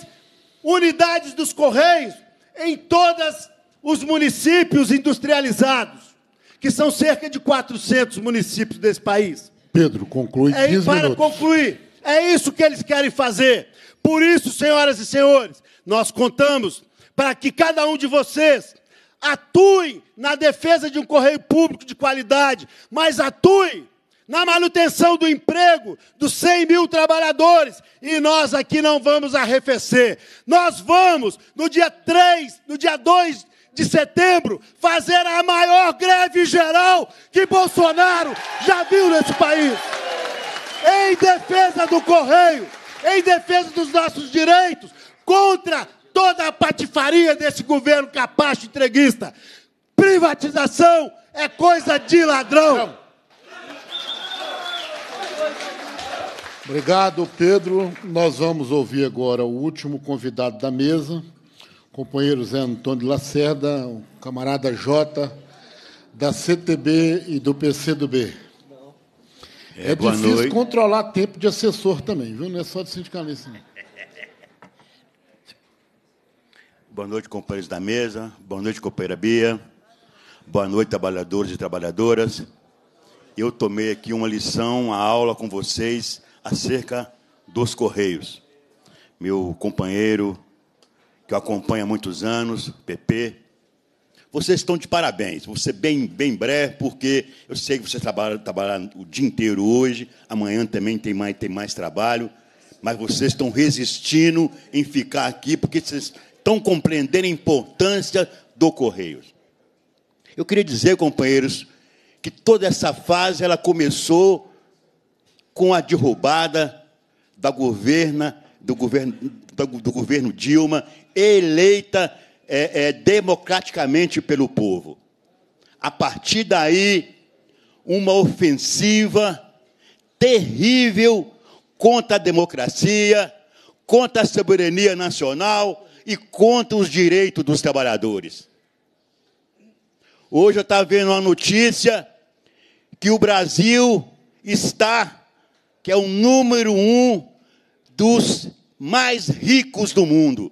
unidades dos Correios em todos os municípios industrializados, que são cerca de 400 municípios desse país. Pedro, conclui. É, para minutos. concluir, é isso que eles querem fazer. Por isso, senhoras e senhores, nós contamos para que cada um de vocês atue na defesa de um correio público de qualidade, mas atue na manutenção do emprego dos 100 mil trabalhadores. E nós aqui não vamos arrefecer. Nós vamos, no dia 3, no dia 2 de setembro, fazer a maior greve geral que Bolsonaro já viu nesse país. Em defesa do correio, em defesa dos nossos direitos, contra toda a patifaria desse governo capacho entreguista. Privatização é coisa de ladrão. Obrigado, Pedro. Nós vamos ouvir agora o último convidado da mesa, o companheiro Zé Antônio Lacerda, o camarada Jota, da CTB e do PCdoB. É, é difícil noite. controlar tempo de assessor também, viu? Não é só de sindicalista. Boa noite, companheiros da mesa. Boa noite, companheira Bia. Boa noite, trabalhadores e trabalhadoras. Eu tomei aqui uma lição, uma aula com vocês acerca dos Correios. Meu companheiro, que eu acompanho há muitos anos, PP, vocês estão de parabéns. Você bem, bem breve, porque eu sei que você trabalha o dia inteiro hoje, amanhã também tem mais, tem mais trabalho, mas vocês estão resistindo em ficar aqui, porque vocês estão compreendendo a importância do Correios. Eu queria dizer, companheiros, que toda essa fase ela começou com a derrubada da governa, do governo, do governo Dilma, eleita é, é, democraticamente pelo povo. A partir daí, uma ofensiva terrível contra a democracia, contra a soberania nacional e contra os direitos dos trabalhadores. Hoje eu estava vendo uma notícia que o Brasil está que é o número um dos mais ricos do mundo.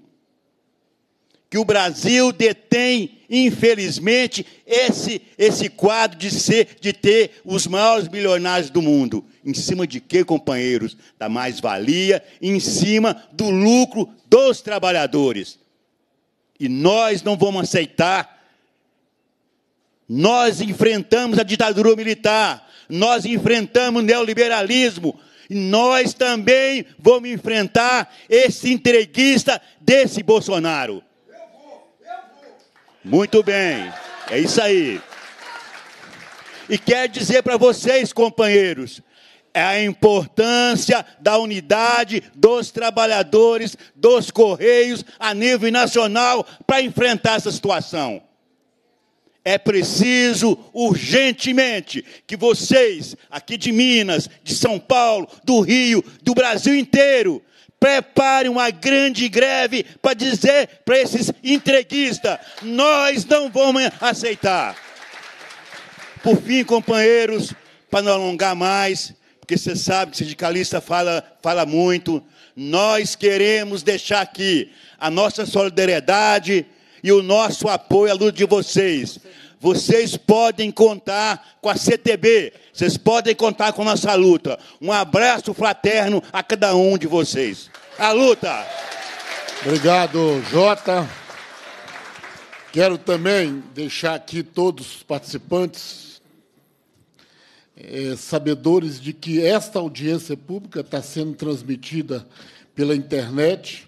Que o Brasil detém, infelizmente, esse, esse quadro de, ser, de ter os maiores bilionários do mundo. Em cima de quê, companheiros? Da mais-valia, em cima do lucro dos trabalhadores. E nós não vamos aceitar. Nós enfrentamos a ditadura militar, nós enfrentamos neoliberalismo, nós também vamos enfrentar esse entreguista desse Bolsonaro. Eu vou, eu vou. Muito bem, é isso aí. E quero dizer para vocês, companheiros, é a importância da unidade dos trabalhadores, dos Correios, a nível nacional, para enfrentar essa situação. É preciso urgentemente que vocês, aqui de Minas, de São Paulo, do Rio, do Brasil inteiro, preparem uma grande greve para dizer para esses entreguistas: nós não vamos aceitar. Por fim, companheiros, para não alongar mais, porque você sabe que sindicalista fala, fala muito, nós queremos deixar aqui a nossa solidariedade e o nosso apoio à é luz de vocês. Vocês podem contar com a CTB, vocês podem contar com a nossa luta. Um abraço fraterno a cada um de vocês. A luta! Obrigado, Jota. Quero também deixar aqui todos os participantes é, sabedores de que esta audiência pública está sendo transmitida pela internet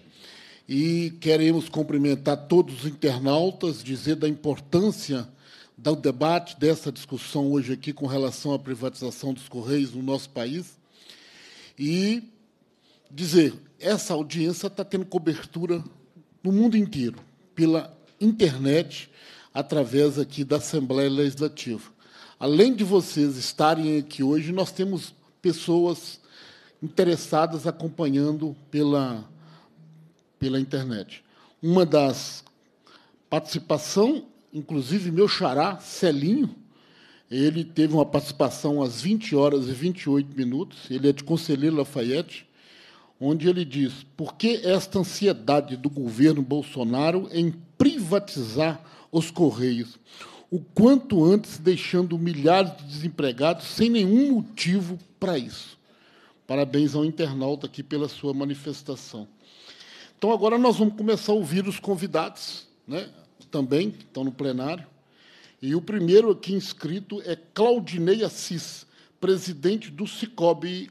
e queremos cumprimentar todos os internautas, dizer da importância do debate, dessa discussão hoje aqui com relação à privatização dos Correios no nosso país. E dizer, essa audiência está tendo cobertura no mundo inteiro, pela internet, através aqui da Assembleia Legislativa. Além de vocês estarem aqui hoje, nós temos pessoas interessadas acompanhando pela pela internet. Uma das participação, inclusive meu xará, Celinho, ele teve uma participação às 20 horas e 28 minutos, ele é de Conselheiro Lafayette, onde ele diz: por que esta ansiedade do governo Bolsonaro em privatizar os Correios? O quanto antes deixando milhares de desempregados sem nenhum motivo para isso. Parabéns ao internauta aqui pela sua manifestação. Então, agora nós vamos começar a ouvir os convidados, né? também, que estão no plenário. E o primeiro aqui inscrito é Claudinei Assis, presidente do Cicobi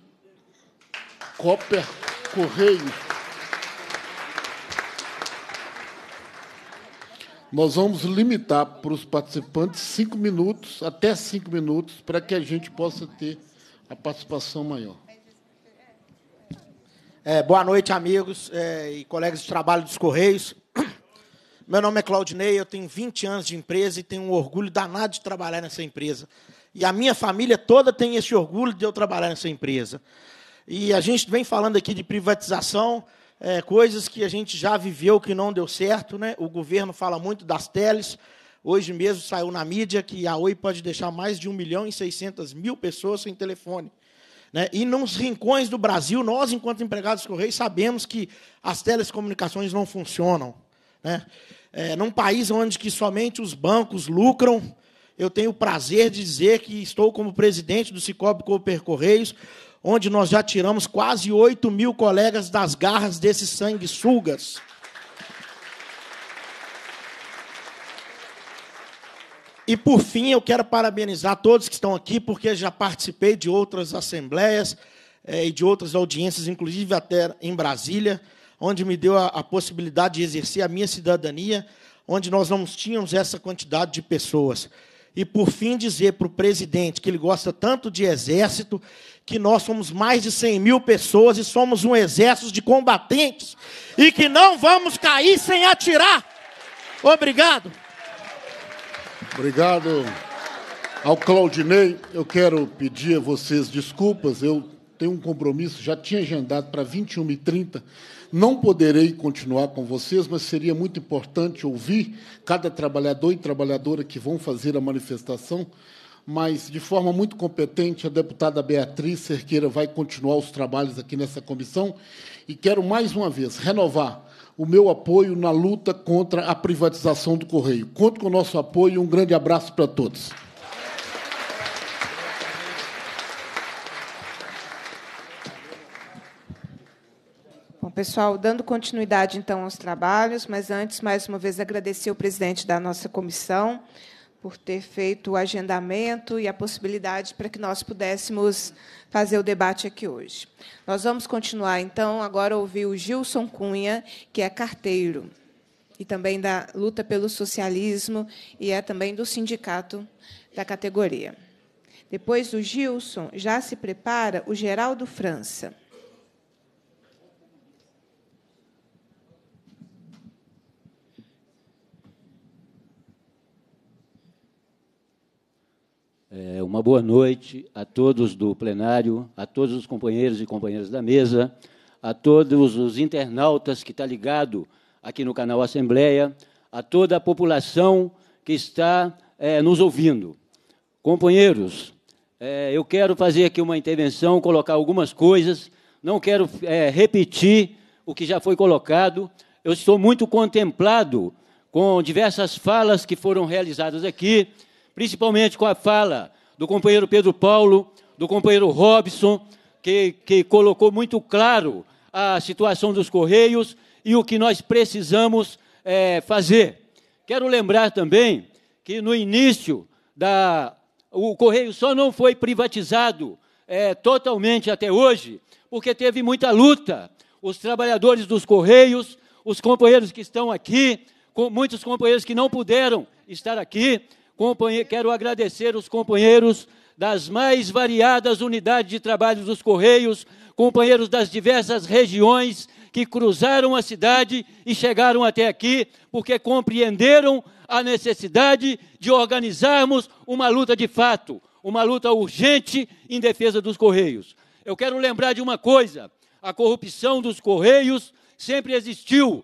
Copper Correio. Nós vamos limitar para os participantes cinco minutos, até cinco minutos, para que a gente possa ter a participação maior. É, boa noite, amigos é, e colegas de trabalho dos Correios. Meu nome é Claudinei, eu tenho 20 anos de empresa e tenho um orgulho danado de trabalhar nessa empresa. E a minha família toda tem esse orgulho de eu trabalhar nessa empresa. E a gente vem falando aqui de privatização, é, coisas que a gente já viveu que não deu certo. Né? O governo fala muito das teles. Hoje mesmo saiu na mídia que a Oi pode deixar mais de 1 milhão e 600 mil pessoas sem telefone. Né? E nos rincões do Brasil, nós, enquanto empregados Correios, sabemos que as telecomunicações não funcionam. Né? É, num país onde que somente os bancos lucram, eu tenho o prazer de dizer que estou como presidente do Cicobi Cooper Correios, onde nós já tiramos quase 8 mil colegas das garras desses sanguessugas. E por fim, eu quero parabenizar todos que estão aqui, porque já participei de outras assembleias é, e de outras audiências, inclusive até em Brasília, onde me deu a, a possibilidade de exercer a minha cidadania, onde nós não tínhamos essa quantidade de pessoas. E por fim, dizer para o presidente que ele gosta tanto de exército, que nós somos mais de 100 mil pessoas e somos um exército de combatentes, e que não vamos cair sem atirar. Obrigado. Obrigado. Ao Claudinei, eu quero pedir a vocês desculpas, eu tenho um compromisso, já tinha agendado para 21h30, não poderei continuar com vocês, mas seria muito importante ouvir cada trabalhador e trabalhadora que vão fazer a manifestação, mas de forma muito competente, a deputada Beatriz Cerqueira vai continuar os trabalhos aqui nessa comissão e quero mais uma vez renovar o meu apoio na luta contra a privatização do Correio. Conto com o nosso apoio e um grande abraço para todos. Bom, pessoal, dando continuidade então aos trabalhos, mas antes, mais uma vez, agradecer o presidente da nossa comissão, por ter feito o agendamento e a possibilidade para que nós pudéssemos fazer o debate aqui hoje. Nós vamos continuar, então, agora ouvir o Gilson Cunha, que é carteiro e também da luta pelo socialismo e é também do sindicato da categoria. Depois do Gilson, já se prepara o Geraldo França, É, uma boa noite a todos do plenário, a todos os companheiros e companheiras da mesa, a todos os internautas que está ligado aqui no canal Assembleia, a toda a população que está é, nos ouvindo. Companheiros, é, eu quero fazer aqui uma intervenção, colocar algumas coisas, não quero é, repetir o que já foi colocado. Eu estou muito contemplado com diversas falas que foram realizadas aqui principalmente com a fala do companheiro Pedro Paulo, do companheiro Robson, que, que colocou muito claro a situação dos Correios e o que nós precisamos é, fazer. Quero lembrar também que no início da. O Correio só não foi privatizado é, totalmente até hoje, porque teve muita luta. Os trabalhadores dos Correios, os companheiros que estão aqui, com muitos companheiros que não puderam estar aqui, Companhe... Quero agradecer os companheiros das mais variadas unidades de trabalho dos Correios, companheiros das diversas regiões que cruzaram a cidade e chegaram até aqui, porque compreenderam a necessidade de organizarmos uma luta de fato, uma luta urgente em defesa dos Correios. Eu quero lembrar de uma coisa: a corrupção dos Correios sempre existiu,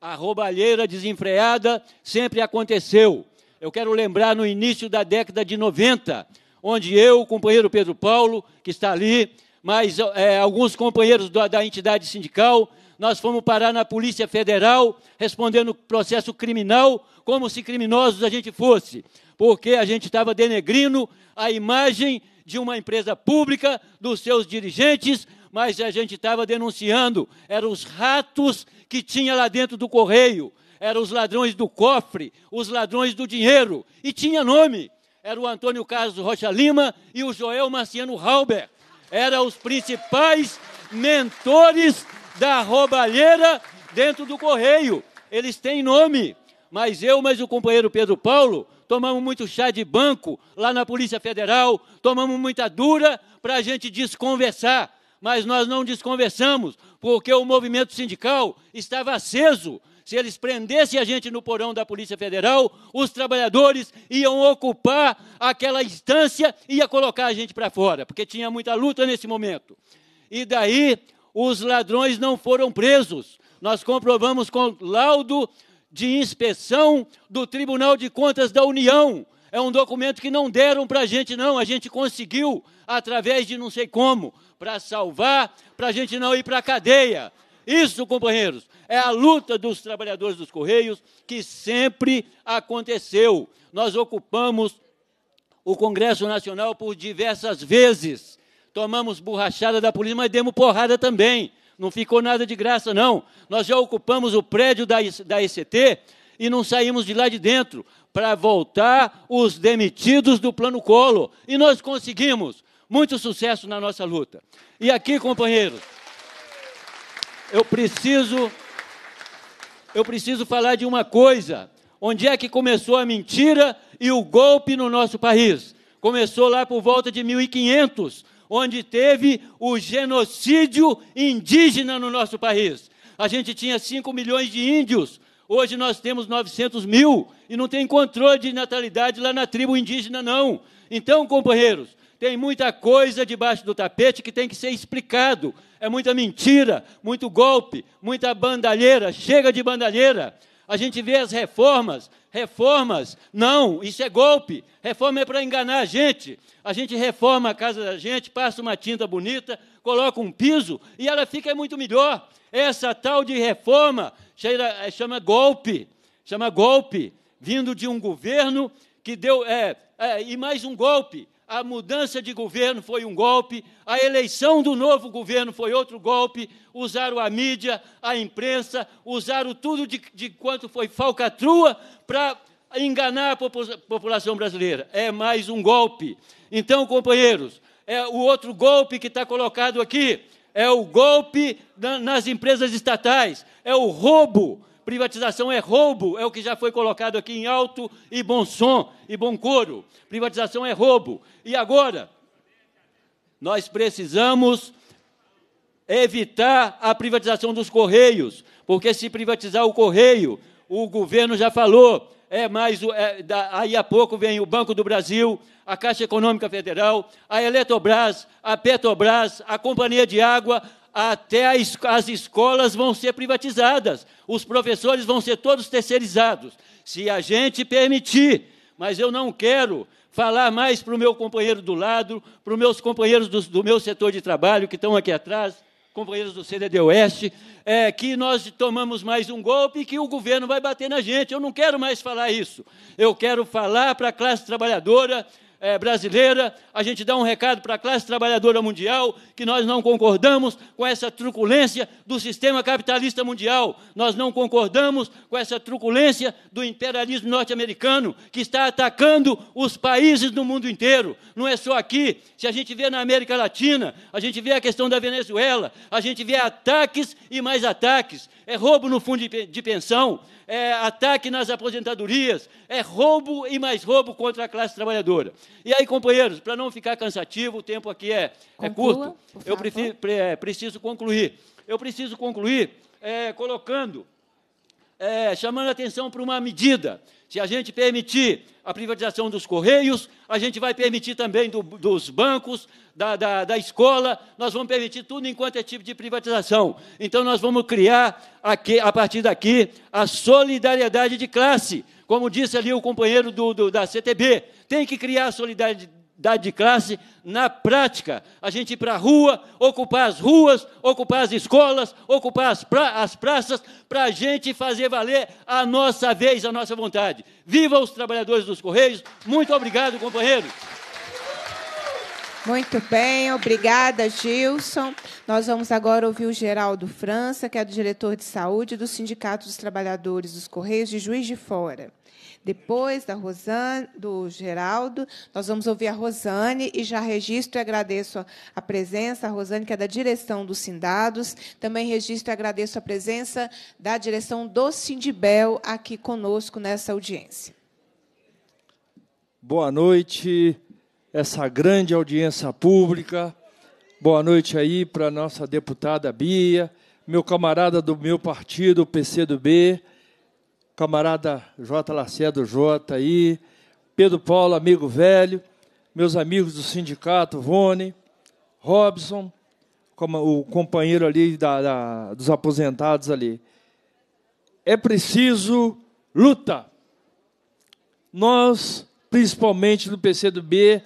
a roubalheira desenfreada sempre aconteceu. Eu quero lembrar no início da década de 90, onde eu, o companheiro Pedro Paulo, que está ali, mas é, alguns companheiros da, da entidade sindical, nós fomos parar na Polícia Federal, respondendo processo criminal, como se criminosos a gente fosse, porque a gente estava denegrindo a imagem de uma empresa pública, dos seus dirigentes, mas a gente estava denunciando, eram os ratos que tinha lá dentro do correio, eram os ladrões do cofre, os ladrões do dinheiro, e tinha nome. Era o Antônio Carlos Rocha Lima e o Joel Marciano Halber. Eram os principais mentores da roubalheira dentro do Correio. Eles têm nome. Mas eu, mas o companheiro Pedro Paulo, tomamos muito chá de banco lá na Polícia Federal, tomamos muita dura para a gente desconversar. Mas nós não desconversamos, porque o movimento sindical estava aceso, se eles prendessem a gente no porão da Polícia Federal, os trabalhadores iam ocupar aquela instância e ia colocar a gente para fora, porque tinha muita luta nesse momento. E daí os ladrões não foram presos. Nós comprovamos com laudo de inspeção do Tribunal de Contas da União. É um documento que não deram para a gente, não. A gente conseguiu, através de não sei como, para salvar, para a gente não ir para a cadeia. Isso, companheiros, é a luta dos trabalhadores dos Correios que sempre aconteceu. Nós ocupamos o Congresso Nacional por diversas vezes. Tomamos borrachada da polícia, mas demos porrada também. Não ficou nada de graça, não. Nós já ocupamos o prédio da, da ECT e não saímos de lá de dentro para voltar os demitidos do Plano Colo. E nós conseguimos. Muito sucesso na nossa luta. E aqui, companheiros, eu preciso eu preciso falar de uma coisa. Onde é que começou a mentira e o golpe no nosso país? Começou lá por volta de 1500, onde teve o genocídio indígena no nosso país. A gente tinha 5 milhões de índios, hoje nós temos 900 mil, e não tem controle de natalidade lá na tribo indígena, não. Então, companheiros, tem muita coisa debaixo do tapete que tem que ser explicado. É muita mentira, muito golpe, muita bandalheira. Chega de bandalheira. A gente vê as reformas, reformas, não, isso é golpe. Reforma é para enganar a gente. A gente reforma a casa da gente, passa uma tinta bonita, coloca um piso e ela fica muito melhor. Essa tal de reforma eh, chama golpe, chama golpe, vindo de um governo que deu é, é, e mais um golpe a mudança de governo foi um golpe, a eleição do novo governo foi outro golpe, usaram a mídia, a imprensa, usaram tudo de, de quanto foi falcatrua para enganar a população brasileira. É mais um golpe. Então, companheiros, é o outro golpe que está colocado aqui é o golpe na, nas empresas estatais, é o roubo Privatização é roubo, é o que já foi colocado aqui em alto e bom som e bom coro. Privatização é roubo. E agora, nós precisamos evitar a privatização dos correios, porque se privatizar o correio, o governo já falou, é mais é, da, aí a pouco vem o Banco do Brasil, a Caixa Econômica Federal, a Eletrobras, a Petrobras, a Companhia de Água, até as escolas vão ser privatizadas, os professores vão ser todos terceirizados, se a gente permitir. Mas eu não quero falar mais para o meu companheiro do lado, para os meus companheiros do, do, meu setor de trabalho que estão aqui atrás, companheiros do CDD Oeste, é, que nós tomamos mais um golpe e que o governo vai bater na gente. Eu não quero mais falar isso. Eu quero falar para a classe trabalhadora é, brasileira, a gente dá um recado para a classe trabalhadora mundial que nós não concordamos com essa truculência do sistema capitalista mundial, nós não concordamos com essa truculência do imperialismo norte-americano que está atacando os países do mundo inteiro. Não é só aqui, se a gente vê na América Latina, a gente vê a questão da Venezuela, a gente vê ataques e mais ataques. É roubo no fundo de, de pensão, é ataque nas aposentadorias, é roubo e mais roubo contra a classe trabalhadora. E aí, companheiros, para não ficar cansativo, o tempo aqui é, é Conclua, é curto, eu é, preciso concluir. Eu preciso concluir é, colocando, é, chamando a atenção para uma medida. Se a gente permitir a privatização dos Correios, a gente vai permitir também do, dos bancos, da, da, da, escola, nós vamos permitir tudo enquanto é tipo de privatização. Então, nós vamos criar, aqui, a partir daqui, a solidariedade de classe como disse ali o companheiro do, do, da CTB, tem que criar solidariedade de classe na prática. A gente ir para a rua, ocupar as ruas, ocupar as escolas, ocupar as, pra, as praças, para a gente fazer valer a nossa vez, a nossa vontade. Viva os trabalhadores dos Correios. Muito obrigado, companheiro. Muito bem, obrigada, Gilson. Nós vamos agora ouvir o Geraldo França, que é diretor de saúde do Sindicato dos Trabalhadores dos Correios de Juiz de Fora. Depois da Rosane, do Geraldo, nós vamos ouvir a Rosane e já registro e agradeço a presença, a Rosane, que é da direção do Sindados. Também registro e agradeço a presença da direção do Sindibel aqui conosco nessa audiência. Boa noite essa grande audiência pública. Boa noite aí para nossa deputada Bia, meu camarada do meu partido, PCdoB, camarada J. Lacerdo J aí, Pedro Paulo, amigo velho, meus amigos do sindicato, Vone, Robson, como o companheiro ali da, da, dos aposentados ali. É preciso luta. Nós, principalmente do PCdoB,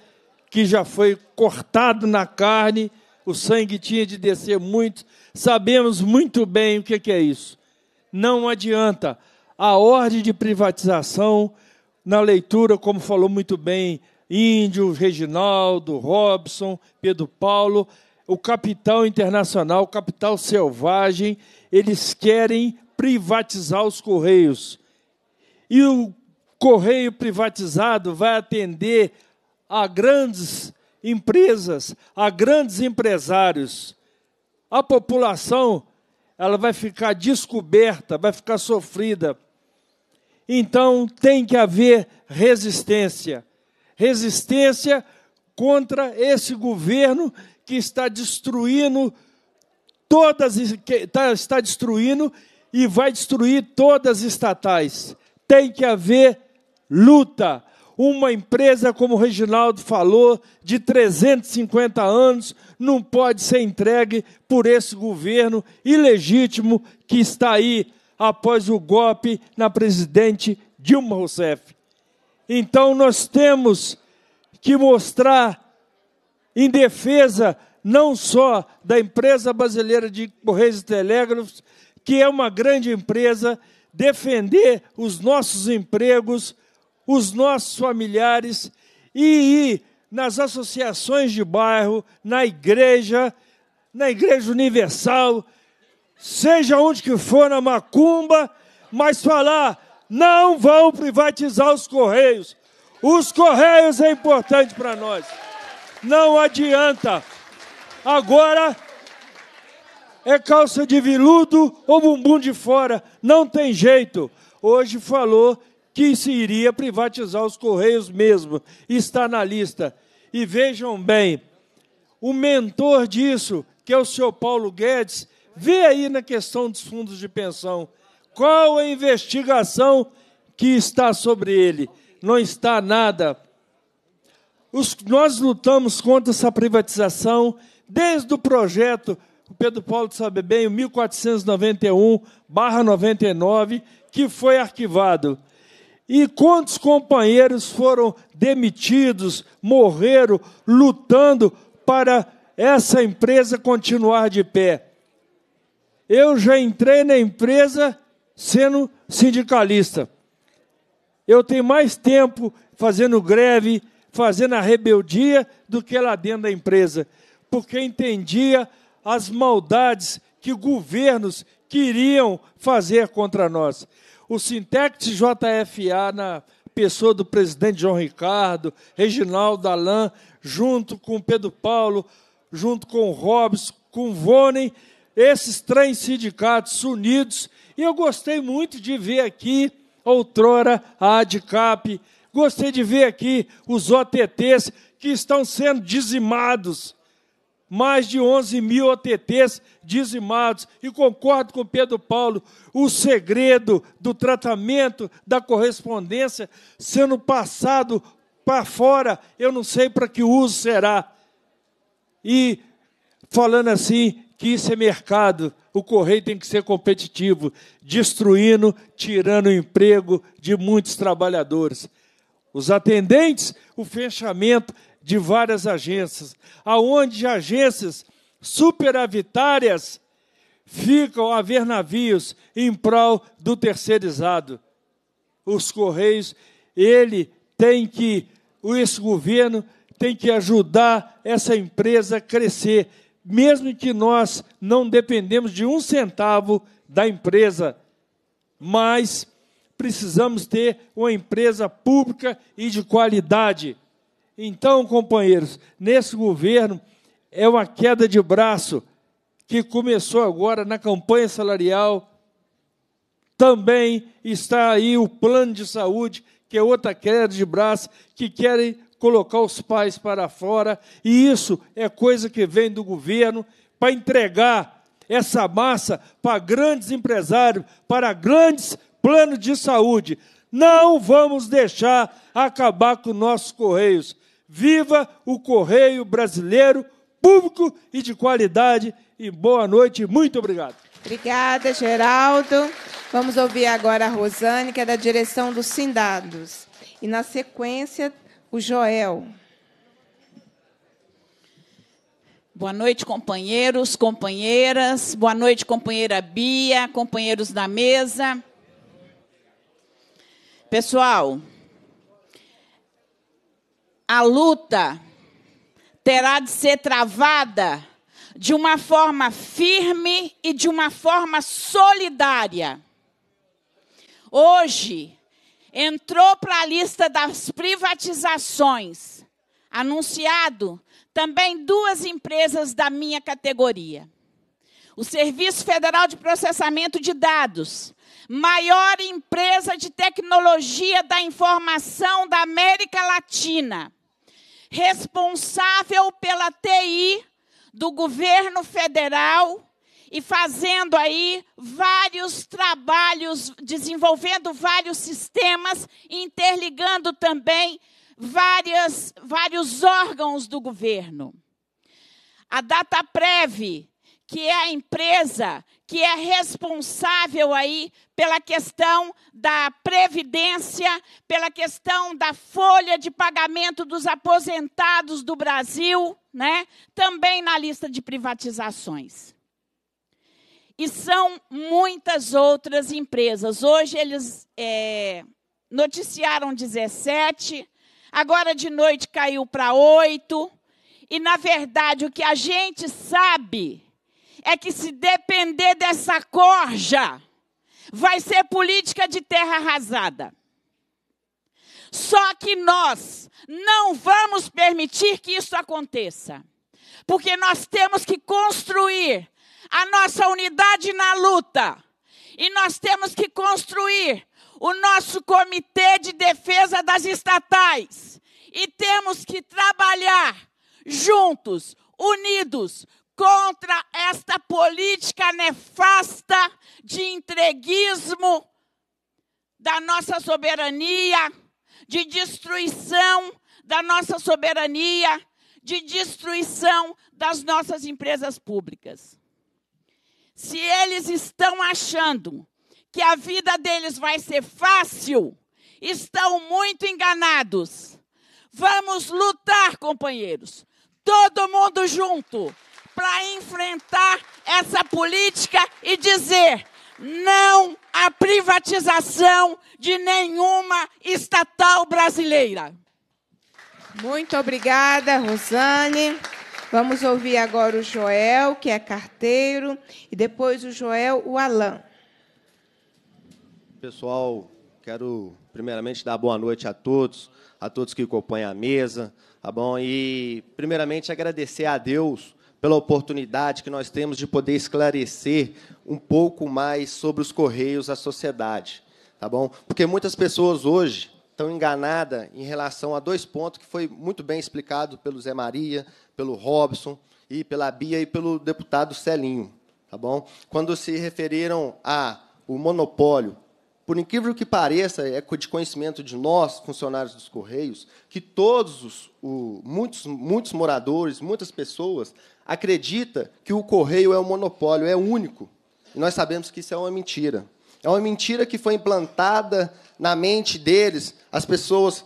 que já foi cortado na carne, o sangue tinha de descer muito. Sabemos muito bem o que é isso. Não adianta. A ordem de privatização, na leitura, como falou muito bem Índio, Reginaldo, Robson, Pedro Paulo, o capital internacional, o capital selvagem, eles querem privatizar os correios. E o correio privatizado vai atender a grandes empresas, a grandes empresários. A população ela vai ficar descoberta, vai ficar sofrida. Então tem que haver resistência. Resistência contra esse governo que está destruindo todas tá, está destruindo e vai destruir todas as estatais. Tem que haver luta. Uma empresa, como o Reginaldo falou, de 350 anos, não pode ser entregue por esse governo ilegítimo que está aí após o golpe na presidente Dilma Rousseff. Então, nós temos que mostrar em defesa não só da empresa brasileira de Correios e Telégrafos, que é uma grande empresa, defender os nossos empregos, os nossos familiares e ir nas associações de bairro, na igreja, na igreja universal, seja onde que for, na macumba, mas falar: não vão privatizar os correios. Os correios é importante para nós. Não adianta. Agora é calça de viludo ou bumbum de fora. Não tem jeito. Hoje falou que se iria privatizar os Correios mesmo. Está na lista. E vejam bem, o mentor disso, que é o senhor Paulo Guedes, vê aí na questão dos fundos de pensão. Qual a investigação que está sobre ele? Não está nada. Os, nós lutamos contra essa privatização desde o projeto, o Pedro Paulo sabe bem, o 1491-99, que foi arquivado. E quantos companheiros foram demitidos, morreram lutando para essa empresa continuar de pé? Eu já entrei na empresa sendo sindicalista. Eu tenho mais tempo fazendo greve, fazendo a rebeldia, do que lá dentro da empresa, porque entendia as maldades que governos queriam fazer contra nós o Sintex JFA na pessoa do presidente João Ricardo, Reginaldo Alain, junto com Pedro Paulo, junto com o Robson, com o esses três sindicatos unidos. E eu gostei muito de ver aqui, outrora, a ADCAP, gostei de ver aqui os OTTs que estão sendo dizimados mais de 11 mil OTTs dizimados. E concordo com Pedro Paulo, o segredo do tratamento da correspondência sendo passado para fora, eu não sei para que uso será. E falando assim, que isso é mercado, o correio tem que ser competitivo, destruindo, tirando o emprego de muitos trabalhadores. Os atendentes, o fechamento de várias agências, aonde agências superavitárias ficam a ver navios em prol do terceirizado. Os Correios, ele tem que, esse governo tem que ajudar essa empresa a crescer, mesmo que nós não dependemos de um centavo da empresa, mas precisamos ter uma empresa pública e de qualidade. Então, companheiros, nesse governo é uma queda de braço que começou agora na campanha salarial. Também está aí o plano de saúde, que é outra queda de braço, que querem colocar os pais para fora. E isso é coisa que vem do governo para entregar essa massa para grandes empresários, para grandes planos de saúde. Não vamos deixar acabar com nossos correios. Viva o Correio Brasileiro, público e de qualidade. E boa noite, muito obrigado. Obrigada, Geraldo. Vamos ouvir agora a Rosane, que é da direção dos Sindados. E, na sequência, o Joel. Boa noite, companheiros, companheiras. Boa noite, companheira Bia, companheiros da mesa. Pessoal, a luta terá de ser travada de uma forma firme e de uma forma solidária. Hoje, entrou para a lista das privatizações, anunciado também duas empresas da minha categoria. O Serviço Federal de Processamento de Dados, maior empresa de tecnologia da informação da América Latina responsável pela TI do governo federal e fazendo aí vários trabalhos, desenvolvendo vários sistemas, interligando também várias, vários órgãos do governo. A Dataprev, que é a empresa que é responsável aí pela questão da previdência, pela questão da folha de pagamento dos aposentados do Brasil, né? Também na lista de privatizações. E são muitas outras empresas. Hoje eles é, noticiaram 17, agora de noite caiu para 8. E, na verdade, o que a gente sabe é que se depender dessa corja, vai ser política de terra arrasada. Só que nós não vamos permitir que isso aconteça, porque nós temos que construir a nossa unidade na luta e nós temos que construir o nosso comitê de defesa das estatais e temos que trabalhar juntos, unidos, contra esta política nefasta de entreguismo da nossa soberania, de destruição da nossa soberania, de destruição das nossas empresas públicas. Se eles estão achando que a vida deles vai ser fácil, estão muito enganados. Vamos lutar, companheiros. Todo mundo junto para enfrentar essa política e dizer não à privatização de nenhuma estatal brasileira. Muito obrigada, Rosane. Vamos ouvir agora o Joel, que é carteiro, e depois o Joel, o Alain. Pessoal, quero primeiramente dar boa noite a todos, a todos que acompanham a mesa, tá bom? E primeiramente agradecer a Deus pela oportunidade que nós temos de poder esclarecer um pouco mais sobre os correios à sociedade, tá bom? Porque muitas pessoas hoje estão enganadas em relação a dois pontos que foi muito bem explicado pelo Zé Maria, pelo Robson e pela Bia e pelo deputado Celinho, tá bom? Quando se referiram a o monopólio por incrível que pareça, é de conhecimento de nós, funcionários dos Correios, que todos os o, muitos, muitos moradores, muitas pessoas acredita que o correio é um monopólio, é único. E nós sabemos que isso é uma mentira. É uma mentira que foi implantada na mente deles, as pessoas,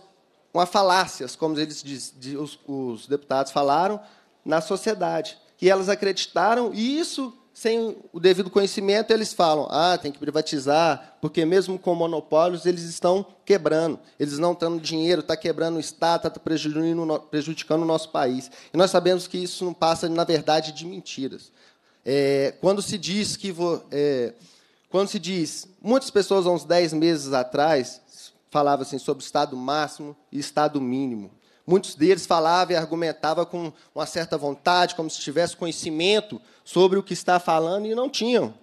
uma falácias, como eles diz, os, os deputados falaram, na sociedade. Que elas acreditaram, e isso sem o devido conhecimento, eles falam: ah, tem que privatizar, porque mesmo com monopólios eles estão quebrando, eles não estão dinheiro, está quebrando o Estado, está prejudicando o nosso país. E nós sabemos que isso não passa, na verdade, de mentiras. É, quando se diz que. Vo, é, quando se diz. Muitas pessoas, há uns 10 meses atrás, falavam assim, sobre Estado máximo e Estado mínimo. Muitos deles falavam e argumentavam com uma certa vontade, como se tivesse conhecimento sobre o que está falando, e não tinham.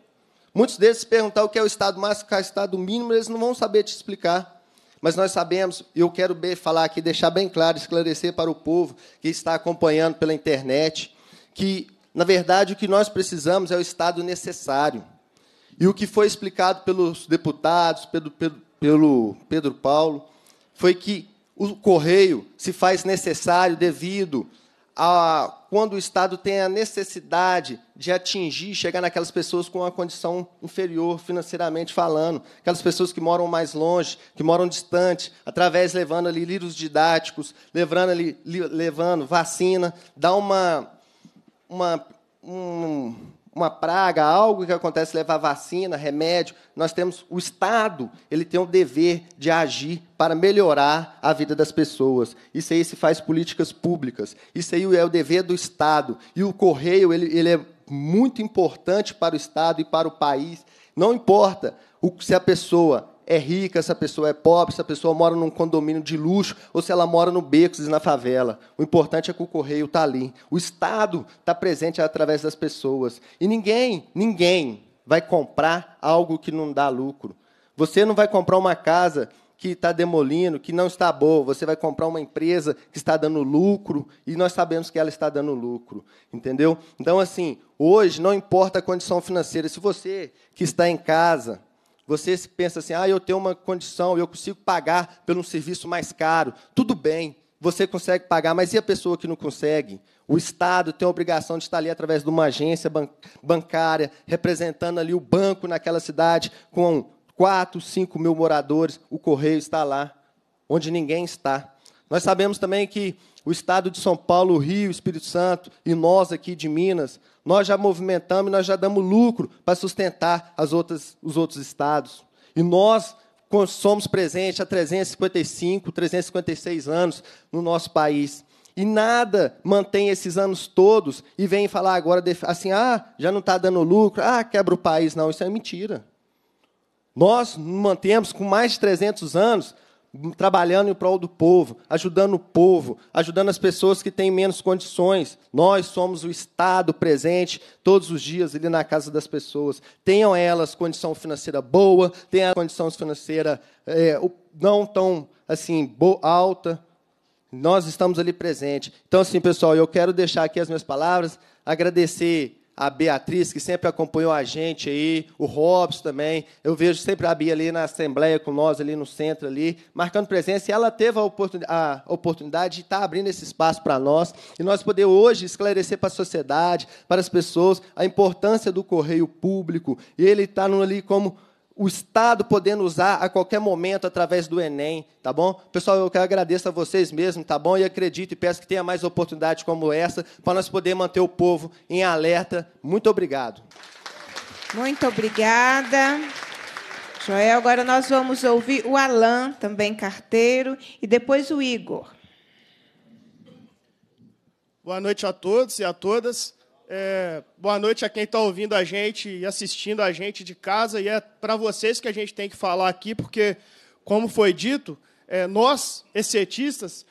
Muitos deles se perguntavam o que é o estado máximo, o que é o estado mínimo, eles não vão saber te explicar. Mas nós sabemos, e eu quero falar aqui, deixar bem claro, esclarecer para o povo que está acompanhando pela internet, que, na verdade, o que nós precisamos é o estado necessário. E o que foi explicado pelos deputados, pelo, pelo Pedro Paulo, foi que o correio se faz necessário devido a quando o Estado tem a necessidade de atingir, chegar naquelas pessoas com uma condição inferior financeiramente falando, aquelas pessoas que moram mais longe, que moram distante, através levando ali livros didáticos, levando ali, levando vacina, dá uma, uma um, uma praga, algo que acontece, levar vacina, remédio. Nós temos o Estado, ele tem o dever de agir para melhorar a vida das pessoas. Isso aí se faz políticas públicas. Isso aí é o dever do Estado. E o correio, ele, ele é muito importante para o Estado e para o país. Não importa o, se a pessoa é rica, essa pessoa é pobre, essa pessoa mora num condomínio de luxo ou se ela mora no becos na favela. O importante é que o correio está ali. O Estado está presente através das pessoas. E ninguém, ninguém vai comprar algo que não dá lucro. Você não vai comprar uma casa que está demolindo, que não está boa. Você vai comprar uma empresa que está dando lucro e nós sabemos que ela está dando lucro, entendeu? Então, assim, hoje não importa a condição financeira. Se você que está em casa você pensa assim: ah, eu tenho uma condição, eu consigo pagar pelo um serviço mais caro. Tudo bem, você consegue pagar, mas e a pessoa que não consegue? O Estado tem a obrigação de estar ali através de uma agência bancária, representando ali o banco naquela cidade, com 4, 5 mil moradores, o correio está lá, onde ninguém está. Nós sabemos também que o Estado de São Paulo, Rio, Espírito Santo e nós aqui de Minas, nós já movimentamos e nós já damos lucro para sustentar as outras, os outros estados. E nós somos presentes há 355, 356 anos no nosso país. E nada mantém esses anos todos e vem falar agora assim: ah, já não está dando lucro, ah, quebra o país. Não, isso é mentira. Nós mantemos com mais de 300 anos trabalhando em prol do povo, ajudando o povo, ajudando as pessoas que têm menos condições. Nós somos o Estado presente todos os dias ali na casa das pessoas. Tenham elas condição financeira boa, tenham condição financeira é, não tão assim alta. Nós estamos ali presente. Então, assim, pessoal, eu quero deixar aqui as minhas palavras, agradecer a Beatriz, que sempre acompanhou a gente aí, o Robson também. Eu vejo sempre a Bia ali na Assembleia com nós, ali no centro, ali, marcando presença. E ela teve a, oportun a oportunidade de estar tá abrindo esse espaço para nós e nós poder hoje esclarecer para a sociedade, para as pessoas, a importância do correio público. E ele está ali como o Estado podendo usar a qualquer momento através do Enem, tá bom? Pessoal, eu quero agradecer a vocês mesmo, tá bom? E acredito e peço que tenha mais oportunidades como essa para nós poder manter o povo em alerta. Muito obrigado. Muito obrigada. Joel, agora nós vamos ouvir o Alain, também carteiro, e depois o Igor. Boa noite a todos e a todas. É, boa noite a quem está ouvindo a gente e assistindo a gente de casa. E é para vocês que a gente tem que falar aqui, porque, como foi dito, é, nós, excetistas,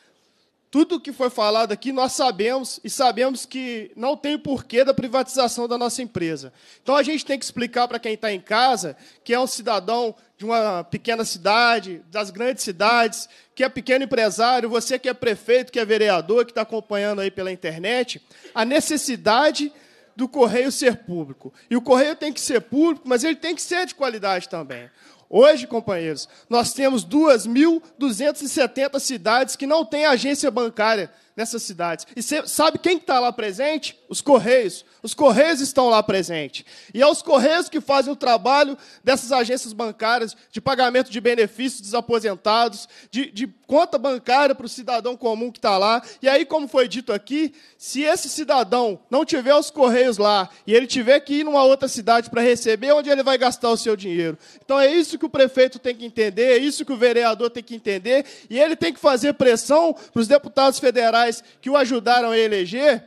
tudo o que foi falado aqui nós sabemos e sabemos que não tem porquê da privatização da nossa empresa. Então a gente tem que explicar para quem está em casa, que é um cidadão de uma pequena cidade, das grandes cidades, que é pequeno empresário, você que é prefeito, que é vereador, que está acompanhando aí pela internet, a necessidade do correio ser público. E o correio tem que ser público, mas ele tem que ser de qualidade também. Hoje, companheiros, nós temos 2.270 cidades que não têm agência bancária nessas cidades. E sabe quem está lá presente? Os Correios. Os Correios estão lá presentes. E é os Correios que fazem o trabalho dessas agências bancárias de pagamento de benefícios dos aposentados, de, de conta bancária para o cidadão comum que está lá. E aí, como foi dito aqui, se esse cidadão não tiver os Correios lá e ele tiver que ir numa outra cidade para receber, onde ele vai gastar o seu dinheiro? Então é isso que o prefeito tem que entender, é isso que o vereador tem que entender, e ele tem que fazer pressão para os deputados federais que o ajudaram a eleger,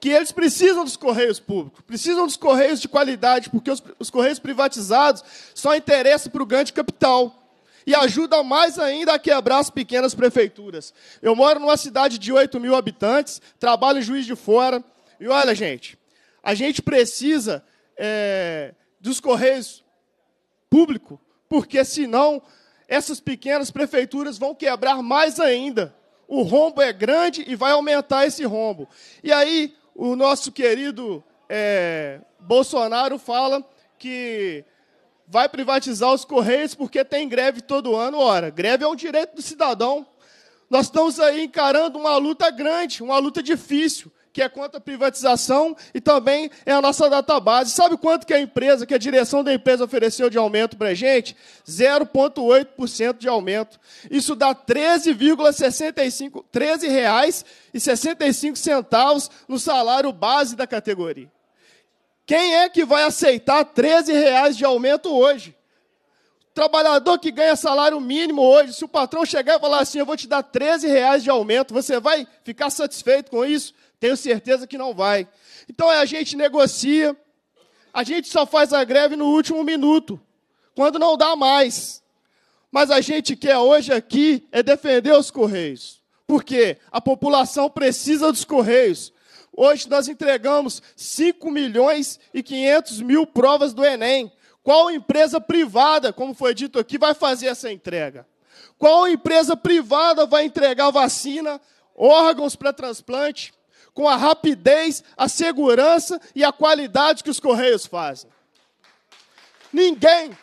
que eles precisam dos correios públicos, precisam dos correios de qualidade, porque os, os correios privatizados só interessam para o grande capital e ajudam mais ainda a quebrar as pequenas prefeituras. Eu moro numa cidade de 8 mil habitantes, trabalho em Juiz de Fora, e olha, gente, a gente precisa é, dos correios públicos, porque senão essas pequenas prefeituras vão quebrar mais ainda o rombo é grande e vai aumentar esse rombo. E aí o nosso querido é, Bolsonaro fala que vai privatizar os Correios porque tem greve todo ano. Ora, greve é um direito do cidadão. Nós estamos aí encarando uma luta grande, uma luta difícil que é contra a privatização e também é a nossa database. Sabe quanto que a empresa, que a direção da empresa ofereceu de aumento para a gente? 0,8% de aumento. Isso dá R$ 13,65, R$ no salário base da categoria. Quem é que vai aceitar R$ reais de aumento hoje? Trabalhador que ganha salário mínimo hoje, se o patrão chegar e falar assim, eu vou te dar 13 reais de aumento, você vai ficar satisfeito com isso? Tenho certeza que não vai. Então é, a gente negocia, a gente só faz a greve no último minuto, quando não dá mais. Mas a gente quer hoje aqui é defender os Correios. Porque a população precisa dos Correios. Hoje nós entregamos 5 milhões e 500 mil provas do Enem. Qual empresa privada, como foi dito aqui, vai fazer essa entrega? Qual empresa privada vai entregar vacina, órgãos para transplante? com a rapidez, a segurança e a qualidade que os Correios fazem. Ninguém,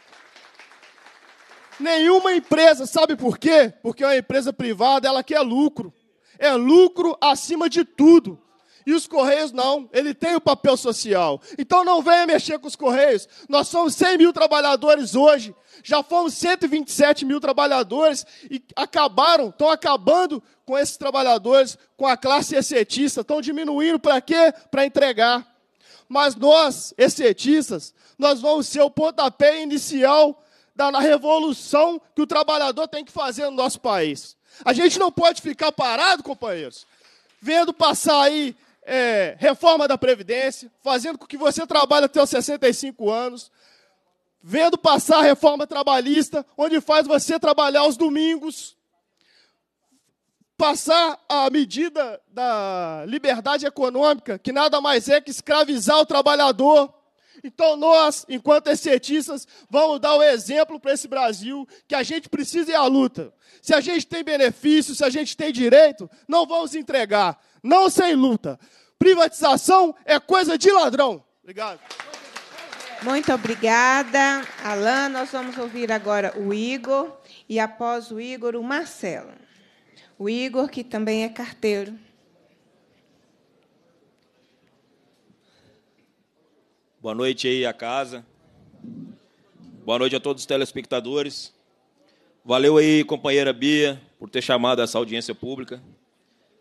nenhuma empresa, sabe por quê? Porque é uma empresa privada, ela quer lucro. É lucro acima de tudo. E os Correios não, ele tem o papel social. Então não venha mexer com os Correios. Nós somos 100 mil trabalhadores hoje, já fomos 127 mil trabalhadores e acabaram, estão acabando com esses trabalhadores, com a classe excetista, estão diminuindo para quê? Para entregar. Mas nós, excetistas, nós vamos ser o pontapé inicial da revolução que o trabalhador tem que fazer no nosso país. A gente não pode ficar parado, companheiros, vendo passar aí é, reforma da Previdência, fazendo com que você trabalhe até os 65 anos, vendo passar a reforma trabalhista, onde faz você trabalhar aos domingos, passar a medida da liberdade econômica, que nada mais é que escravizar o trabalhador. Então, nós, enquanto escetistas, vamos dar o um exemplo para esse Brasil que a gente precisa ir à luta. Se a gente tem benefício, se a gente tem direito, não vamos entregar não sem luta. Privatização é coisa de ladrão. Obrigado. Muito obrigada, Alain. Nós vamos ouvir agora o Igor e, após o Igor, o Marcelo. O Igor, que também é carteiro. Boa noite aí à casa. Boa noite a todos os telespectadores. Valeu aí, companheira Bia, por ter chamado essa audiência pública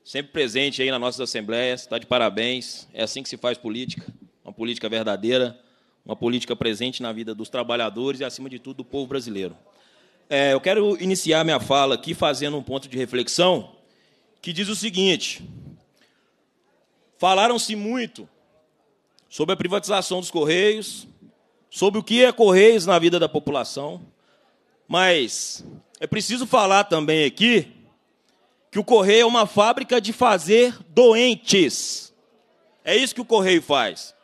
sempre presente aí nas nossas assembleias, está de parabéns. É assim que se faz política, uma política verdadeira, uma política presente na vida dos trabalhadores e, acima de tudo, do povo brasileiro. É, eu quero iniciar minha fala aqui fazendo um ponto de reflexão que diz o seguinte: falaram-se muito sobre a privatização dos Correios, sobre o que é Correios na vida da população, mas é preciso falar também aqui que o correio é uma fábrica de fazer doentes. É isso que o correio faz.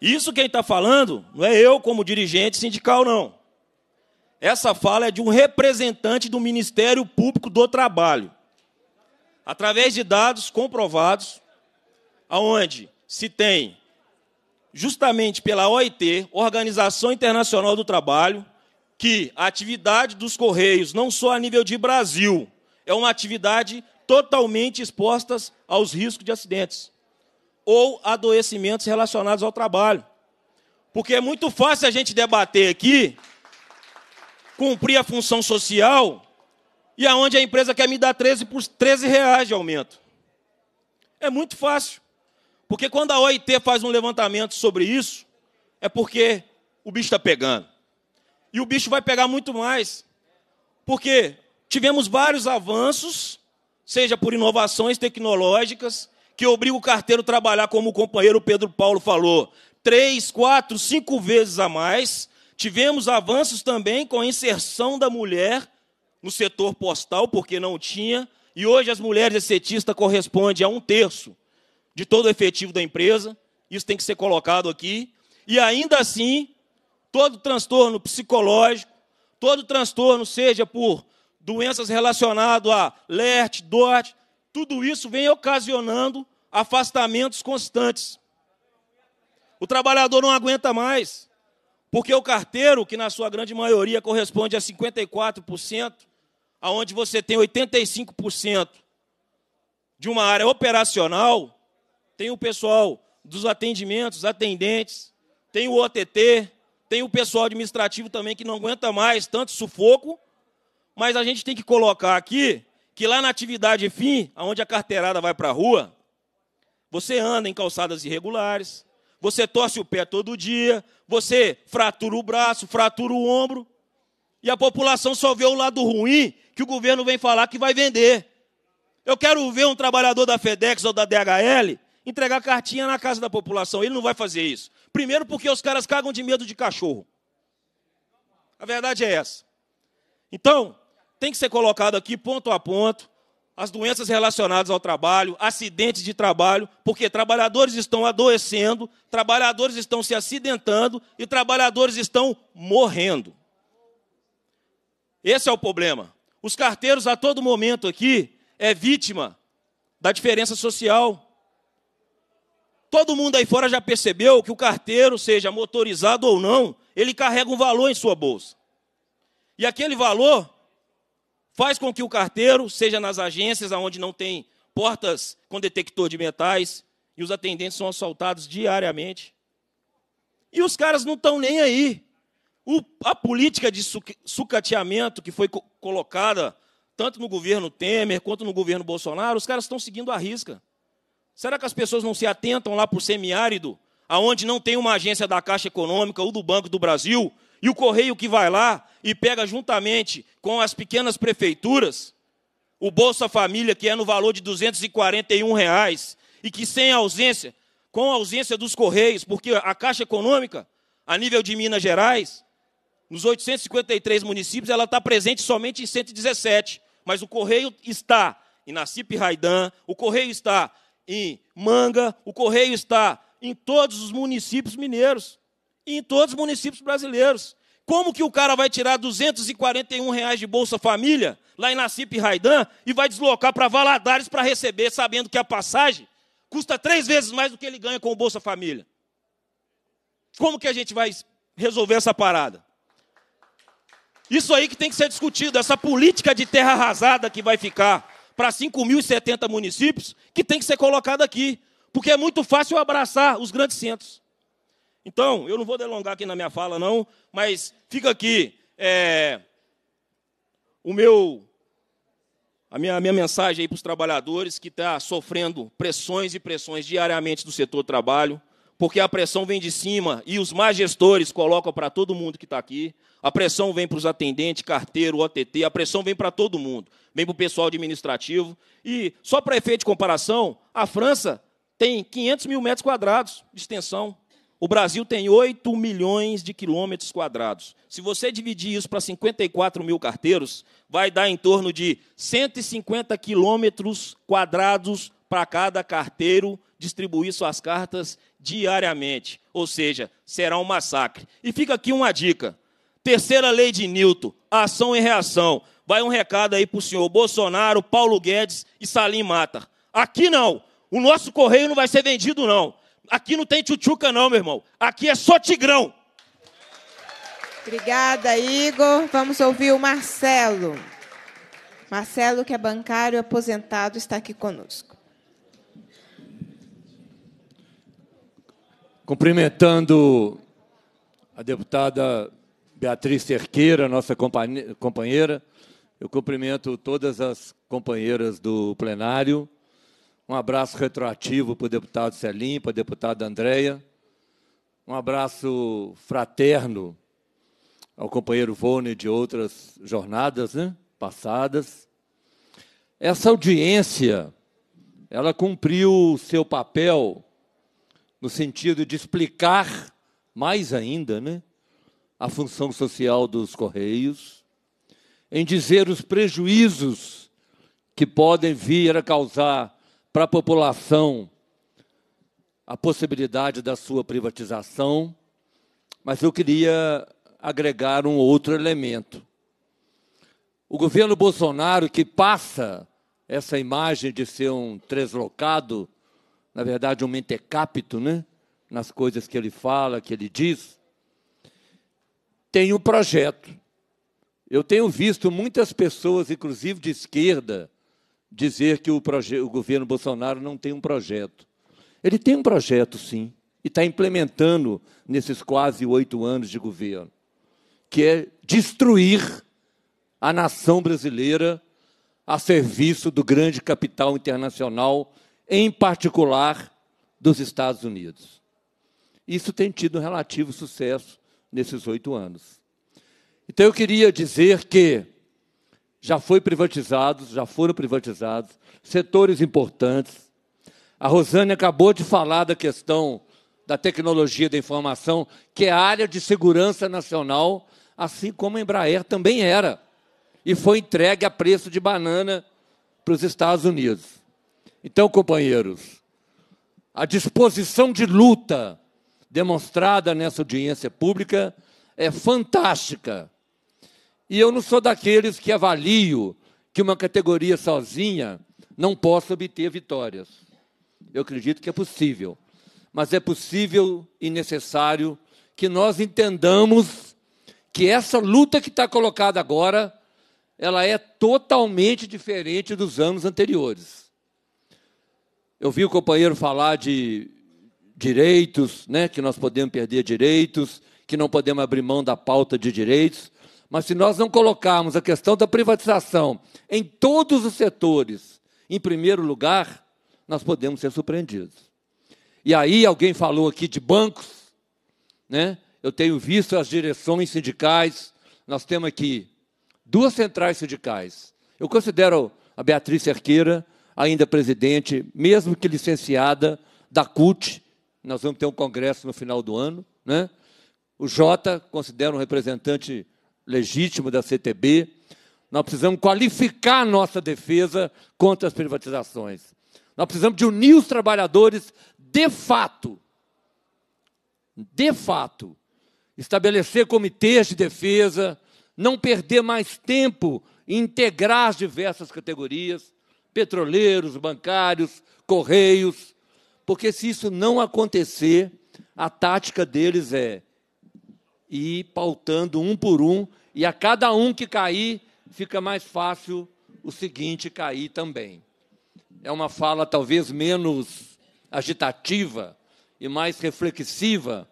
Isso quem está falando não é eu como dirigente sindical, não. Essa fala é de um representante do Ministério Público do Trabalho. Através de dados comprovados, aonde se tem, justamente pela OIT, Organização Internacional do Trabalho, que a atividade dos Correios, não só a nível de Brasil, é uma atividade totalmente expostas aos riscos de acidentes ou adoecimentos relacionados ao trabalho. Porque é muito fácil a gente debater aqui, cumprir a função social, e aonde a empresa quer me dar 13 por 13 reais de aumento. É muito fácil. Porque quando a OIT faz um levantamento sobre isso, é porque o bicho está pegando. E o bicho vai pegar muito mais. Porque Tivemos vários avanços, seja por inovações tecnológicas, que obriga o carteiro a trabalhar, como o companheiro Pedro Paulo falou, três, quatro, cinco vezes a mais. Tivemos avanços também com a inserção da mulher no setor postal, porque não tinha, e hoje as mulheres excetistas correspondem a um terço de todo o efetivo da empresa. Isso tem que ser colocado aqui. E ainda assim, todo transtorno psicológico, todo transtorno, seja por doenças relacionadas a LERT, DORT, tudo isso vem ocasionando afastamentos constantes. O trabalhador não aguenta mais, porque o carteiro, que na sua grande maioria corresponde a 54%, aonde você tem 85% de uma área operacional, tem o pessoal dos atendimentos, atendentes, tem o OTT, tem o pessoal administrativo também que não aguenta mais tanto sufoco mas a gente tem que colocar aqui que lá na atividade fim, aonde a carteirada vai para a rua, você anda em calçadas irregulares, você torce o pé todo dia, você fratura o braço, fratura o ombro, e a população só vê o lado ruim que o governo vem falar que vai vender. Eu quero ver um trabalhador da FedEx ou da DHL entregar cartinha na casa da população. Ele não vai fazer isso. Primeiro, porque os caras cagam de medo de cachorro. A verdade é essa. Então, tem que ser colocado aqui ponto a ponto as doenças relacionadas ao trabalho, acidentes de trabalho, porque trabalhadores estão adoecendo, trabalhadores estão se acidentando e trabalhadores estão morrendo. Esse é o problema. Os carteiros a todo momento aqui é vítima da diferença social. Todo mundo aí fora já percebeu que o carteiro, seja motorizado ou não, ele carrega um valor em sua bolsa. E aquele valor faz com que o carteiro, seja nas agências onde não tem portas com detector de metais, e os atendentes são assaltados diariamente. E os caras não estão nem aí. O, a política de sucateamento que foi co colocada tanto no governo Temer quanto no governo Bolsonaro, os caras estão seguindo a risca. Será que as pessoas não se atentam lá para o semiárido, aonde não tem uma agência da Caixa Econômica ou do Banco do Brasil, e o correio que vai lá e pega juntamente com as pequenas prefeituras o Bolsa Família, que é no valor de 241 reais, e que sem ausência, com a ausência dos Correios, porque a Caixa Econômica, a nível de Minas Gerais, nos 853 municípios, ela está presente somente em 117, mas o Correio está em Nacipe Raidan, o Correio está em Manga, o Correio está em todos os municípios mineiros, e em todos os municípios brasileiros. Como que o cara vai tirar 241 reais de Bolsa Família, lá em Nacipe Raidan, e vai deslocar para Valadares para receber, sabendo que a passagem custa três vezes mais do que ele ganha com o Bolsa Família? Como que a gente vai resolver essa parada? Isso aí que tem que ser discutido, essa política de terra arrasada que vai ficar para 5.070 municípios, que tem que ser colocada aqui. Porque é muito fácil abraçar os grandes centros. Então, eu não vou delongar aqui na minha fala, não, mas fica aqui é, o meu, a minha, a minha mensagem para os trabalhadores que estão tá sofrendo pressões e pressões diariamente do setor trabalho, porque a pressão vem de cima e os mais gestores colocam para todo mundo que está aqui. A pressão vem para os atendentes, carteiro, OTT, a pressão vem para todo mundo, vem para o pessoal administrativo. E, só para efeito de comparação, a França tem 500 mil metros quadrados de extensão o Brasil tem 8 milhões de quilômetros quadrados. Se você dividir isso para 54 mil carteiros, vai dar em torno de 150 quilômetros quadrados para cada carteiro distribuir suas cartas diariamente. Ou seja, será um massacre. E fica aqui uma dica. Terceira lei de Newton, ação e reação. Vai um recado aí para o senhor Bolsonaro, Paulo Guedes e Salim Mata. Aqui não. O nosso correio não vai ser vendido, não. Aqui não tem tchutchuca, não, meu irmão. Aqui é só tigrão. Obrigada, Igor. Vamos ouvir o Marcelo. Marcelo, que é bancário aposentado, está aqui conosco. Cumprimentando a deputada Beatriz Cerqueira, nossa companheira, eu cumprimento todas as companheiras do plenário um abraço retroativo para o deputado Celim, para a deputada Andréia. Um abraço fraterno ao companheiro Vone de outras jornadas né, passadas. Essa audiência, ela cumpriu o seu papel no sentido de explicar mais ainda né, a função social dos Correios, em dizer os prejuízos que podem vir a causar para a população a possibilidade da sua privatização, mas eu queria agregar um outro elemento. O governo Bolsonaro, que passa essa imagem de ser um translocado, na verdade, um mentecapto, né? nas coisas que ele fala, que ele diz, tem um projeto. Eu tenho visto muitas pessoas, inclusive de esquerda, dizer que o, o governo Bolsonaro não tem um projeto. Ele tem um projeto, sim, e está implementando nesses quase oito anos de governo, que é destruir a nação brasileira a serviço do grande capital internacional, em particular dos Estados Unidos. Isso tem tido um relativo sucesso nesses oito anos. Então eu queria dizer que já foi privatizados, já foram privatizados, setores importantes. A Rosane acabou de falar da questão da tecnologia da informação, que é a área de segurança nacional, assim como a Embraer também era, e foi entregue a preço de banana para os Estados Unidos. Então, companheiros, a disposição de luta demonstrada nessa audiência pública é fantástica e eu não sou daqueles que avalio que uma categoria sozinha não possa obter vitórias. Eu acredito que é possível. Mas é possível e necessário que nós entendamos que essa luta que está colocada agora, ela é totalmente diferente dos anos anteriores. Eu vi o companheiro falar de direitos, né, que nós podemos perder direitos, que não podemos abrir mão da pauta de direitos. Mas se nós não colocarmos a questão da privatização em todos os setores em primeiro lugar, nós podemos ser surpreendidos. E aí alguém falou aqui de bancos, né? Eu tenho visto as direções sindicais. Nós temos aqui duas centrais sindicais. Eu considero a Beatriz Cerqueira ainda presidente, mesmo que licenciada da CUT. Nós vamos ter um congresso no final do ano, né? O Jota considera um representante legítimo da CTB. Nós precisamos qualificar nossa defesa contra as privatizações. Nós precisamos de unir os trabalhadores de fato. De fato. Estabelecer comitês de defesa, não perder mais tempo em integrar as diversas categorias petroleiros, bancários, correios porque se isso não acontecer, a tática deles é ir pautando um por um e a cada um que cair, fica mais fácil o seguinte cair também. É uma fala talvez menos agitativa e mais reflexiva,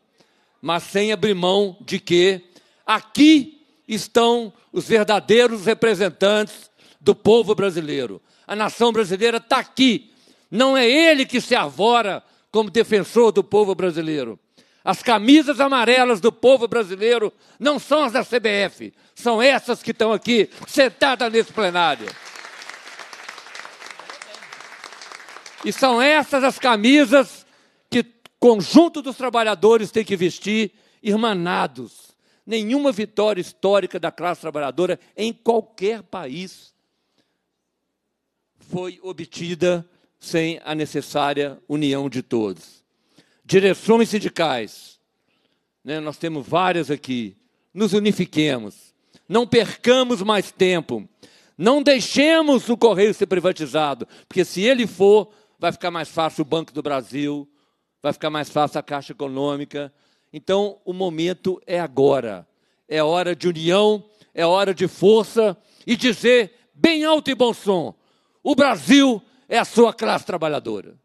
mas sem abrir mão de que aqui estão os verdadeiros representantes do povo brasileiro. A nação brasileira está aqui. Não é ele que se avora como defensor do povo brasileiro. As camisas amarelas do povo brasileiro não são as da CBF, são essas que estão aqui, sentadas nesse plenário. E são essas as camisas que o conjunto dos trabalhadores tem que vestir, irmanados. Nenhuma vitória histórica da classe trabalhadora em qualquer país foi obtida sem a necessária união de todos direções sindicais, né, nós temos várias aqui, nos unifiquemos, não percamos mais tempo, não deixemos o correio ser privatizado, porque se ele for, vai ficar mais fácil o Banco do Brasil, vai ficar mais fácil a Caixa Econômica. Então, o momento é agora. É hora de união, é hora de força e dizer bem alto e bom som: o Brasil é a sua classe trabalhadora.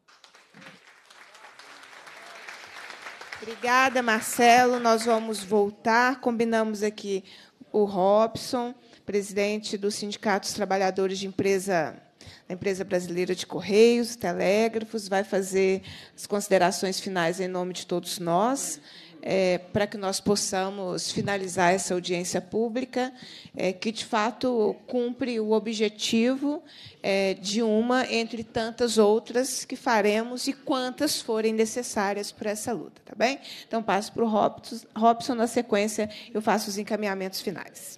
Obrigada, Marcelo. Nós vamos voltar. Combinamos aqui o Robson, presidente do Sindicato dos Trabalhadores de Empresa da Empresa Brasileira de Correios, Telégrafos, vai fazer as considerações finais em nome de todos nós é, para que nós possamos finalizar essa audiência pública, é, que de fato cumpre o objetivo é, de uma entre tantas outras que faremos e quantas forem necessárias para essa luta, tá bem? Então passo para o Robson, na sequência eu faço os encaminhamentos finais.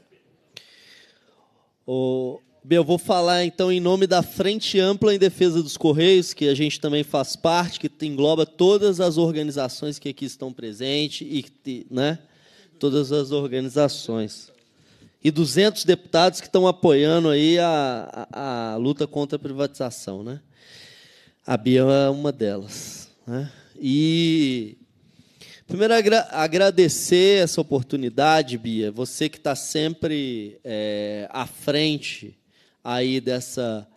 O eu vou falar então em nome da Frente Ampla em Defesa dos Correios, que a gente também faz parte, que engloba todas as organizações que aqui estão presentes e né, todas as organizações. E 200 deputados que estão apoiando aí a, a, a luta contra a privatização, né? A Bia é uma delas, né? E Primeiro, agra agradecer essa oportunidade, Bia. Você que está sempre é, à frente aí dessa,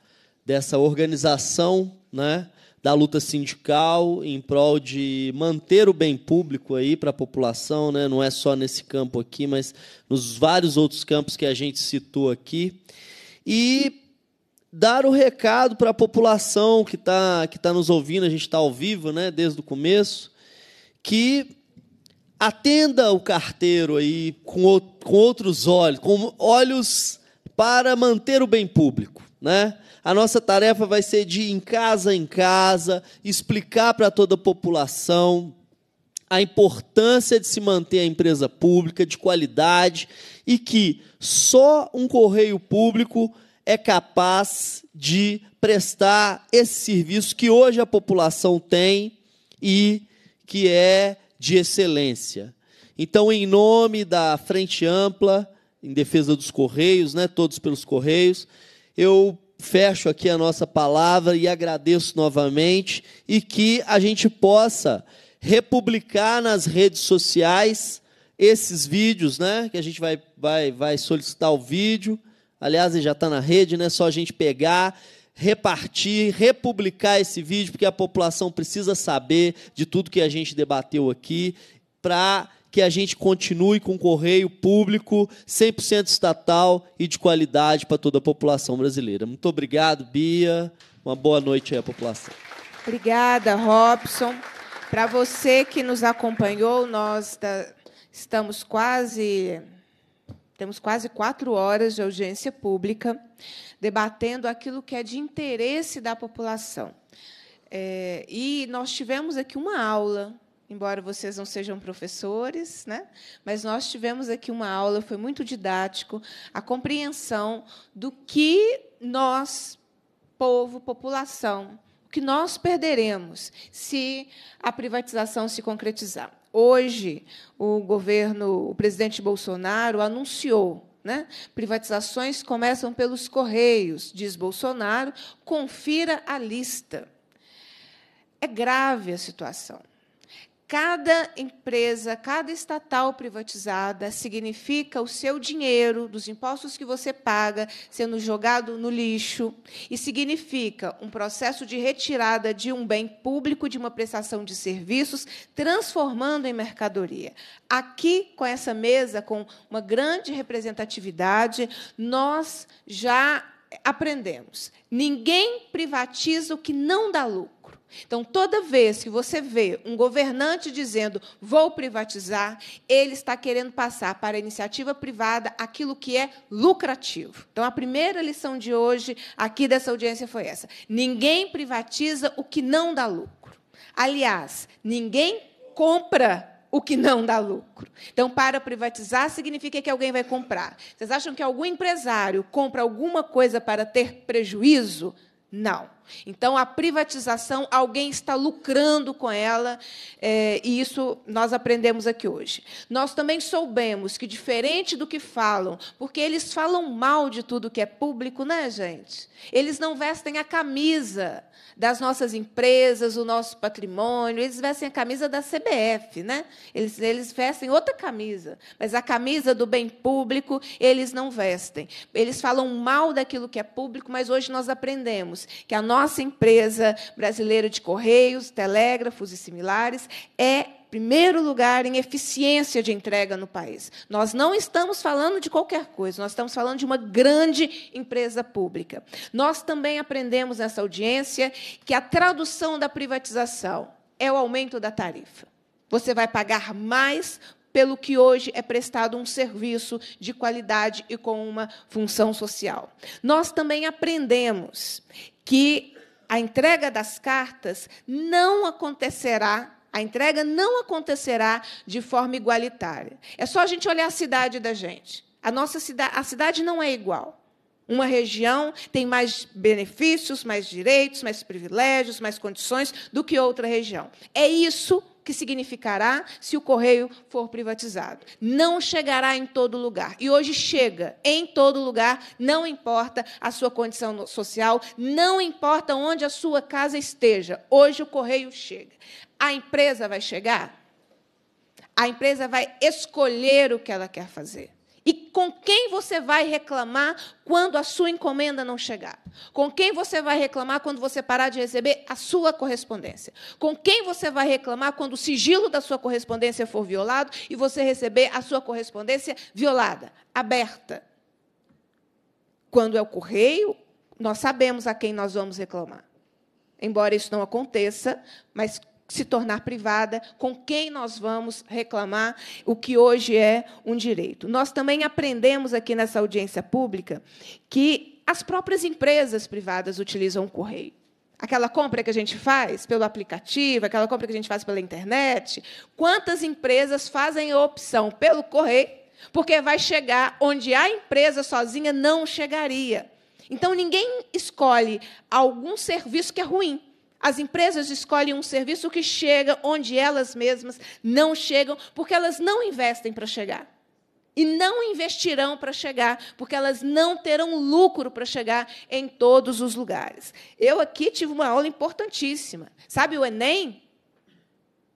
dessa organização, né? da luta sindical em prol de manter o bem público aí para a população, né? Não é só nesse campo aqui, mas nos vários outros campos que a gente citou aqui. E dar o recado para a população que está que tá nos ouvindo, a gente está ao vivo, né? Desde o começo, que atenda o carteiro aí com, o, com outros olhos, com olhos para manter o bem público. Né? A nossa tarefa vai ser de ir em casa em casa, explicar para toda a população a importância de se manter a empresa pública, de qualidade, e que só um correio público é capaz de prestar esse serviço que hoje a população tem e que é de excelência. Então, em nome da Frente Ampla, em defesa dos Correios, né? todos pelos Correios. Eu fecho aqui a nossa palavra e agradeço novamente e que a gente possa republicar nas redes sociais esses vídeos, né? Que a gente vai, vai, vai solicitar o vídeo. Aliás, ele já está na rede, né? Só a gente pegar, repartir, republicar esse vídeo, porque a população precisa saber de tudo que a gente debateu aqui para que a gente continue com o correio público 100% estatal e de qualidade para toda a população brasileira. Muito obrigado, Bia. Uma boa noite aí à população. Obrigada, Robson. Para você que nos acompanhou, nós estamos quase temos quase quatro horas de audiência pública debatendo aquilo que é de interesse da população. É, e nós tivemos aqui uma aula embora vocês não sejam professores, né? mas nós tivemos aqui uma aula, foi muito didático, a compreensão do que nós, povo, população, o que nós perderemos se a privatização se concretizar. Hoje, o governo, o presidente Bolsonaro anunciou né? Privatizações começam pelos Correios, diz Bolsonaro. Confira a lista. É grave a situação cada empresa, cada estatal privatizada significa o seu dinheiro, dos impostos que você paga, sendo jogado no lixo, e significa um processo de retirada de um bem público, de uma prestação de serviços, transformando em mercadoria. Aqui, com essa mesa, com uma grande representatividade, nós já aprendemos: ninguém privatiza o que não dá lucro. Então, toda vez que você vê um governante dizendo vou privatizar, ele está querendo passar para a iniciativa privada aquilo que é lucrativo. Então, a primeira lição de hoje aqui dessa audiência foi essa: ninguém privatiza o que não dá lucro. Aliás, ninguém compra o que não dá lucro. Então, para privatizar significa que alguém vai comprar. Vocês acham que algum empresário compra alguma coisa para ter prejuízo? Não. Então, a privatização, alguém está lucrando com ela, é, e isso nós aprendemos aqui hoje. Nós também soubemos que, diferente do que falam, porque eles falam mal de tudo que é público, né, gente? Eles não vestem a camisa das nossas empresas, o nosso patrimônio, eles vestem a camisa da CBF, né? Eles, eles vestem outra camisa, mas a camisa do bem público eles não vestem. Eles falam mal daquilo que é público, mas hoje nós aprendemos que a nossa nossa empresa brasileira de correios, telégrafos e similares é primeiro lugar em eficiência de entrega no país. Nós não estamos falando de qualquer coisa, nós estamos falando de uma grande empresa pública. Nós também aprendemos nessa audiência que a tradução da privatização é o aumento da tarifa. Você vai pagar mais pelo que hoje é prestado um serviço de qualidade e com uma função social. Nós também aprendemos que a entrega das cartas não acontecerá a entrega não acontecerá de forma igualitária. É só a gente olhar a cidade da gente. A nossa cidade, a cidade não é igual. Uma região tem mais benefícios, mais direitos, mais privilégios, mais condições do que outra região. É isso que significará se o correio for privatizado. Não chegará em todo lugar. E hoje chega em todo lugar, não importa a sua condição social, não importa onde a sua casa esteja. Hoje o correio chega. A empresa vai chegar? A empresa vai escolher o que ela quer fazer. E com quem você vai reclamar quando a sua encomenda não chegar? Com quem você vai reclamar quando você parar de receber a sua correspondência? Com quem você vai reclamar quando o sigilo da sua correspondência for violado e você receber a sua correspondência violada, aberta? Quando é o correio, nós sabemos a quem nós vamos reclamar. Embora isso não aconteça, mas se tornar privada, com quem nós vamos reclamar o que hoje é um direito. Nós também aprendemos aqui nessa audiência pública que as próprias empresas privadas utilizam o correio. Aquela compra que a gente faz pelo aplicativo, aquela compra que a gente faz pela internet, quantas empresas fazem a opção pelo correio, porque vai chegar onde a empresa sozinha não chegaria. Então ninguém escolhe algum serviço que é ruim. As empresas escolhem um serviço que chega onde elas mesmas não chegam, porque elas não investem para chegar. E não investirão para chegar, porque elas não terão lucro para chegar em todos os lugares. Eu aqui tive uma aula importantíssima. Sabe o Enem?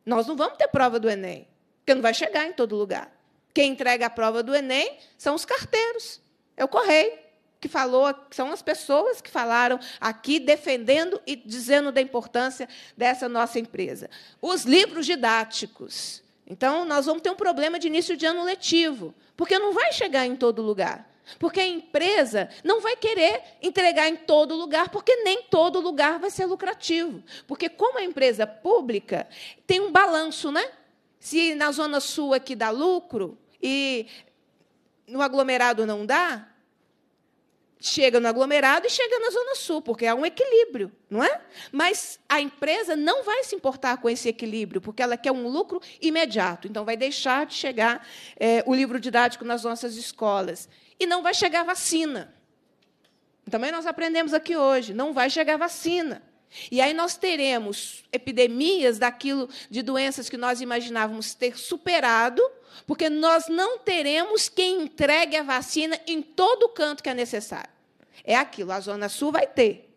Nós não vamos ter prova do Enem, porque não vai chegar em todo lugar. Quem entrega a prova do Enem são os carteiros, é o correio que falou, são as pessoas que falaram aqui defendendo e dizendo da importância dessa nossa empresa. Os livros didáticos. Então, nós vamos ter um problema de início de ano letivo, porque não vai chegar em todo lugar. Porque a empresa não vai querer entregar em todo lugar, porque nem todo lugar vai ser lucrativo. Porque, como a empresa pública, tem um balanço, né? Se na zona sul aqui dá lucro e no aglomerado não dá, chega no aglomerado e chega na Zona Sul, porque há um equilíbrio, não é? Mas a empresa não vai se importar com esse equilíbrio, porque ela quer um lucro imediato. Então, vai deixar de chegar é, o livro didático nas nossas escolas. E não vai chegar vacina. Também nós aprendemos aqui hoje: não vai chegar vacina. E aí nós teremos epidemias daquilo de doenças que nós imaginávamos ter superado, porque nós não teremos quem entregue a vacina em todo o canto que é necessário. É aquilo, a Zona Sul vai ter,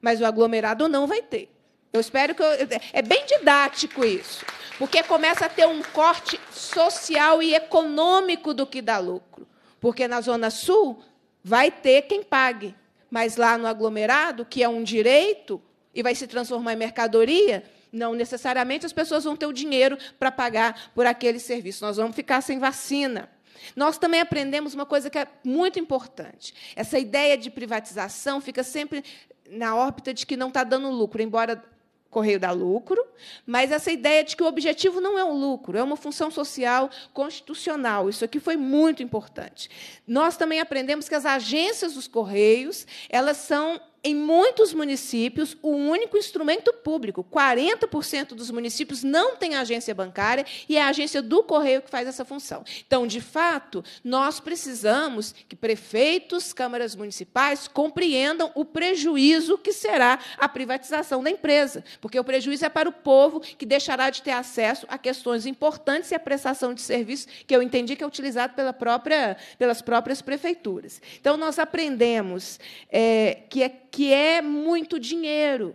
mas o aglomerado não vai ter. Eu espero que. Eu... É bem didático isso, porque começa a ter um corte social e econômico do que dá lucro. Porque na Zona Sul vai ter quem pague, mas lá no aglomerado, que é um direito, e vai se transformar em mercadoria, não necessariamente as pessoas vão ter o dinheiro para pagar por aquele serviço. Nós vamos ficar sem vacina. Nós também aprendemos uma coisa que é muito importante. Essa ideia de privatização fica sempre na órbita de que não está dando lucro, embora Correio dá lucro, mas essa ideia de que o objetivo não é um lucro, é uma função social constitucional. Isso aqui foi muito importante. Nós também aprendemos que as agências dos Correios elas são em muitos municípios, o único instrumento público. 40% dos municípios não tem agência bancária e é a agência do correio que faz essa função. Então, de fato, nós precisamos que prefeitos, câmaras municipais compreendam o prejuízo que será a privatização da empresa, porque o prejuízo é para o povo que deixará de ter acesso a questões importantes e a prestação de serviços que eu entendi que é utilizado pela própria, pelas próprias prefeituras. Então, nós aprendemos é, que é que é muito dinheiro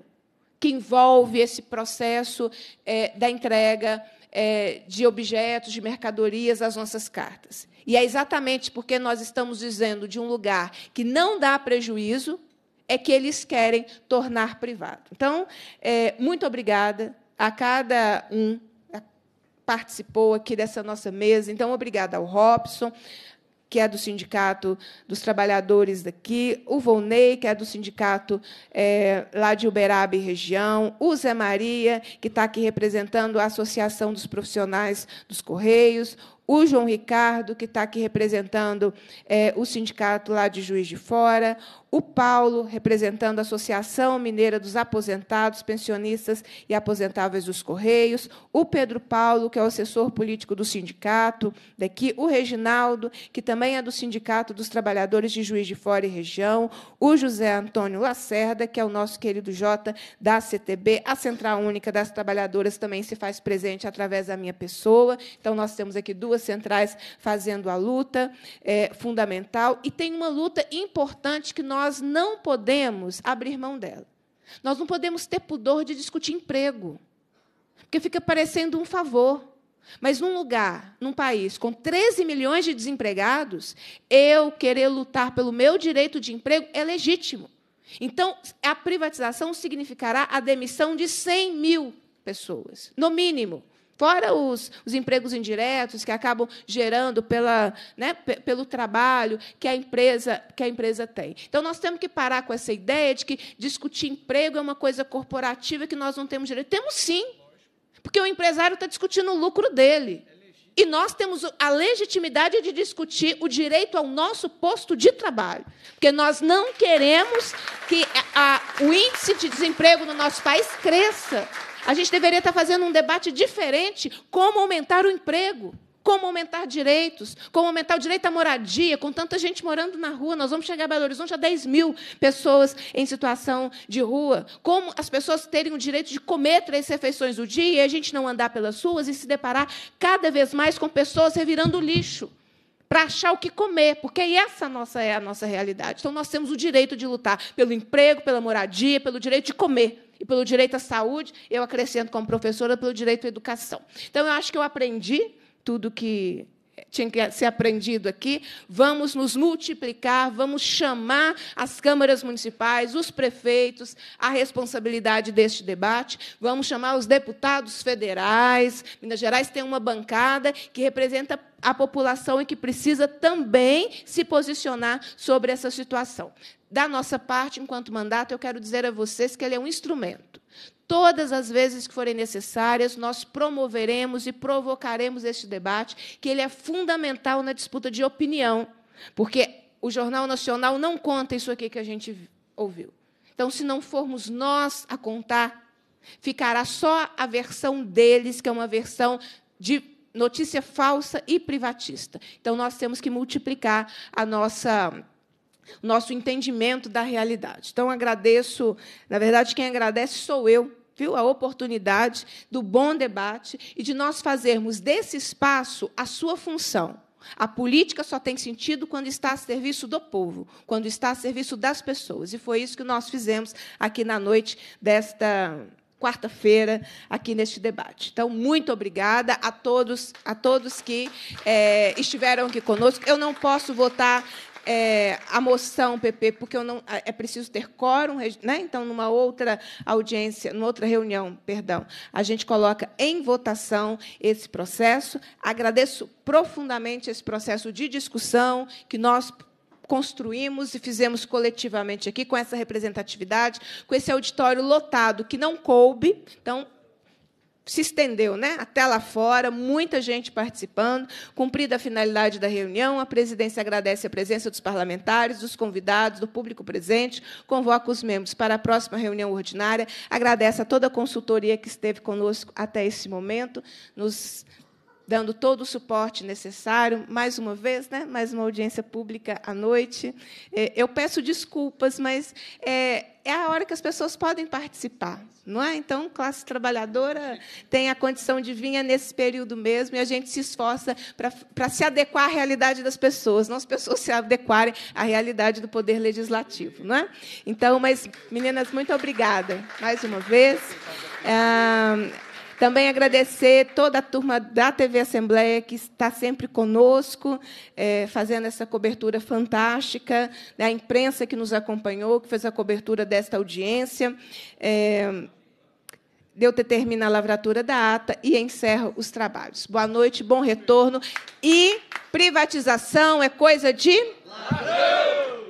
que envolve esse processo é, da entrega é, de objetos, de mercadorias às nossas cartas. E é exatamente porque nós estamos dizendo de um lugar que não dá prejuízo é que eles querem tornar privado. Então, é, muito obrigada a cada um participou aqui dessa nossa mesa. Então, obrigada ao Robson, que é do Sindicato dos Trabalhadores daqui, o Volney, que é do Sindicato é, lá de Uberaba e região, o Zé Maria, que está aqui representando a Associação dos Profissionais dos Correios, o João Ricardo, que está aqui representando é, o sindicato lá de Juiz de Fora, o Paulo, representando a Associação Mineira dos Aposentados, Pensionistas e Aposentáveis dos Correios, o Pedro Paulo, que é o assessor político do sindicato daqui, o Reginaldo, que também é do Sindicato dos Trabalhadores de Juiz de Fora e Região, o José Antônio Lacerda, que é o nosso querido Jota da CTB, a Central Única das Trabalhadoras também se faz presente através da minha pessoa. Então, nós temos aqui duas centrais fazendo a luta é, fundamental. E tem uma luta importante que nós nós não podemos abrir mão dela. Nós não podemos ter pudor de discutir emprego, porque fica parecendo um favor. Mas num lugar, num país com 13 milhões de desempregados, eu querer lutar pelo meu direito de emprego é legítimo. Então, a privatização significará a demissão de 100 mil pessoas, no mínimo. Fora os, os empregos indiretos que acabam gerando pela, né, pelo trabalho que a, empresa, que a empresa tem. Então, nós temos que parar com essa ideia de que discutir emprego é uma coisa corporativa que nós não temos direito. Temos sim, porque o empresário está discutindo o lucro dele. E nós temos a legitimidade de discutir o direito ao nosso posto de trabalho. Porque nós não queremos que a, o índice de desemprego no nosso país cresça. A gente deveria estar fazendo um debate diferente como aumentar o emprego. Como aumentar direitos, como aumentar o direito à moradia, com tanta gente morando na rua, nós vamos chegar a Belo Horizonte a 10 mil pessoas em situação de rua. Como as pessoas terem o direito de comer três refeições o dia e a gente não andar pelas ruas e se deparar cada vez mais com pessoas revirando lixo para achar o que comer, porque essa nossa é a nossa realidade. Então nós temos o direito de lutar pelo emprego, pela moradia, pelo direito de comer e pelo direito à saúde. Eu acrescento como professora pelo direito à educação. Então eu acho que eu aprendi tudo que tinha que ser aprendido aqui. Vamos nos multiplicar, vamos chamar as câmaras municipais, os prefeitos, a responsabilidade deste debate. Vamos chamar os deputados federais. Minas Gerais tem uma bancada que representa a população e que precisa também se posicionar sobre essa situação. Da nossa parte, enquanto mandato, eu quero dizer a vocês que ele é um instrumento Todas as vezes que forem necessárias, nós promoveremos e provocaremos este debate, que ele é fundamental na disputa de opinião, porque o Jornal Nacional não conta isso aqui que a gente ouviu. Então, se não formos nós a contar, ficará só a versão deles, que é uma versão de notícia falsa e privatista. Então, nós temos que multiplicar a nossa nosso entendimento da realidade. Então, agradeço, na verdade, quem agradece sou eu, viu, a oportunidade do bom debate e de nós fazermos desse espaço a sua função. A política só tem sentido quando está a serviço do povo, quando está a serviço das pessoas. E foi isso que nós fizemos aqui na noite desta quarta-feira aqui neste debate. Então, muito obrigada a todos, a todos que é, estiveram aqui conosco. Eu não posso votar é, a moção, PP, porque eu não, é, é preciso ter quórum, né? então, numa outra audiência, numa outra reunião, perdão, a gente coloca em votação esse processo. Agradeço profundamente esse processo de discussão que nós construímos e fizemos coletivamente aqui, com essa representatividade, com esse auditório lotado que não coube. Então, se estendeu né, até lá fora, muita gente participando. Cumprida a finalidade da reunião, a presidência agradece a presença dos parlamentares, dos convidados, do público presente, convoca os membros para a próxima reunião ordinária, agradece a toda a consultoria que esteve conosco até esse momento, nos dando todo o suporte necessário. Mais uma vez, né? mais uma audiência pública à noite. É, eu peço desculpas, mas é, é, a hora que as pessoas podem participar. Não é? Então, classe trabalhadora tem a condição de vir é nesse período mesmo e a gente se esforça para se adequar à realidade das pessoas, não as pessoas se adequarem à realidade do poder legislativo. Não é? Então, mas, meninas, muito obrigada mais uma vez. Ah, também agradecer toda a turma da TV Assembleia que está sempre conosco, é, fazendo essa cobertura fantástica, né, a imprensa que nos acompanhou, que fez a cobertura desta audiência. É, Deu determina a lavratura da ata e encerro os trabalhos. Boa noite, bom retorno. E privatização é coisa de. Ladrão!